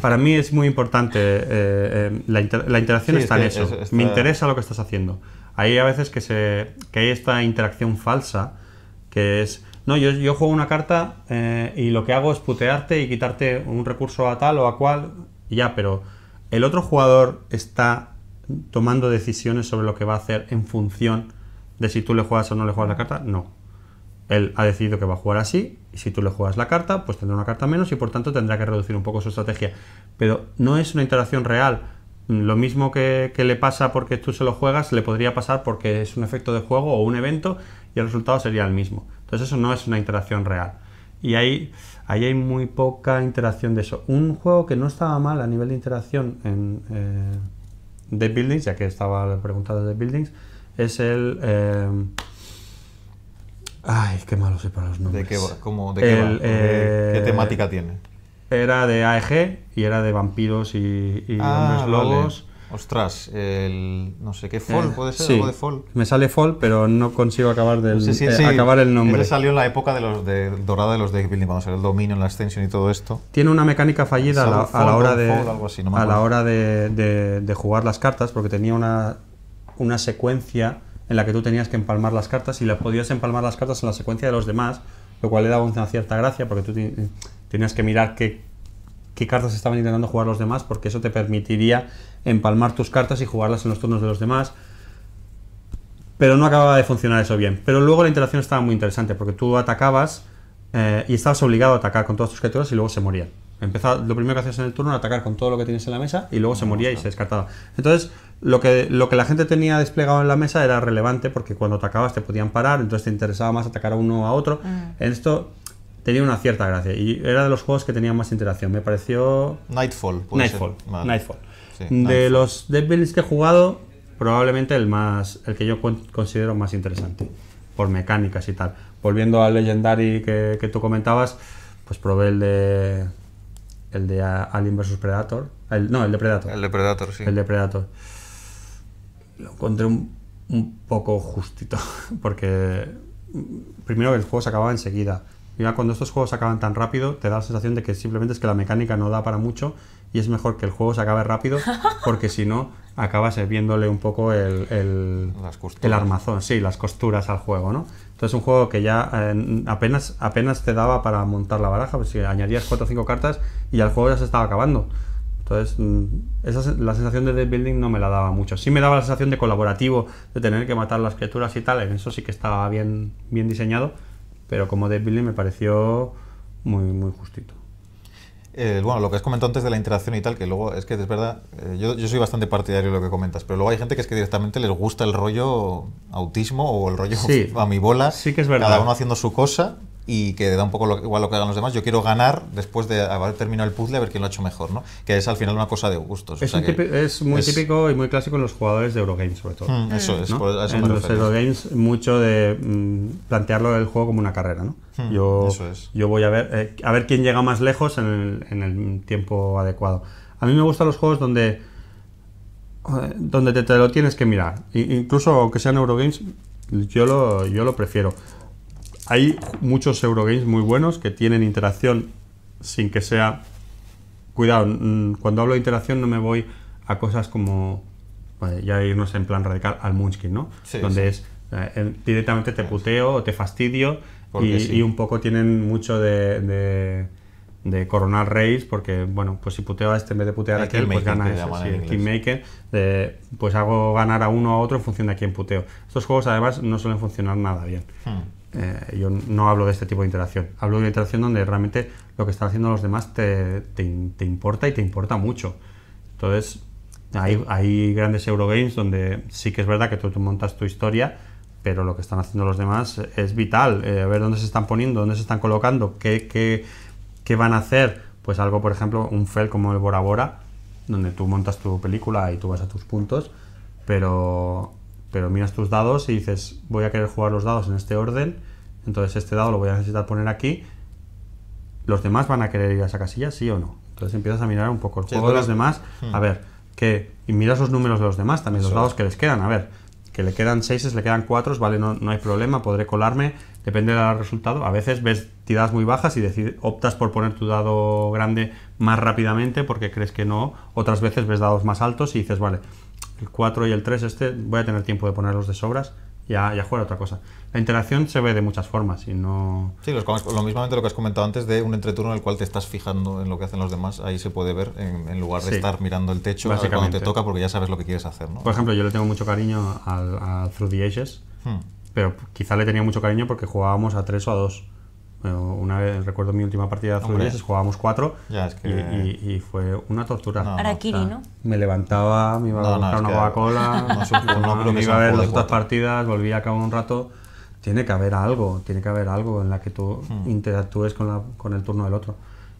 Para mí es muy importante, eh, eh, la, la, interacción está en eso, me interesa lo que estás haciendo. Hay a veces que, se, que hay esta interacción falsa, que es, no, yo, yo juego una carta eh, y lo que hago es putearte y quitarte un recurso a tal o a cual, y ya, pero el otro jugador está tomando decisiones sobre lo que va a hacer en función de si tú le juegas o no le juegas la carta, no. Él ha decidido que va a jugar así, y si tú le juegas la carta, pues tendrá una carta menos y por tanto tendrá que reducir un poco su estrategia. Pero no es una interacción real. Lo mismo que, le pasa porque tú se lo juegas, le podría pasar porque es un efecto de juego o un evento y el resultado sería el mismo. Entonces eso no es una interacción real. Y ahí, ahí hay muy poca interacción de eso. Un juego que no estaba mal a nivel de interacción en, eh, de Buildings, ya que estaba la pregunta de Buildings, es el... Em, ay, qué malo sé para los nombres. ¿De qué qué, eh, temática tiene? Era de AEG y era de vampiros y, y ah, hombres lobos. Ostras, el no sé qué eh, fall puede ser algo de fall. Me sale fall, pero no consigo acabar del eh, acabar el nombre. salió en la época de los de dorada de los de building, vamos a ver el dominio, la extensión y todo esto. Tiene una mecánica fallida a la, hora de a la hora de, jugar las cartas porque tenía una una secuencia en la que tú tenías que empalmar las cartas y podías empalmar las cartas en la secuencia de los demás, lo cual le daba una cierta gracia porque tú eh, tenías que mirar qué qué cartas estaban intentando jugar los demás porque eso te permitiría empalmar tus cartas y jugarlas en los turnos de los demás. Pero no acababa de funcionar eso bien. Pero luego la interacción estaba muy interesante porque tú atacabas eh, y estabas obligado a atacar con todas tus criaturas y luego se morían. Empezaba, lo primero que hacías en el turno era atacar con todo lo que tienes en la mesa y luego se moría y se descartaba. Entonces, lo que, lo que la gente tenía desplegado en la mesa era relevante porque cuando atacabas te podían parar, entonces te interesaba más atacar a uno o a otro. Mm. En esto tenía una cierta gracia y era de los juegos que tenía más interacción. Me pareció. Nightfall. Nightfall. Nightfall de los Dead que he jugado, probablemente el más el que yo considero más interesante, por mecánicas y tal. Volviendo al Legendary que, que tú comentabas, pues probé el de el de Alien vs Predator, no, el de Predator. El de Predator, sí. El de Predator. Lo encontré un, poco justito, porque mm, primero que el juego se acababa enseguida. Mira, cuando estos juegos acaban tan rápido, te da la sensación de que simplemente es que la mecánica no da para mucho y es mejor que el juego se acabe rápido porque si no acabas viéndole un poco el, el, armazón, sí, las costuras al juego, ¿no? Entonces un juego que ya eh, apenas, apenas te daba para montar la baraja, pues si añadías 4 o 5 cartas y ya el juego ya se estaba acabando. Entonces, mm, esa, la sensación de building no me la daba mucho. Sí me daba la sensación de colaborativo, de tener que matar las criaturas y tal, en eso sí que estaba bien, bien diseñado, pero como deck building me pareció muy, muy justito. Eh, bueno, lo que has comentado antes de la interacción y tal, que luego es que es verdad, eh, yo, soy bastante partidario de lo que comentas, pero luego hay gente que es que directamente les gusta el rollo autismo o el rollo a mi bola, sí que es verdad. cada uno haciendo su cosa, y que da un poco igual lo que hagan los demás. Yo quiero ganar después de haber terminado el puzzle, a ver quién lo ha hecho mejor, ¿no? Que es al final una cosa de gustos. Es, muy típico y muy clásico en los jugadores de Eurogames, sobre todo. Mm, eso es, En los Eurogames, mucho de mm, plantearlo el juego como una carrera, ¿no? Mm, yo, yo voy a ver, eh, a ver quién llega más lejos en el, tiempo adecuado. A mí me gustan los juegos donde donde te, lo tienes que mirar. Incluso aunque sean Eurogames, yo yo lo prefiero hay muchos Eurogames muy buenos que tienen interacción sin que sea... Cuidado, mm, cuando hablo de interacción no me voy a cosas como... ya irnos en plan radical al Munchkin, ¿no? Donde es eh, directamente te puteo o te fastidio y, un poco tienen mucho de, coronar Reyes, porque, bueno, pues si puteo a este en vez de putear a aquel, pues gana ese, sí, el pues hago ganar a uno a otro en función de a quién puteo. Estos juegos, además, no suelen funcionar nada bien. Hmm. Eh, yo no hablo de este tipo de interacción, hablo de una interacción donde realmente lo que están haciendo los demás te, te, importa y te importa mucho. Entonces, hay, hay, grandes Eurogames donde sí que es verdad que tú, montas tu historia, pero lo que están haciendo los demás es vital. Eh, a ver dónde se están poniendo, dónde se están colocando, qué, qué, qué van a hacer. Pues algo, por ejemplo, un FEL como el Bora Bora, donde tú montas tu película y tú vas a tus puntos, pero pero miras tus dados y dices, voy a querer jugar los dados en este orden, entonces este dado lo voy a necesitar poner aquí. ¿Los demás van a querer ir a esa casilla, sí o no? Entonces empiezas a mirar un poco el juego de los demás, hmm. a ver, que, y miras los números de los demás, también los dados que les quedan, a ver, que le quedan 6, le quedan 4, vale, no, no, hay problema, podré colarme, depende del resultado. A veces ves tiradas muy bajas y decides optas por poner tu dado grande más rápidamente porque crees que no, otras veces ves dados más altos y dices, vale, el 4 y el 3 este, voy a tener tiempo de ponerlos de sobras y a, jugar a otra cosa. La interacción se ve de muchas formas y no... Sí, lo mismo lo que has comentado antes de un entreturno en el cual te estás fijando en lo que hacen los demás, ahí se puede ver en, lugar de estar mirando el techo básicamente cuando te toca porque ya sabes lo que quieres hacer. Por ejemplo, yo le tengo mucho cariño al, a Through the Ages, hmm. pero quizá le tenía mucho cariño porque jugábamos a 3 o a 2 eh, una vez, recuerdo mi última partida de azules, jugábamos cuatro y, fue una tortura. Araquiri, ¿no? Me levantaba, me iba a buscar una Coca-Cola, iba a ver las otras partidas, volvía a cabo un rato. Tiene que haber algo, tiene que haber algo en la que tú hmm. interactúes con, la, con el turno del otro.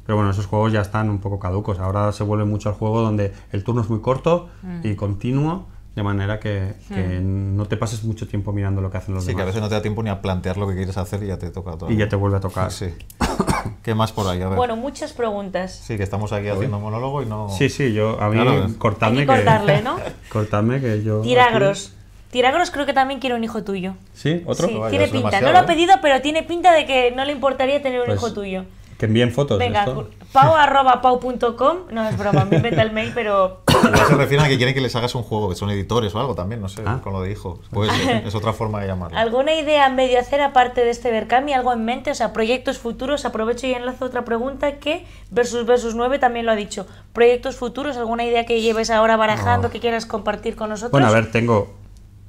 Pero bueno, esos juegos ya están un poco caducos. Ahora se vuelve mucho al juego donde el turno es muy corto hmm. y continuo de manera que, no te pases mucho tiempo mirando lo que hacen los demás. Sí, que a veces no te da tiempo ni a plantear lo que quieres hacer y ya te toca todo. Y ya te vuelve a tocar. Sí. ¿Qué más por ahí? Bueno, muchas preguntas. Sí, que estamos aquí haciendo monólogo y no. Sí, sí, yo a mí cortadme cortarle, ¿no? cortadme que yo. Tiragros. Tiragros creo que también quiere un hijo tuyo. ¿Sí? ¿Otro? Sí, tiene pinta. No lo ha ¿eh? pedido, pero tiene pinta de que no le importaría tener un pues, hijo tuyo. Que envíen fotos. Venga, pau.pau.com. No es broma, me inventa el mail, pero se refieren a que quieren que les hagas un juego, que son editores o algo también, no sé, ah. con lo de hijo. Pues es otra forma de llamarlo. ¿Alguna idea medio hacer aparte de este Berkami? ¿Algo en mente? O sea, proyectos futuros. Aprovecho y enlazo otra pregunta que Versus Versus 9 también lo ha dicho. ¿Proyectos futuros? ¿Alguna idea que lleves ahora barajando que quieras compartir con nosotros? Bueno, a ver, tengo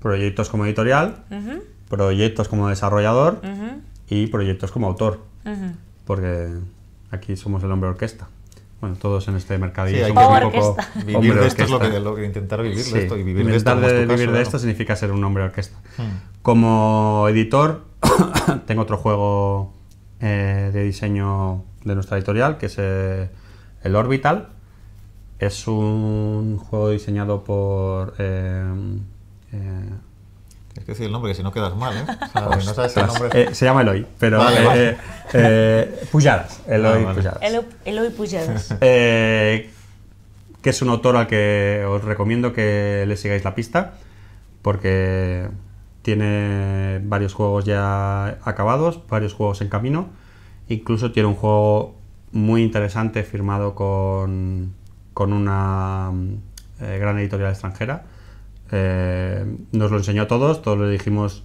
proyectos como editorial, proyectos como desarrollador y proyectos como autor. Porque aquí somos el hombre orquesta bueno, todos en este mercadillo somos un poco... Vivir de esto es lo que, intentar vivir de esto. Y vivir de esto, vivir de esto significa ser un hombre orquesta. Hmm. Como editor, tengo otro juego eh, de diseño de nuestra editorial, que es eh, el Orbital. Es un juego diseñado por eh, es decir el nombre, que si no quedas mal, ¿eh? eh se llama Eloy, pero. Vale, eh, eh, Pujadas. Eloy ah, Pujadas. Eloy Pujadas. que es un autor al que os recomiendo que le sigáis la pista, porque tiene varios juegos ya acabados, varios juegos en camino. Incluso tiene un juego muy interesante firmado con, con una gran editorial extranjera eh, nos lo enseñó a todos, todos le dijimos,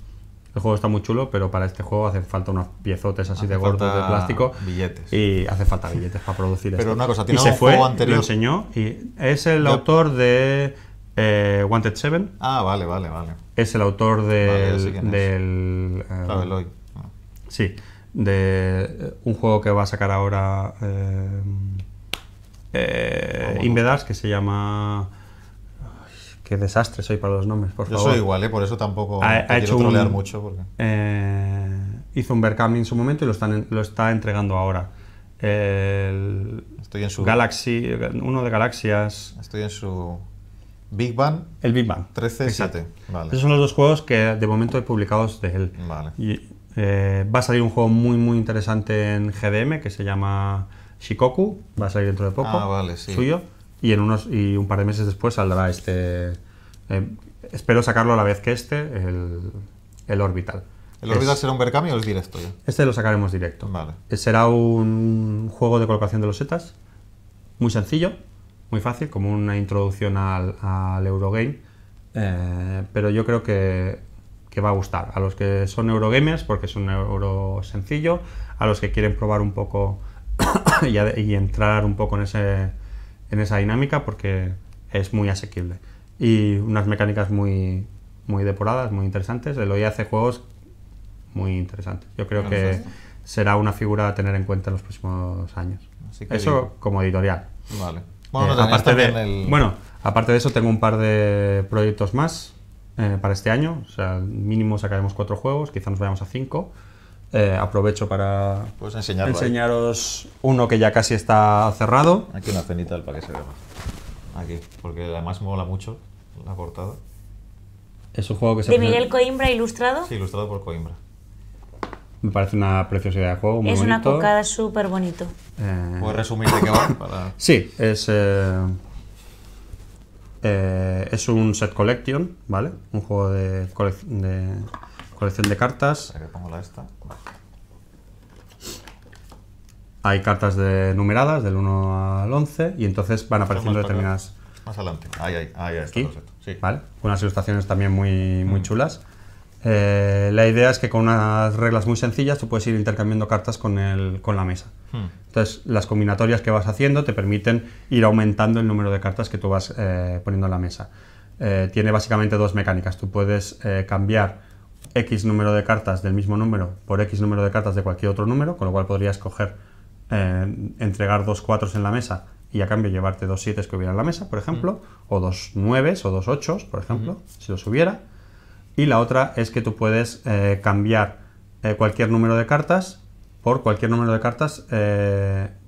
el juego está muy chulo, pero para este juego hace falta unos piezotes así de gordos de plástico. Billetes. Y hace falta billetes para producir Pero una cosa, tiene y anterior. Lo enseñó y es el autor de eh, Wanted Seven. Ah, vale, vale, vale. Es el autor del. del eh, ah. Sí, de un juego que va a sacar ahora eh, oh, que se llama Qué desastre soy para los nombres, por favor. Yo soy igual, ¿eh? por eso tampoco ha, trolear mucho. Eh, hizo un Berkami en su momento y lo, están, lo está entregando ahora. Estoy en su... Galaxy, uno de galaxias. Estoy en su Big Bang. El Big Bang. 7. Vale. Esos son los dos juegos que de momento he publicado de él. Vale. Eh, va a salir un juego muy, muy interesante en GDM que se llama Shikoku. Va a salir dentro de poco. Ah, vale, sí. Suyo y, en unos, y un par de meses después saldrá este... Eh, espero sacarlo a la vez que este, el, Orbital. ¿El Orbital será un vercami o es directo ya? Este lo sacaremos directo. Vale. Eh, será un juego de colocación de los setas, muy sencillo, muy fácil, como una introducción al, Eurogame, eh, pero yo creo que, va a gustar a los que son Eurogamers, porque es un euro sencillo, a los que quieren probar un poco y, y entrar un poco en ese en esa dinámica porque es muy asequible. Y unas mecánicas muy, muy depuradas, muy interesantes. El OI hace juegos muy interesantes. Yo creo ah, que pues será una figura a tener en cuenta en los próximos años. eso como editorial. Vale. Eh, bueno, aparte de, eso tengo un par de proyectos más eh, para este año. O sea, mínimo sacaremos cuatro juegos, quizá nos vayamos a cinco. Eh, aprovecho para pues enseñaros uno que ya casi está cerrado. Aquí una cenita para que se vea Aquí, porque además mola mucho la portada. Es un juego que se... ¿De Miguel Coimbra ilustrado? Sí, ilustrado por Coimbra. Me parece una preciosidad de juego, muy Es una cocada súper bonito. Eh... ¿Puedes resumir de qué va? Para... Sí, es... Eh, eh, es un set collection, ¿vale? Un juego de, de Colección de cartas. Hay cartas de numeradas del 1 al 11 y entonces van apareciendo determinadas. Más adelante. Ahí, ahí, ahí, Unas ilustraciones también muy, muy mm. chulas. Eh, la idea es que con unas reglas muy sencillas tú puedes ir intercambiando cartas con, la mesa. Hmm. Entonces, las combinatorias que vas haciendo te permiten ir aumentando el número de cartas que tú vas eh, poniendo en la mesa. Eh, tiene básicamente dos mecánicas. Tú puedes cambiar X número de cartas del mismo número por X número de cartas de cualquier otro número, con lo cual podrías coger, eh, entregar dos cuatros en la mesa y a cambio llevarte dos siete que hubiera en la mesa, por ejemplo, mm. o dos nueves o dos ochos, por ejemplo, si los hubiera. Y la otra es que tú puedes eh, cambiar eh, cualquier número de cartas por cualquier número de cartas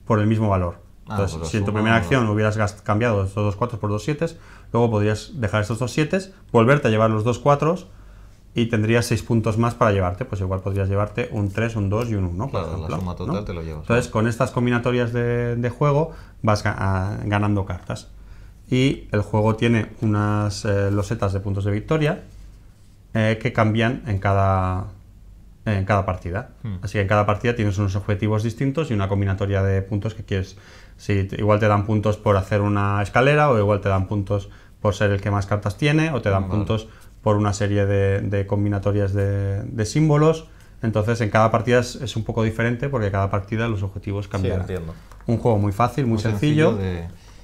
por el mismo valor. Ah, Entonces, pues si en tu primera acción hubieras cambiado estos dos 4 por dos 7, luego podrías dejar estos dos 7, volverte a llevar los dos 4 y tendrías 6 puntos más para llevarte, pues igual podrías llevarte un 3, un 2 y un 1. Claro, la suma total te lo llevas. Entonces, con estas combinatorias de, juego vas ah, ganando cartas. Y el juego tiene unas eh, losetas de puntos de victoria eh, que cambian en cada, en cada partida. Hmm. Así que en cada partida tienes unos objetivos distintos y una combinatoria de puntos que quieres. Si, igual te dan puntos por hacer una escalera o igual te dan puntos por ser el que más cartas tiene o te dan puntos por una serie de, combinatorias de, símbolos. Entonces, en cada partida es, un poco diferente porque cada partida los objetivos cambian. Sí, un juego muy fácil, muy, sencillo,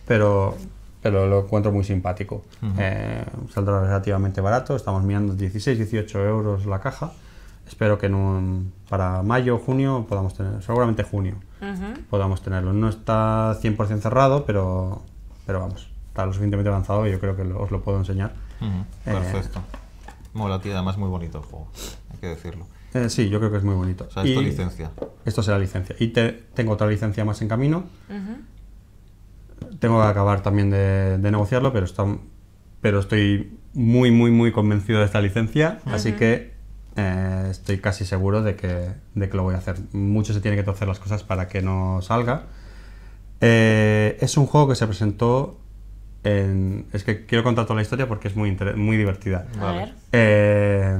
pero, pero lo encuentro muy simpático. Eh, saldrá relativamente barato, estamos mirando 16, 18 euros la caja. Espero que para mayo o junio podamos tener, seguramente junio, podamos tenerlo. No está 100% cerrado, pero, pero vamos, está lo suficientemente avanzado y yo creo que os lo puedo enseñar eh, Perfecto. Mola, tío. Además, muy bonito el juego, hay que decirlo. Eh, sí, yo creo que es muy bonito. O sea, esto es licencia. Esto será licencia. Y te, tengo otra licencia más en camino. Tengo que acabar también de, negociarlo, pero, estoy muy, muy, muy convencido de esta licencia. Así que eh, estoy casi seguro de que, de que lo voy a hacer. Mucho se tiene que torcer las cosas para que no salga. es un juego que se presentó es que quiero contar toda la historia porque es muy, muy divertida. A ver. Eh,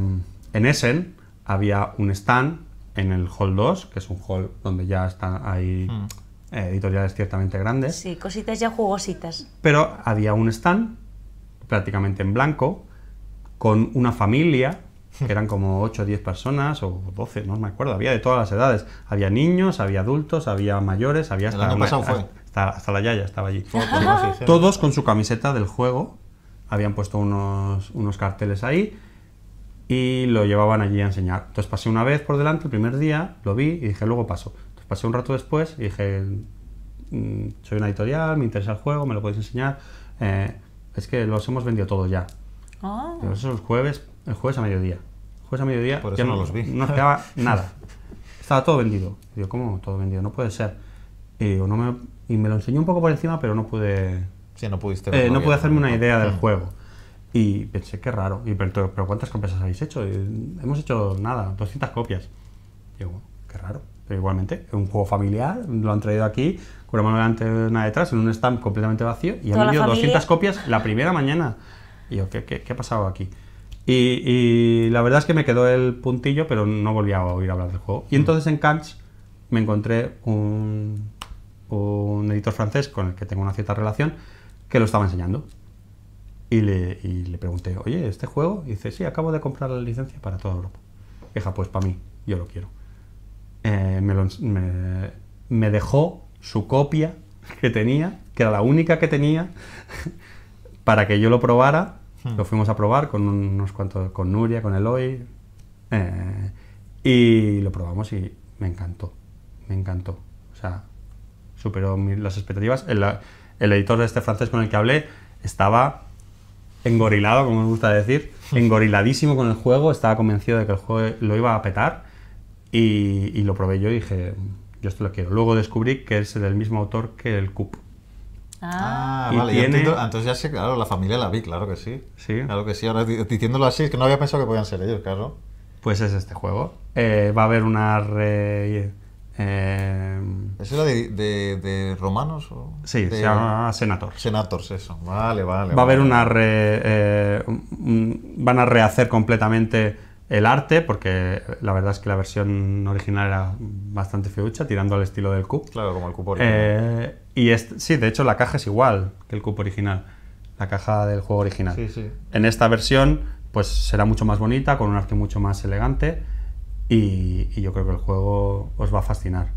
en Essen había un stand en el Hall 2, que es un hall donde ya están ahí hmm. eh, editoriales ciertamente grandes. Sí, cositas ya jugositas. Pero había un stand prácticamente en blanco con una familia que eran como 8 o 10 personas o 12, no me acuerdo, había de todas las edades. Había niños, había adultos, había mayores, había hasta hasta, la Yaya estaba allí. Pues todos con su camiseta del juego, habían puesto unos, unos carteles ahí y lo llevaban allí a enseñar. Entonces pasé una vez por delante el primer día, lo vi y dije, luego paso. Entonces pasé un rato después y dije, mm, soy una editorial, me interesa el juego, me lo podéis enseñar. Eh, es que los hemos vendido todos ya. Los ah. jueves, el jueves a mediodía. jueves a mediodía por eso no, los vi. No quedaba nada. Estaba todo vendido. ¿cómo todo vendido? No puede ser. Y digo, no me y me lo enseñó un poco por encima, pero no pude... no pudiste... Eh, no pude hacerme una idea del mm. juego. Y pensé, qué raro. Y pero, pero ¿cuántas copias habéis hecho? hemos hecho nada, 200 copias. Y digo, qué raro. Pero igualmente, un juego familiar, lo han traído aquí, con una mano delante una detrás, en un stand completamente vacío, y han vendido 200 copias la primera mañana. Y yo, ¿qué, qué, qué ha pasado aquí? Y, la verdad es que me quedó el puntillo, pero no volví a oír hablar del juego. Y mm. entonces en Cans me encontré un, un editor francés con el que tengo una cierta relación que lo estaba enseñando. Y le, pregunté, oye, ¿este juego? Y dice, sí, acabo de comprar la licencia para toda Europa. Deja, ah, pues para mí, yo lo quiero. Eh, me, dejó su copia que tenía, que era la única que tenía, para que yo lo probara. Hmm. Lo fuimos a probar con unos cuantos, con Nuria, con Eloy. Eh, y lo probamos y me encantó. Me encantó. O sea, superó las expectativas. El, editor de este francés con el que hablé estaba engorilado, como me gusta decir, engoriladísimo con el juego, estaba convencido de que el juego lo iba a petar y, lo probé yo y dije, yo esto lo quiero. Luego descubrí que es del mismo autor que el Cup. Ah, ah vale. entonces ya sé, claro, la familia la vi, claro que sí. Sí. Claro que sí. Ahora diciéndolo así, es que no había pensado que podían ser ellos, claro. Pues es este juego. Eh, va a haber una re eh... ¿Eso era de, romanos? O sí, se llama Senator. Senators, eso. Vale, vale. Va a haber una. Eh, van a rehacer completamente el arte, porque la verdad es que la versión original era bastante feucha, tirando al estilo del cup. Claro, como el cup eh, original. y este, sí, de hecho la caja es igual que el cup original. La caja del juego original. Sí, sí. En esta versión, pues será mucho más bonita, con un arte mucho más elegante y, yo creo que el juego os va a fascinar.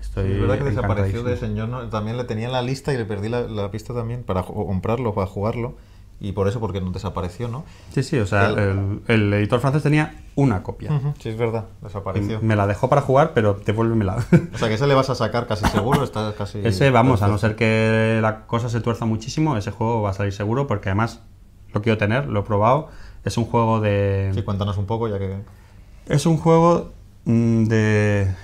Estoy es verdad que desapareció de ese. también le tenía en la lista y le perdí la, pista también para comprarlo, para jugarlo. Y por eso, porque no desapareció, ¿no? Sí, sí, o sea, el, editor francés tenía una copia. sí, es verdad, desapareció. me la dejó para jugar, pero devuélvemela. O sea, que ese le vas a sacar casi seguro, está casi... Ese, vamos, a no ser que la cosa se tuerza muchísimo, ese juego va a salir seguro, porque además lo quiero tener, lo he probado. Es un juego de... Sí, cuéntanos un poco, ya que... Es un juego mm, de,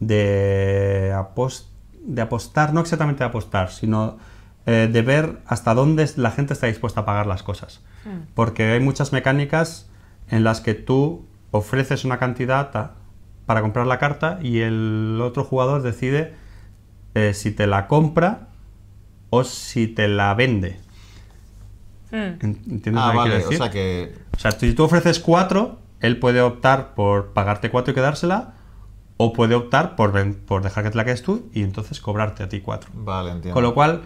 de, apostar, no exactamente de apostar, sino eh, de ver hasta dónde la gente está dispuesta a pagar las cosas. Hmm. Porque hay muchas mecánicas en las que tú ofreces una cantidad para comprar la carta y el otro jugador decide eh, si te la compra o si te la vende. Hmm. ¿Entiendes ah, lo que decir? O sea, que... o sea, si tú ofreces cuatro, él puede optar por pagarte cuatro y quedársela, o puede optar por, por dejar que te la quedes tú y entonces cobrarte a ti 4. Vale, entiendo. Con lo cual,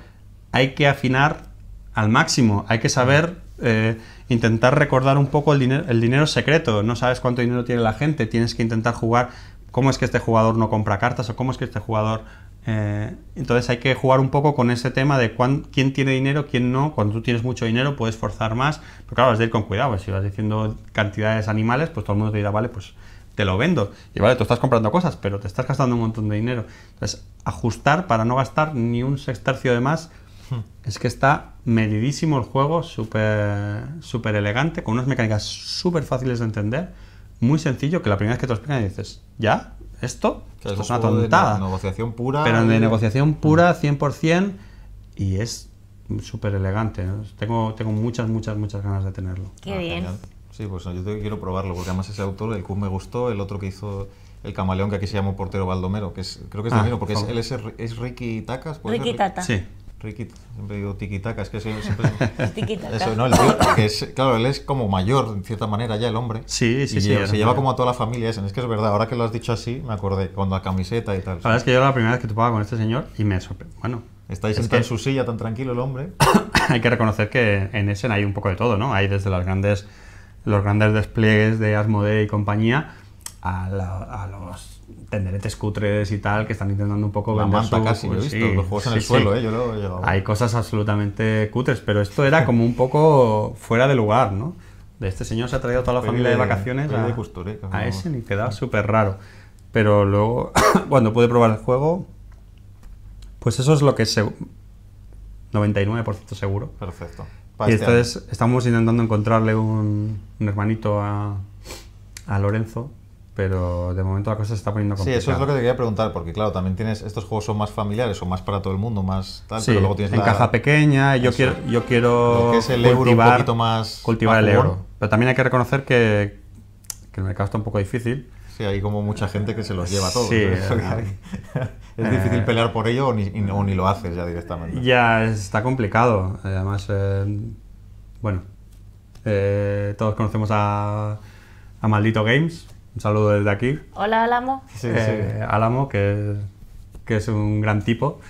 hay que afinar al máximo, hay que saber eh, intentar recordar un poco el, el dinero secreto. No sabes cuánto dinero tiene la gente, tienes que intentar jugar cómo es que este jugador no compra cartas o cómo es que este jugador eh, entonces hay que jugar un poco con ese tema de quién tiene dinero, quién no. Cuando tú tienes mucho dinero puedes forzar más, pero claro, vas de ir con cuidado. si vas diciendo cantidades animales, pues todo el mundo te dirá, vale, pues te lo vendo. Y vale, tú estás comprando cosas, pero te estás gastando un montón de dinero. Entonces, ajustar para no gastar ni un sextercio de más. Hmm. Es que está medidísimo el juego, súper elegante, con unas mecánicas súper fáciles de entender, muy sencillo, que la primera vez que te lo explican dices, ¿ya? esto, es, una tontada. De negociación pura. Pero de negociación pura, 100%, mm. y es súper elegante. Tengo, tengo muchas, muchas, muchas ganas de tenerlo. Qué ah, bien. Sí, pues yo quiero probarlo, porque además ese autor, el que me gustó, el otro que hizo el camaleón que aquí se llama Portero Baldomero, que es, creo que es el ah, mismo porque es, él es, Ricky Tacas. Ricky Tacas. Sí. Ricky, siempre digo tiquitaca, es que siempre... Eso, no, claro, él es como mayor, en cierta manera, ya el hombre. Sí, sí, sí. Y se lleva como a toda la familia, esa. es que es verdad, ahora que lo has dicho así, me acordé, cuando la camiseta y tal. La es que yo la primera vez que topaba con este señor y me bueno... Estáis en su silla, tan tranquilo el hombre. hay que reconocer que en ese hay un poco de todo, ¿no? Hay desde las grandes, los grandes despliegues de Asmodee y compañía a los tenderetes cutres y tal que están intentando un poco la casi pues visto, los juegos en el suelo, eh, yo Hay cosas absolutamente cutres, pero esto era como un poco fuera de lugar, ¿no? De este señor se ha traído toda la familia de, vacaciones a, eh, ese ni queda súper raro. Pero luego, cuando pude probar el juego, pues eso es lo que es se... 99% seguro. Perfecto. y este entonces estamos intentando encontrarle un, hermanito a Lorenzo pero de momento la cosa se está poniendo complicada. Sí, eso es lo que te quería preguntar, porque claro, también tienes, estos juegos son más familiares, son más para todo el mundo, más pero luego tienes en caja pequeña, yo quiero, yo quiero cultivar, más cultivar el euro. Pero también hay que reconocer que, que, el mercado está un poco difícil. Sí, hay como mucha gente que se los lleva todo. Sí, es, difícil eh, pelear por ello o ni, lo haces ya directamente. Ya, está complicado. Además, eh, bueno, eh, todos conocemos a, a Maldito Games. Un saludo desde aquí. Hola, Álamo. Sí, eh. Álamo, que, es un gran tipo,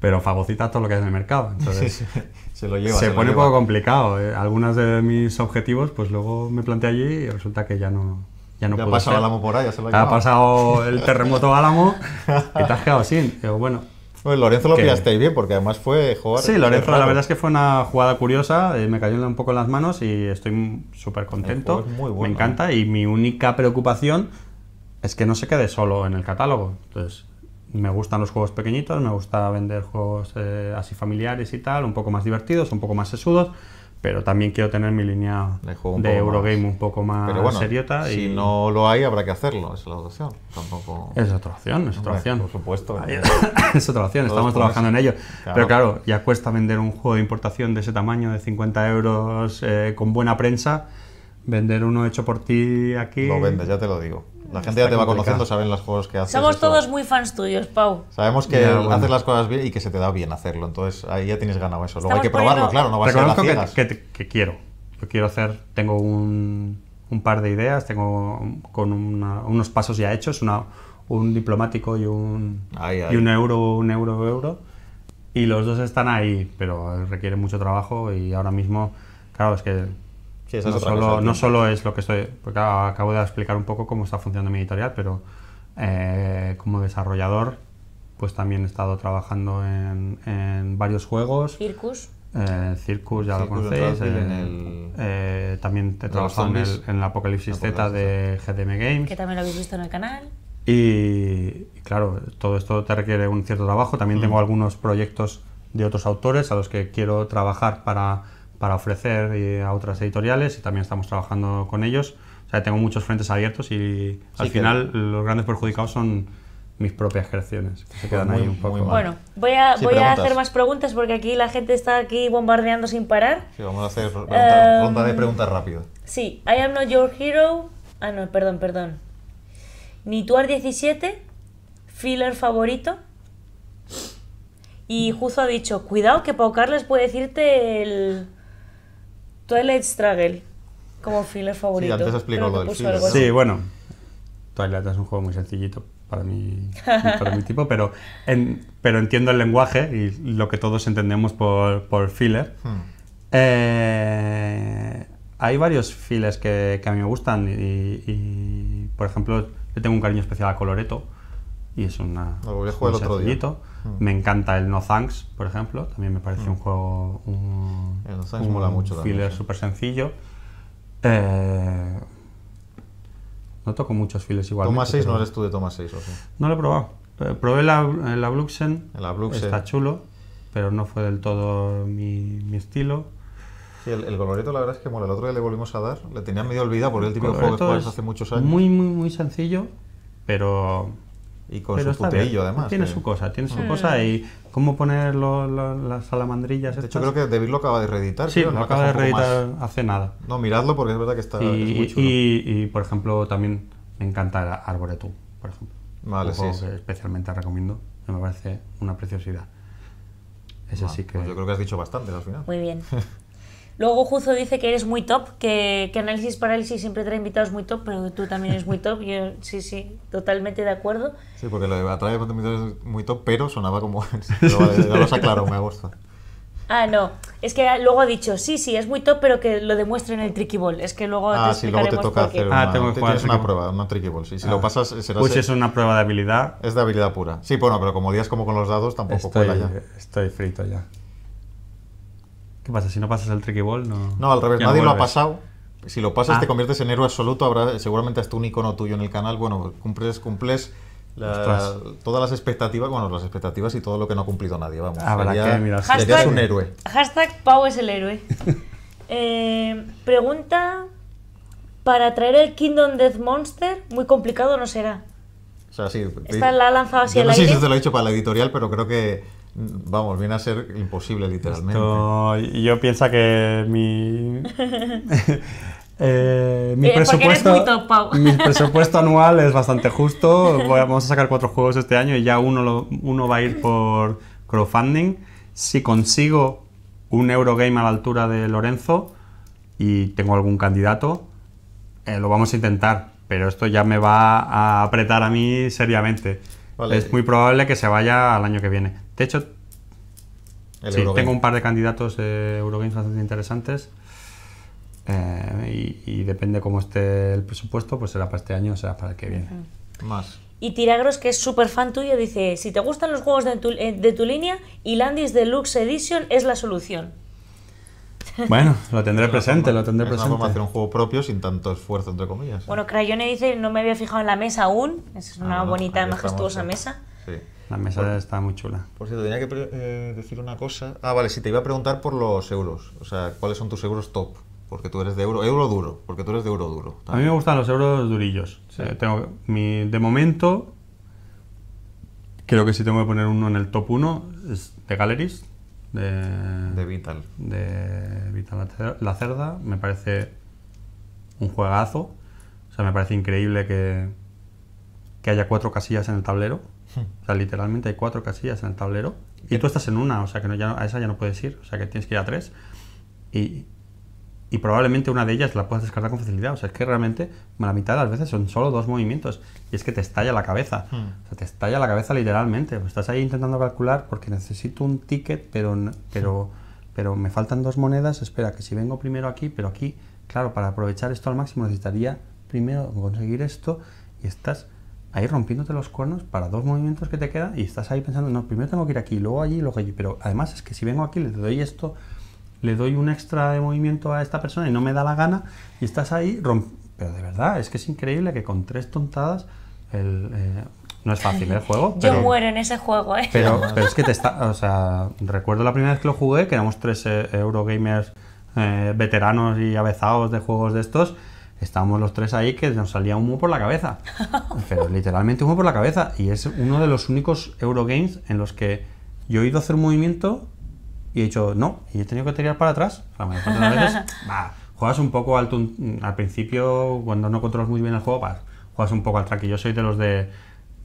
pero fagocita todo lo que hay en el mercado. Entonces, Se lo lleva. Se, pone un poco complicado. Eh. Algunos de mis objetivos, pues luego me planteé allí y resulta que ya no. Ya no ya Ha pasado Álamo por ahí, ya se lo ha Ha pasado el terremoto Álamo y te has quedado sin. bueno, Lorenzo lo que... bien, porque además fue jugar. Sí, Lorenzo, la verdad es que fue una jugada curiosa, eh, me cayó un poco en las manos y estoy súper contento. muy me encanta ¿eh? y mi única preocupación es que no se quede solo en el catálogo. Entonces, me gustan los juegos pequeñitos, me gusta vender juegos eh, así familiares y tal, un poco más divertidos, un poco más sesudos pero también quiero tener mi línea de Eurogame un poco más seriota. Y... Si no lo hay, habrá que hacerlo, es Es otra opción, es otra opción. Por supuesto. es otra opción, estamos trabajando en ello. Pero claro, ya cuesta vender un juego de importación de ese tamaño, de 50 euros, eh, con buena prensa. Vender uno hecho por ti aquí... Lo vendes, ya te lo digo. La gente ya te va conociendo, saben los juegos que haces. Somos todos muy fans tuyos, Pau. Sabemos que haces las cosas bien y que se te da bien hacerlo, entonces ahí ya tienes ganado eso. Luego hay que probarlo, claro, no va a que, que, que, quiero, que quiero hacer, tengo un, par de ideas, tengo con unos pasos ya hechos, un diplomático y un, ahí, Y un euro, un euro, euro, y los dos están ahí, pero requiere mucho trabajo y ahora mismo, claro, es que no, solo, es lo que estoy, porque acabo de explicar un poco cómo está funcionando mi editorial, pero eh, como desarrollador, pues también he estado trabajando en, varios juegos. Circus. Eh, Circus, ya lo conocéis. Eh, también he trabajado en el, Apocalipsis Z de GDM Games. Que también lo habéis visto en el canal. Y, claro, todo esto te requiere un cierto trabajo. También mm. tengo algunos proyectos de otros autores a los que quiero trabajar para para ofrecer eh, a otras editoriales y también estamos trabajando con ellos. O sea, tengo muchos frentes abiertos y al final los grandes perjudicados son mis propias creaciones, pues Bueno, voy a, voy a hacer más preguntas porque aquí la gente está aquí bombardeando sin parar. Sí, vamos a hacer em, ronda de preguntas rápido. Sí, I am not your hero. Ah, no, perdón, perdón. Nituar 17, filler favorito. Y Juzo ha dicho, cuidado que Pau Carles puede decirte el... Twilight Struggle como filler favorito. Sí, antes explico lo del filler. Sí, bueno, Twilight es un juego muy sencillito para mi, para mi tipo, pero, pero entiendo el lenguaje y lo que todos entendemos por, filler. Hmm. Eh, hay varios fillers que, a mí me gustan y, y, por ejemplo, yo tengo un cariño especial a Coloreto y es una. Lo a jugar otro día. Mm. Me encanta el No Thanks, por ejemplo, también me parece mm. un juego. Un, el No Thanks mola mucho también. filler súper sencillo. Eh, no toco muchos files igual. Toma 6 no eres tú de Toma 6, o sí. No lo he probado. Eh, probé la, eh, la Bluxen, está chulo, pero no fue del todo mi, mi estilo. el, colorito la verdad es que mola. El otro día le volvimos a dar, le tenía medio olvidado por el último juego que hace muchos años. Muy, muy, muy sencillo, pero y con su puteillo, además. Tiene eh. su cosa, tiene su mm. cosa y cómo poner las salamandrillas. De hecho, creo que David lo acaba de reeditar. Sí, lo acaba de reeditar hace nada. No, miradlo porque es verdad que está. Y, muy chulo. y, por ejemplo, también me encanta Arboretum, por ejemplo. Vale, sí. especialmente recomiendo, me parece una preciosidad. Ese así sí que. Pues yo creo que has dicho bastante al final. Muy bien. Luego Juzo dice que eres muy top, que, Análisis Parálisis siempre trae invitados muy top, pero tú también eres muy top. Yo sí, sí, totalmente de acuerdo. Sí, porque lo de atrae invitados muy top, pero sonaba como... pero vale, ya lo has me gusta. Ah, no. Es que luego ha dicho, sí, sí, es muy top, pero que lo demuestre en el Tricky Ball. Es que luego ah, te sí, luego te toca hacer ah, tengo que jugar, una prueba, una Tricky Ball. Sí, si lo ah. pasas, eh, será... Pues es una prueba de habilidad. Es de habilidad pura. Sí, bueno, pero como días como con los dados, tampoco estoy, cuela ya. Estoy frito ya. ¿Qué pasa? Si no pasas el ball, no. No, al revés, nadie lo ha pasado. Si lo pasas, te ah. conviertes en héroe absoluto. Habrá, seguramente hasta un icono tuyo en el canal. Bueno, cumples, cumples todas las expectativas, bueno, las expectativas y todo lo que no ha cumplido nadie, vamos. Habrá Hashtag, un héroe. Hashtag Pau es el héroe. Eh, pregunta para traer el Kingdom Death Monster, muy complicado no será. O sea, sí. Esta la ha lanzado así No sé si te lo he dicho para la editorial, pero creo que Vamos, viene a ser imposible literalmente. yo pienso que mi... Eh, eh, presupuesto, mi presupuesto anual es bastante justo. Vamos a sacar cuatro juegos este año y ya uno, uno va a ir por crowdfunding. Si consigo un Eurogame a la altura de Lorenzo y tengo algún candidato, eh, lo vamos a intentar, pero esto ya me va a apretar a mí seriamente. Es muy probable que se vaya al año que viene. De hecho, sí, tengo un par de candidatos Eurogames bastante interesantes. Eh, y, depende cómo esté el presupuesto, pues será para este año o será para el que viene. Más. Y Tiragros, que es súper fan tuyo, dice: Si te gustan los juegos de tu, eh, de tu línea, Ilandis Deluxe Edition es la solución. Bueno, lo tendré presente, lo tendré es presente. Una forma hacer un juego propio sin tanto esfuerzo, entre comillas. Bueno, Crayone dice: No me había fijado en la mesa aún. Es una ah, bonita, bonita, majestuosa mesa. Sí. La mesa está muy chula. Por cierto, tenía que eh, decir una cosa. Ah, vale, si te iba a preguntar por los euros. O sea, ¿cuáles son tus euros top? Porque tú eres de euro, euro duro, porque tú eres de euro duro. A mí me gustan los euros durillos. de momento, creo que si tengo que poner uno en el top 1, es de Galleries, de, de Vital. De Vital La Cerda. Me parece un juegazo. O sea, me parece increíble que, que haya cuatro casillas en el tablero. O sea, literalmente hay cuatro casillas en el tablero y tú estás en una, o sea, que no, a esa ya no puedes ir, o sea, que tienes que ir a tres y, probablemente una de ellas la puedas descartar con facilidad. O sea, es que realmente la mitad de las veces son solo dos movimientos y es que te estalla la cabeza. Hmm. O sea, te estalla la cabeza literalmente. Pues estás ahí intentando calcular porque necesito un ticket, pero, pero, pero me faltan dos monedas. Espera, que si vengo primero aquí, pero aquí, claro, para aprovechar esto al máximo necesitaría primero conseguir esto y estás ahí rompiéndote los cuernos para dos movimientos que te quedan y estás ahí pensando, no, primero tengo que ir aquí, luego allí, luego allí. Pero además es que si vengo aquí, le doy esto, le doy un extra de movimiento a esta persona y no me da la gana y estás ahí rompiendo. Pero de verdad, es que es increíble que con tres tontadas el, eh, no es fácil el ¿eh, juego. Yo muero en ese juego, ¿eh? Pero, es que te está. O sea, recuerdo la primera vez que lo jugué, que éramos tres eh, Eurogamers veteranos y avezados de juegos de estos estábamos los tres ahí que nos salía humo por la cabeza. Pero literalmente humo por la cabeza. Y es uno de los únicos Eurogames en los que yo he ido a hacer un movimiento y he dicho no, y he tenido que tirar para atrás. juegas un poco al, al principio, cuando no controlas muy bien el juego, juegas un poco al track. Y yo soy de los de.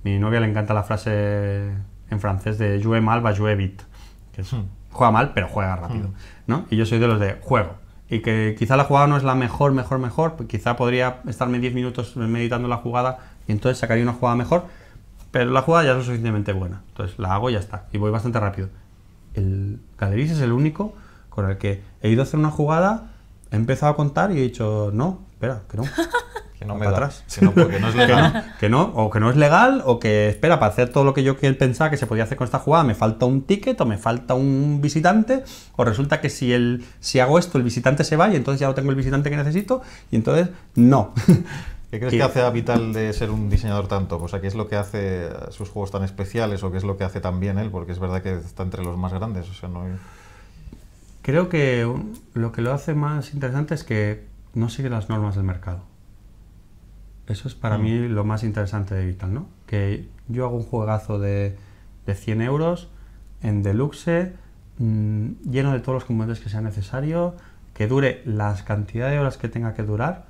Mi novia le encanta la frase en francés de jue mal, va joue vite. Que hmm. juega mal, pero juega rápido. Hmm. Y yo soy de los de juego y que quizá la jugada no es la mejor, mejor, mejor, pues quizá podría estarme 10 minutos meditando la jugada y entonces sacaría una jugada mejor, pero la jugada ya es lo suficientemente buena, entonces la hago y ya está, y voy bastante rápido. El Galeris es el único con el que he ido a hacer una jugada, he empezado a contar y he dicho, no, espera, que no. que no me que, no, o que no es legal, o que espera, para hacer todo lo que yo pensaba que se podía hacer con esta jugada, me falta un ticket o me falta un visitante, o resulta que si, el, si hago esto, el visitante se va y entonces ya no tengo el visitante que necesito, y entonces no. ¿Qué crees que, hace a Vital de ser un diseñador tanto? pues aquí ¿qué es lo que hace sus juegos tan especiales o qué es lo que hace tan bien él? Porque es verdad que está entre los más grandes. sea, Creo que lo que lo hace más interesante es que no sigue las normas del mercado. Eso es para mm. mí lo más interesante de Vital, ¿no? Que yo hago un juegazo de, 100 euros en deluxe, mm, lleno de todos los componentes que sea necesario, que dure las cantidades de horas que tenga que durar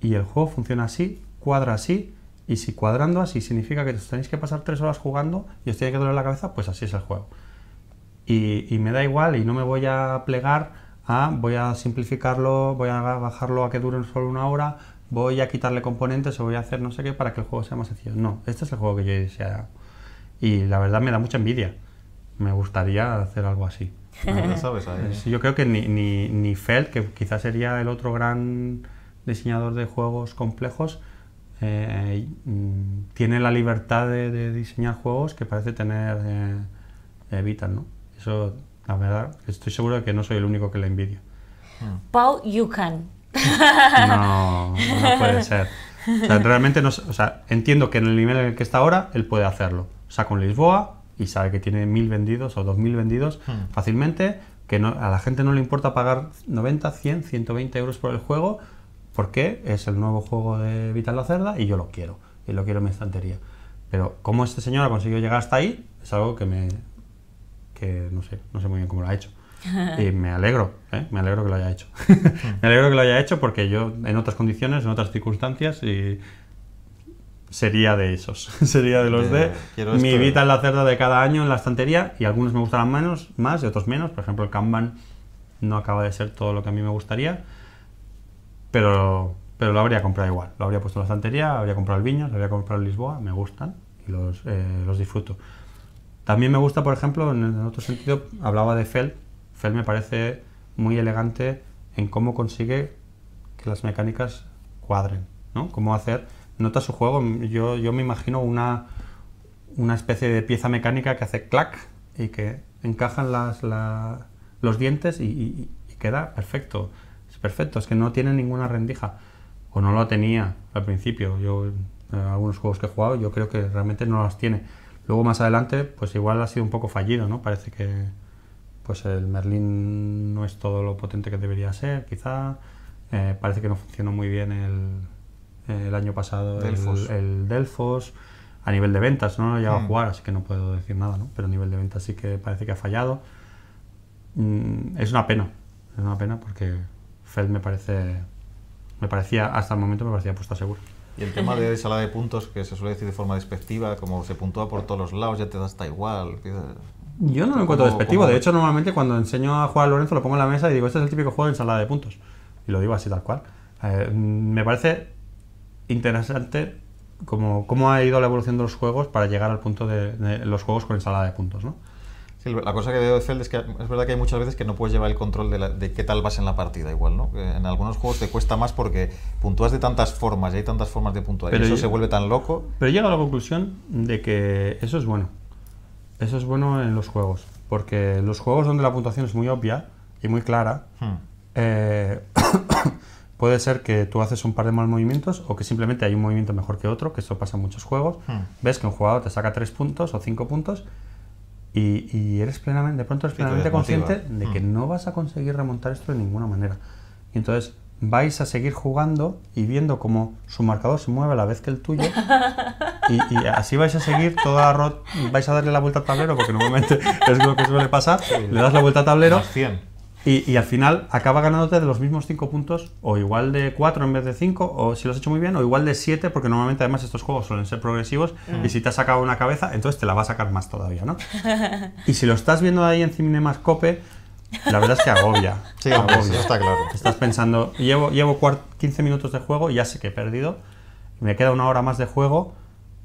y el juego funciona así, cuadra así y si cuadrando así significa que os tenéis que pasar tres horas jugando y os tiene que doler la cabeza, pues así es el juego. Y, y me da igual y no me voy a plegar a voy a simplificarlo, voy a bajarlo a que dure solo una hora, voy a quitarle componentes o voy a hacer no sé qué para que el juego sea más sencillo. No, este es el juego que yo deseaba. Y la verdad me da mucha envidia. Me gustaría hacer algo así. sabes Yo creo que ni, ni, ni que quizás sería el otro gran diseñador de juegos complejos, eh, mm, tiene la libertad de, diseñar juegos que parece tener eh, eh Vital, ¿no? Eso, la verdad, estoy seguro de que no soy el único que le Pau, Paul Yukan no, no puede ser. realmente no, o sea, entiendo que en el nivel en el que está ahora, él puede hacerlo. sea, con Lisboa y sabe que tiene mil vendidos o dos mil vendidos hmm. fácilmente, que a la gente no le importa pagar 90, 100, 120 euros por el juego, porque es el nuevo juego de Vital Cerda y yo lo quiero, y lo quiero en mi estantería. Pero cómo este señor ha conseguido llegar hasta ahí, es algo que me... no sé, no sé muy bien cómo lo ha hecho. Y me alegro, ¿eh? me alegro que lo haya hecho. me alegro que lo haya hecho porque yo en otras condiciones, en otras circunstancias, sería de esos. sería de los de, mi vida en eh". la cerda de cada año en la estantería y algunos me gustarán más y otros menos. Por ejemplo, el Kanban no acaba de ser todo lo que a mí me gustaría, pero, pero lo habría comprado igual. Lo habría puesto en la estantería, habría comprado el lo habría comprado Lisboa, me gustan y los, eh, los disfruto. También me gusta, por ejemplo, en, otro sentido, hablaba de felt Fel me parece muy elegante en cómo consigue que las mecánicas cuadren, ¿no? Cómo hacer, nota su juego, yo, yo me imagino una, una especie de pieza mecánica que hace clac y que encajan las, los dientes y, queda perfecto, es perfecto, es que no tiene ninguna rendija, o no lo tenía al principio, yo en eh, algunos juegos que he jugado yo creo que realmente no las tiene. Luego más adelante, pues igual ha sido un poco fallido, ¿no? Parece que, pues el Merlin no es todo lo potente que debería ser, quizá. Eh, parece que no funcionó muy bien el, eh, año pasado El, Delfos. A nivel de ventas, no lo he llegado a hmm. jugar, así que no puedo decir nada, ¿no? Pero a nivel de ventas sí que parece que ha fallado. Mm, es una pena, es una pena porque Feld me parece. Me parecía, hasta el momento me parecía puesta segura. Y el tema de sala de puntos, que se suele decir de forma despectiva, como se puntúa por todos los lados, ya te da hasta igual. Yo no lo encuentro despectivo. De hecho, normalmente cuando enseño a jugar a Lorenzo lo pongo en la mesa y digo, este es el típico juego de ensalada de puntos. Y lo digo así tal cual. Eh, mm, me parece interesante cómo, cómo ha ido la evolución de los juegos para llegar al punto de, los juegos con ensalada de puntos, ¿no? la cosa que veo de Feld es que es verdad que hay muchas veces que no puedes llevar el control de, qué tal vas en la partida, igual, ¿no? Eh, en algunos juegos te cuesta más porque puntúas de tantas formas y hay tantas formas de puntuar y eso se vuelve tan loco. Pero llega a la conclusión de que eso es bueno eso es bueno en los juegos, porque los juegos donde la puntuación es muy obvia y muy clara, hmm. eh, puede ser que tú haces un par de mal movimientos o que simplemente hay un movimiento mejor que otro, que eso pasa en muchos juegos. Hmm. Ves que un jugador te saca tres puntos o cinco puntos y, eres plenamente, de pronto eres plenamente consciente de que hmm. no vas a conseguir remontar esto de ninguna manera. Y entonces vais a seguir jugando y viendo cómo su marcador se mueve a la vez que el tuyo. Y, así vais a seguir toda la rot vais a darle la vuelta al tablero, porque normalmente es lo que suele pasar. Le das la vuelta al tablero. Y, al final acaba ganándote de los mismos 5 puntos, o igual de 4 en vez de 5, o si lo has hecho muy bien, o igual de 7, porque normalmente además estos juegos suelen ser progresivos, mm. y si te has sacado una cabeza, entonces te la va a sacar más todavía, ¿no? y si lo estás viendo ahí en Cinemascope, la verdad es que agobia. Sí, agobia. está claro. Estás pensando, llevo, llevo 15 minutos de juego y ya sé que he perdido. Me queda una hora más de juego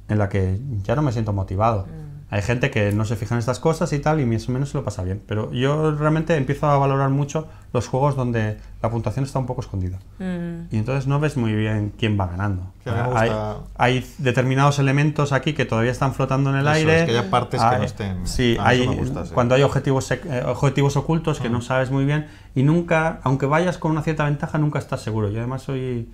en la que ya no me siento motivado. Mm hay gente que no se fija en estas cosas y tal, y más o menos se lo pasa bien. Pero yo realmente empiezo a valorar mucho los juegos donde la puntuación está un poco escondida. Mm. Y entonces no ves muy bien quién va ganando. Hay, hay, determinados elementos aquí que todavía están flotando en el aire. que partes que no estén. Sí, hay, cuando hay objetivos, eh, objetivos ocultos que mm. no sabes muy bien y nunca, aunque vayas con una cierta ventaja, nunca estás seguro. Yo además soy,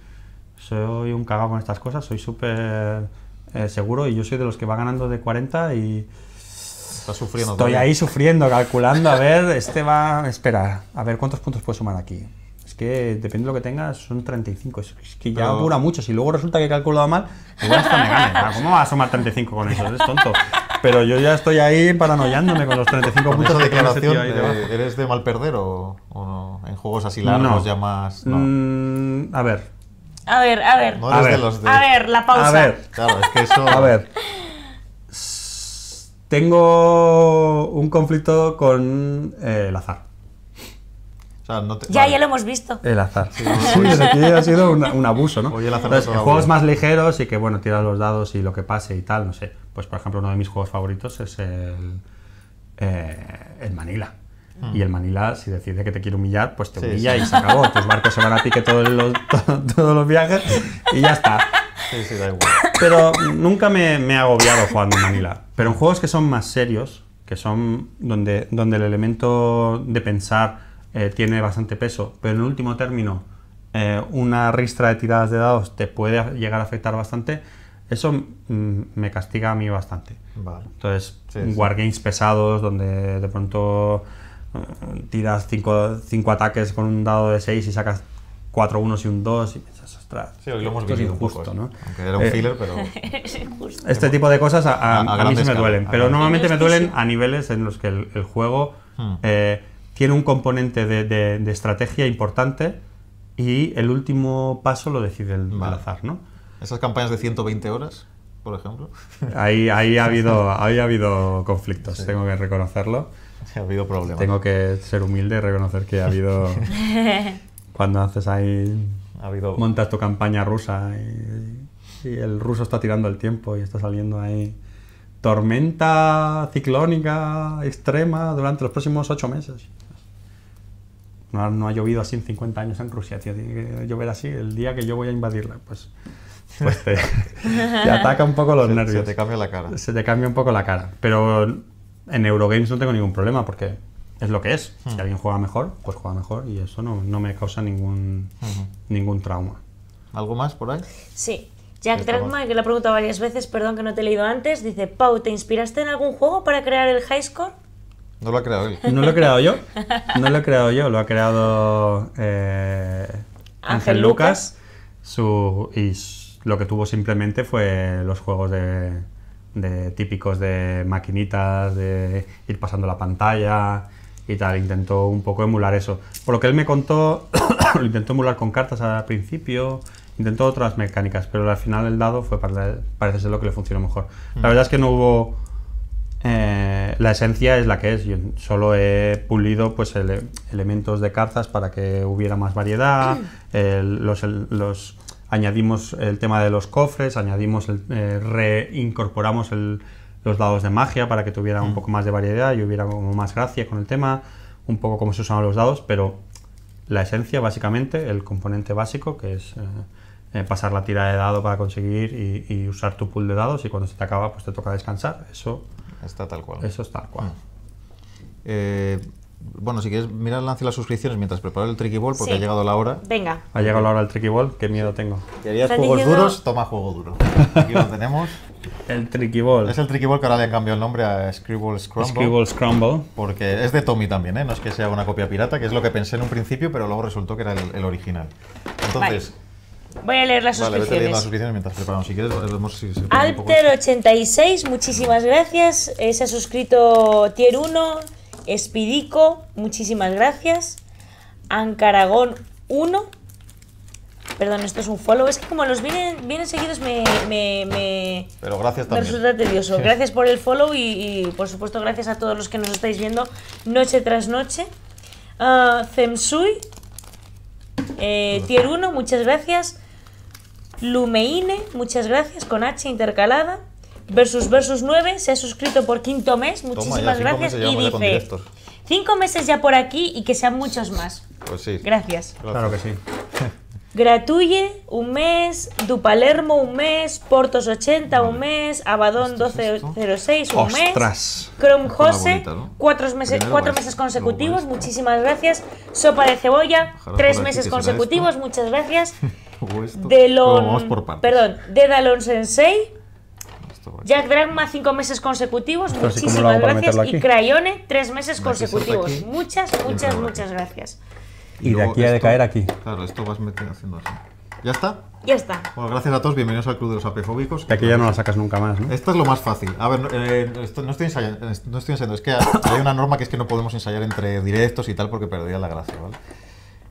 soy un cagado con estas cosas, soy súper eh, seguro, y yo soy de los que va ganando de 40 y... Está sufriendo. Estoy ahí sufriendo, calculando, a ver, este va... Espera, a ver cuántos puntos puedo sumar aquí. Es que depende de lo que tengas, son 35. Es, que ya apura mucho. Si luego resulta que he calculado mal, igual hasta me gane. Ah, ¿Cómo va a sumar 35 con eso? Eres tonto. Pero yo ya estoy ahí paranoiándome con los 35 puntos de declaración. ¿Eres de mal perder o, no? En juegos así largos ya más. No. Mm, a ver, a ver, a ver. a ver. la pausa. A ver. Claro, es que eso... A ver. Tengo un conflicto con eh, el azar. O sea, no Ya, ya lo hemos visto. El azar. Sí, ha sido un, abuso, ¿no? Oye, el azar Entonces, juegos más ligeros y que, bueno, tiras los dados y lo que pase y tal, no sé. Pues, por ejemplo, uno de mis juegos favoritos es el, eh, el Manila. Mm. Y el Manila, si decide que te quiere humillar, pues te humilla y se acabó. Tus barcos se van a pique todos los, todos los viajes y ya está. Sí, sí, da igual. Pero nunca me, me he agobiado jugando en Manila. Pero en juegos que son más serios, que son donde, donde el elemento de pensar eh, tiene bastante peso, pero en último término, eh, una ristra de tiradas de dados te puede llegar a afectar bastante, eso mm, me castiga a mí bastante. Vale. Entonces, wargames pesados, donde de pronto tiras cinco ataques con un dado de 6 y sacas 4 unos y un 2 y piensas, ostras, esto es injusto, ¿no? ¿eh? Aunque era un eh, filler, pero... este tipo de cosas a, mí se me duelen, pero normalmente me duelen a niveles en los que el, juego hmm. eh, tiene un componente de, estrategia importante y el último paso lo decide el, azar, ¿no? Esas campañas de 120 horas por ejemplo. Ahí, ahí, ha, habido, ha habido conflictos, tengo que reconocerlo. ha habido problemas. Tengo que ser humilde y reconocer que ha habido. cuando haces ahí. Montas tu campaña rusa y, el ruso está tirando el tiempo y está saliendo ahí. Tormenta ciclónica extrema durante los próximos ocho meses. No ha, llovido así en 50 años en Rusia, Tiene que llover así el día que yo voy a invadirla. Pues, pues te, ataca un poco los nervios. Se te cambia la cara. Se te cambia un poco la cara. Pero en Eurogames no tengo ningún problema porque es lo que es. Si hmm. alguien juega mejor, pues juega mejor y eso no, me causa ningún, hmm. ningún trauma. ¿Algo más por ahí? Sí. Jack Dragma, que le ha preguntado varias veces, perdón que no te he leído antes, dice, Pau, ¿te inspiraste en algún juego para crear el high score? No lo ha creado él. No lo he creado yo. No lo he creado yo, lo ha creado eh, Ángel Lucas. su, y lo que tuvo simplemente fue los juegos de, de típicos de maquinitas, de ir pasando la pantalla y tal. Intentó un poco emular eso. Por lo que él me contó, lo intentó emular con cartas al principio, intentó otras mecánicas, pero al final el dado fue para él, parece ser lo que le funcionó mejor. La mm. verdad es que no hubo eh, la esencia es la que es. Yo solo he pulido pues elementos de cartas para que hubiera más variedad, los, añadimos el tema de los cofres, añadimos, eh, reincorporamos los dados de magia para que tuviera un mm. poco más de variedad y hubiera como más gracia con el tema, un poco como se usaban los dados, pero la esencia básicamente, el componente básico que es... Eh, eh, pasar la tira de dado para conseguir y, usar tu pool de dados y cuando se te acaba pues te toca descansar. Eso está tal cual. Eso está tal cual. Mm. Bueno, si quieres mirar el lance las suscripciones mientras preparo el Tricky Ball, porque ha llegado la hora. Venga. Ha llegado la hora del Tricky Ball, qué miedo tengo. ¿Querías juegos duros? Toma juego duro. Aquí lo tenemos. El Tricky Ball. Es el Tricky Ball que ahora le han cambiado el nombre a Scribble Scramble. Scribble Scramble. Porque es de Tommy también, ¿eh? No es que sea una copia pirata, que es lo que pensé en un principio, pero luego resultó que era el, original. Entonces... Voy a leer las vale, suscripciones. las suscripciones mientras preparamos. Si quieres, vemos si se Alter86, muchísimas gracias. se ha suscrito Tier 1 Espidico, muchísimas gracias. Ancaragón 1. Perdón, esto es un follow. Es que como los vienen, vienen seguidos me, Pero gracias también. resulta tedioso. Gracias por el follow y, por supuesto gracias a todos los que nos estáis viendo noche tras noche. Ah, Zemsui, eh, Tier 1, muchas gracias. Lumeine, muchas gracias, con H intercalada versus versus 9 se ha suscrito por quinto mes. Muchísimas gracias. y dice: Cinco meses ya por aquí y que sean muchos más. Pues sí. Gracias. Claro que sí. Gratuye, un mes, Du Palermo, un mes, Portos 80, un mes, Abadón 1206, un mes, Ostras. Chrome Jose, cuatro, meses, cuatro meses consecutivos, muchísimas gracias, Sopa de Cebolla, tres meses consecutivos, muchas gracias, de por perdón, Dedalon Sensei, esto. Jack Dragma, cinco meses consecutivos. Muchísimas gracias. Y Crayone, tres meses consecutivos. Muchas, muchas, muchas gracias. Y, de aquí ha de caer aquí. Claro, esto vas metiendo haciendo así. ¿Ya está? Ya está. Bueno, gracias a todos, bienvenidos al Club de los Apefóbicos. Que aquí ya no la sacas nunca más, ¿no? Esto es lo más fácil. A ver, no, eh, estoy ensayando, no estoy ensayando, es que hay una norma que es que no podemos ensayar entre directos y tal porque perdería la gracia, ¿vale?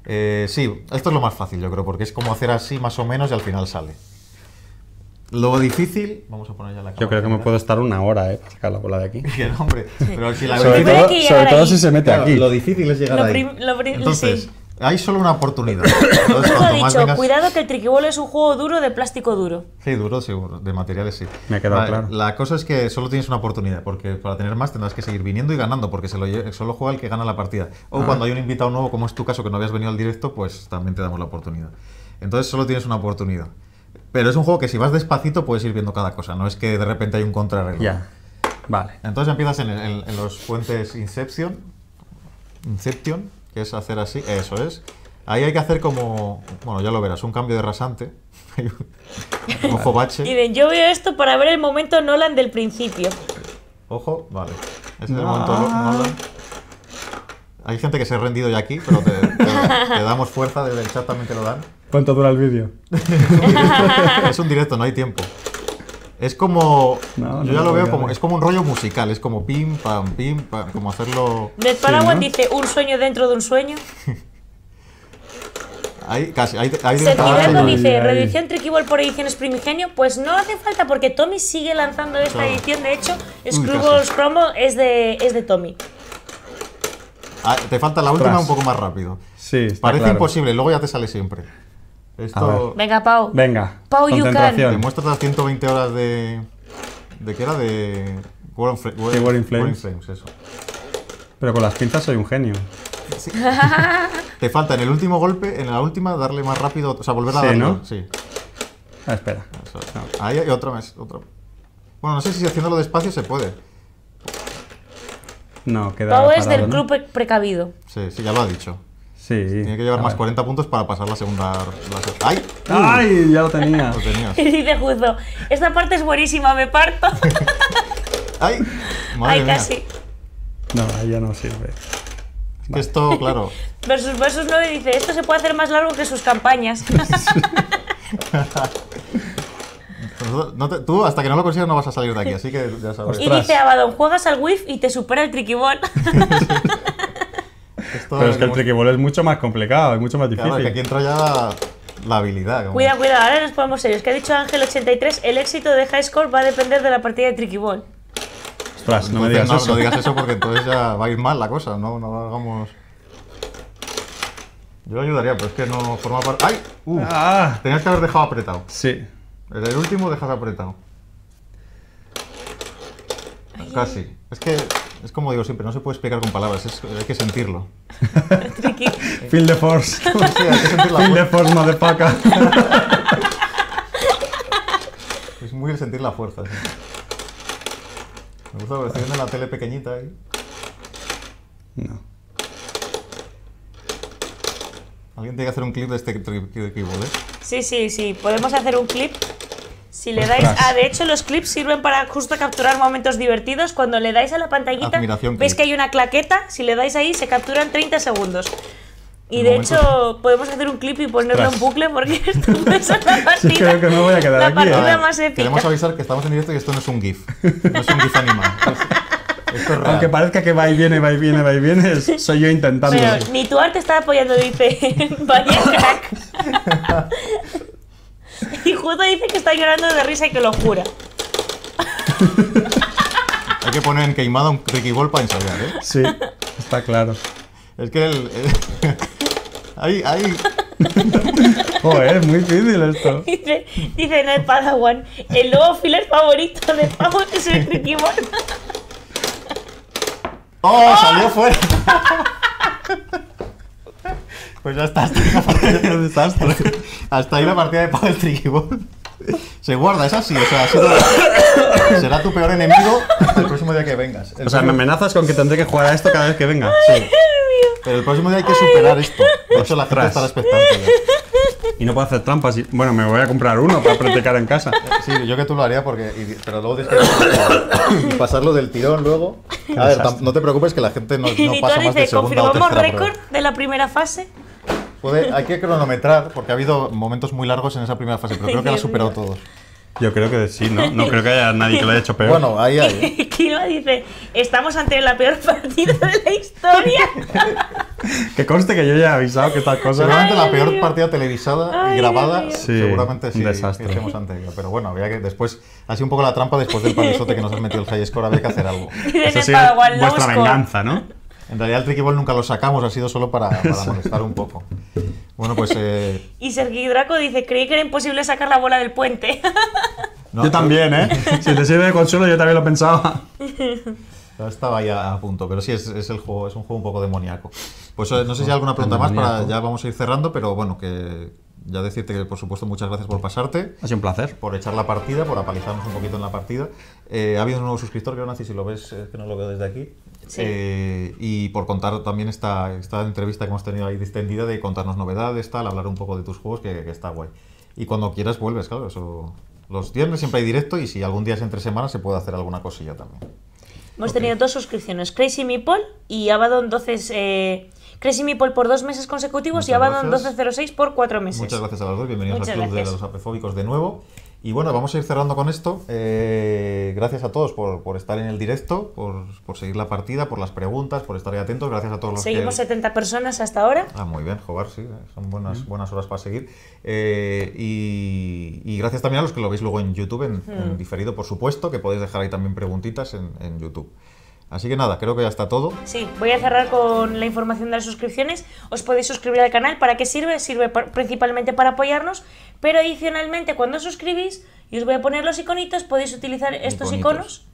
Eh, sí, esto es lo más fácil, yo creo, porque es como hacer así más o menos y al final sale. Lo difícil. Vamos a poner ya la Yo creo que me puedo estar una hora, ¿eh? sacar la bola de aquí. hombre. Pero si la sobre todo, si se mete aquí. Lo difícil es llegar ahí. Lo Entonces, hay solo una oportunidad. dicho, cuidado que el triquibolo es un juego duro de plástico duro. Sí, duro, seguro. De materiales sí. Me ha quedado la, claro. La cosa es que solo tienes una oportunidad, porque para tener más tendrás que seguir viniendo y ganando, porque se lo, solo juega el que gana la partida. O ah. cuando hay un invitado nuevo, como es tu caso, que no habías venido al directo, pues también te damos la oportunidad. Entonces solo tienes una oportunidad. Pero es un juego que si vas despacito puedes ir viendo cada cosa, no es que de repente hay un contrarreloj. Ya. Vale. Entonces empiezas en, los puentes Inception. Inception, que es hacer así. Eso es. Ahí hay que hacer como. Bueno, ya lo verás, un cambio de rasante. Ojo bache. Miren, yo veo esto para ver el momento Nolan del principio. Ojo, vale. Ese es el ah. momento Nolan. Hay gente que se ha rendido ya aquí, pero te, damos fuerza, desde el chat también te lo dan. ¿Cuánto dura el vídeo? es un directo, no hay tiempo. Es como. yo ya lo veo como. Es como un rollo musical, es como pim, pam, pim, pam, como hacerlo. Del Paraguay dice un sueño dentro de un sueño. Ahí, casi, ahí, ahí dice, reedición Trickyball por ediciones primigenio, pues no hace falta porque Tommy sigue lanzando esta edición, de hecho, Screwball's Promo es de, es de Tommy. Ah, te falta la última un poco más rápido. Sí, Parece imposible, luego ya te sale siempre. Venga, Pau. Venga. Pau can. Te muestras las 120 horas de. ¿De qué era? De. War, Flames. eso. Pero con las pinzas soy un genio. Te falta en el último golpe, en la última, darle más rápido. O sea, volver a sí, darle. ¿no? Sí. Ah, espera. Ahí hay otra vez, Bueno, no sé si haciéndolo despacio se puede. No, queda. Pau es del club precavido. Sí, sí, ya lo ha dicho. Sí. Tiene que llevar más 40 puntos para pasar la segunda. ¡Ay! ¡Ay! Ya lo tenía. lo tenías. Dice justo. Esta parte es buenísima, me parto. ¡Ay! Madre ¡Ay, casi! No, ahí ya no sirve. Es que esto, claro. Versus, versus 9 dice: Esto se puede hacer más largo que sus campañas. tú, hasta que no lo consigas, no vas a salir de aquí, así que ya sabes. Y dice Abaddon: Juegas al WIF y te supera el triquibón. Pero es que el ball es mucho más complicado, es mucho más difícil. Claro, que aquí entra ya la, habilidad. Como... Cuidado, cuidado, ahora nos podemos serios Es que ha dicho Ángel83, el éxito de High Score va a depender de la partida de triquibol. Ostras, no, no me digas eso. No digas eso porque entonces ya va a ir mal la cosa, no, no hagamos... Yo ayudaría, pero es que no forma parte... ¡Ay! ah. Tenías que haber dejado apretado. Sí. el último dejas apretado. Casi. Es que es como digo siempre, no se puede explicar con palabras, hay que sentirlo. Feel the force. Sí, hay Feel the forma force, paca. Es muy el sentir la fuerza. Me gusta porque estoy viendo la tele pequeñita ahí. No. Alguien tiene que hacer un clip de este keyboard, ¿eh? Sí, sí, sí. Podemos hacer un clip si le dais. Ah, de hecho, los clips sirven para justo capturar momentos divertidos. Cuando le dais a la pantallita, ves que hay una claqueta. Si le dais ahí, se capturan 30 segundos. Y de hecho, podemos hacer un clip y ponerlo Tras. en bucle porque esto es una partida. creo que me voy a quedar la partida ¿eh? más épica. Queremos avisar que estamos en directo y esto no es un GIF. No es un GIF animal. Esto Aunque parezca que va y viene, va y viene, va y viene, soy yo intentando. Pero ni tu arte está apoyando, dice. Vaya crack. Y Judo dice que está llorando de risa y que lo jura. Hay que poner en queimado un Ricky Ball para ensayar, ¿eh? Sí, está claro. Es que el. ahí, ahí. Joder, es muy difícil esto. Dice, dice en el Padawan: el nuevo filler favorito de Pavo es el Ricky Ball. ¡Oh! ¡Salió ¡Oh! fuera! Pues ya hasta, hasta ahí la partida de desastre. Hasta ahí la partida de Se guarda, es así, será, tu peor enemigo el próximo día que vengas. o sea, me amenazas con que tendré que jugar a esto cada vez que venga. Sí. Pero el próximo día hay que superar esto. De hecho, la gente está la Y no puedo hacer trampas. Bueno, me voy a comprar uno para practicar en casa. Sí, yo que tú lo haría porque. pero luego que- pasarlo del tirón luego. A ver, no te preocupes que la gente no, pasa más de segunda o confirmamos récord de la primera fase hay que cronometrar, porque ha habido momentos muy largos en esa primera fase, pero creo que la ha superado todos. Yo creo que sí, ¿no? No creo que haya nadie que lo haya hecho peor. Bueno, ahí hay. Kilo ¿eh? dice, estamos ante la peor partida de la historia. que conste que yo ya he avisado que tal cosa... Seguramente la peor partida televisada y grabada, seguramente sí, un desastre. ante Pero bueno, había que después, así un poco la trampa después del palizote que nos has metido el high score, había que hacer algo. Eso sí, vuestra venganza, ¿no? En realidad el Tricky Ball nunca lo sacamos, ha sido solo para, molestar un poco. Bueno, pues... Eh, y Sergi Draco dice, creí que era imposible sacar la bola del puente. yo también, ¿eh? si te sirve de consuelo, yo también lo pensaba. Estaba ya a punto, pero sí, es, es, el juego, es un juego un poco demoníaco. Pues eh, no sé si hay alguna pregunta más, para, ya vamos a ir cerrando, pero bueno, que ya decirte que por supuesto muchas gracias por pasarte. Ha sido un placer. Por echar la partida, por apalizarnos un poquito en la partida. Eh, ha habido un nuevo suscriptor, creo, Nancy, si lo ves, eh, que no lo veo desde aquí. Eh, y por contar también esta, esta entrevista que hemos tenido ahí distendida de contarnos novedades, tal, hablar un poco de tus juegos, que, está guay. Y cuando quieras vuelves, claro, eso. Los viernes siempre hay directo y si algún día es entre semanas se puede hacer alguna cosilla también. Hemos tenido dos suscripciones, Crazy Meeple y Abaddon 12... Eh, Crazy Meeple por dos meses consecutivos y Abaddon 1206 por cuatro meses. Muchas gracias a los dos, bienvenidos a al Club de los Apefóbicos de nuevo. Y bueno, vamos a ir cerrando con esto. Eh, gracias a todos por, estar en el directo, por, seguir la partida, por las preguntas, por estar ahí atentos. Gracias a todos los Seguimos 70 personas hasta ahora. Ah, muy bien, jugar sí, eh, son buenas, buenas horas para seguir. Eh, y, gracias también a los que lo veis luego en YouTube, en, mm. diferido, por supuesto, que podéis dejar ahí también preguntitas en, en YouTube. Así que nada, creo que ya está todo. Sí, voy a cerrar con la información de las suscripciones. Os podéis suscribir al canal. ¿Para qué sirve? Sirve principalmente para apoyarnos, pero adicionalmente, cuando suscribís y os voy a poner los iconitos, podéis utilizar estos iconos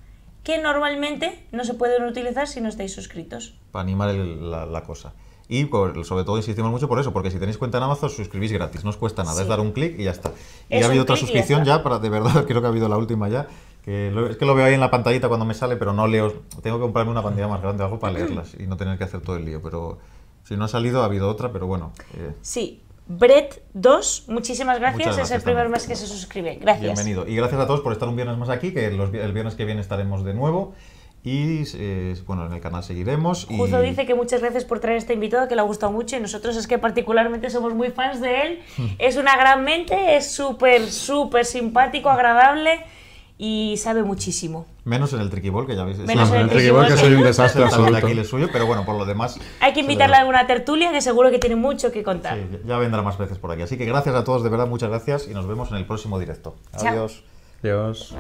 que normalmente no se pueden utilizar si no estáis suscritos. Para animar la, cosa. Y sobre todo insistimos mucho por eso, porque si tenéis cuenta en Amazon, suscribís gratis, no os cuesta nada, es dar un clic y ya está. Y ha habido otra suscripción ya, para, de verdad, creo que ha habido la última ya, que es que lo veo ahí en la pantallita cuando me sale, pero no leo, tengo que comprarme una pantalla más grande o algo para leerlas y no tener que hacer todo el lío, pero si no ha salido, ha habido otra, pero bueno. Eh. Sí, Brett 2, muchísimas gracias. es el primer mes que se suscribe. Gracias. Bienvenido. Y gracias a todos por estar un viernes más aquí, que el viernes que viene estaremos de nuevo. Y eh, bueno, en el canal seguiremos. Y... dice que muchas gracias por traer este invitado, que le ha gustado mucho. Y nosotros es que particularmente somos muy fans de él. es una gran mente, es súper, súper simpático, agradable y sabe muchísimo. Menos en el triquibol, que ya veis. Menos en el triquibol, que soy un desastre absoluto. Aquí le suyo, pero bueno, por lo demás... Hay que invitarla a alguna tertulia, que seguro que tiene mucho que contar. Sí, ya vendrá más veces por aquí. Así que gracias a todos, de verdad, muchas gracias, y nos vemos en el próximo directo. Adiós. Adiós.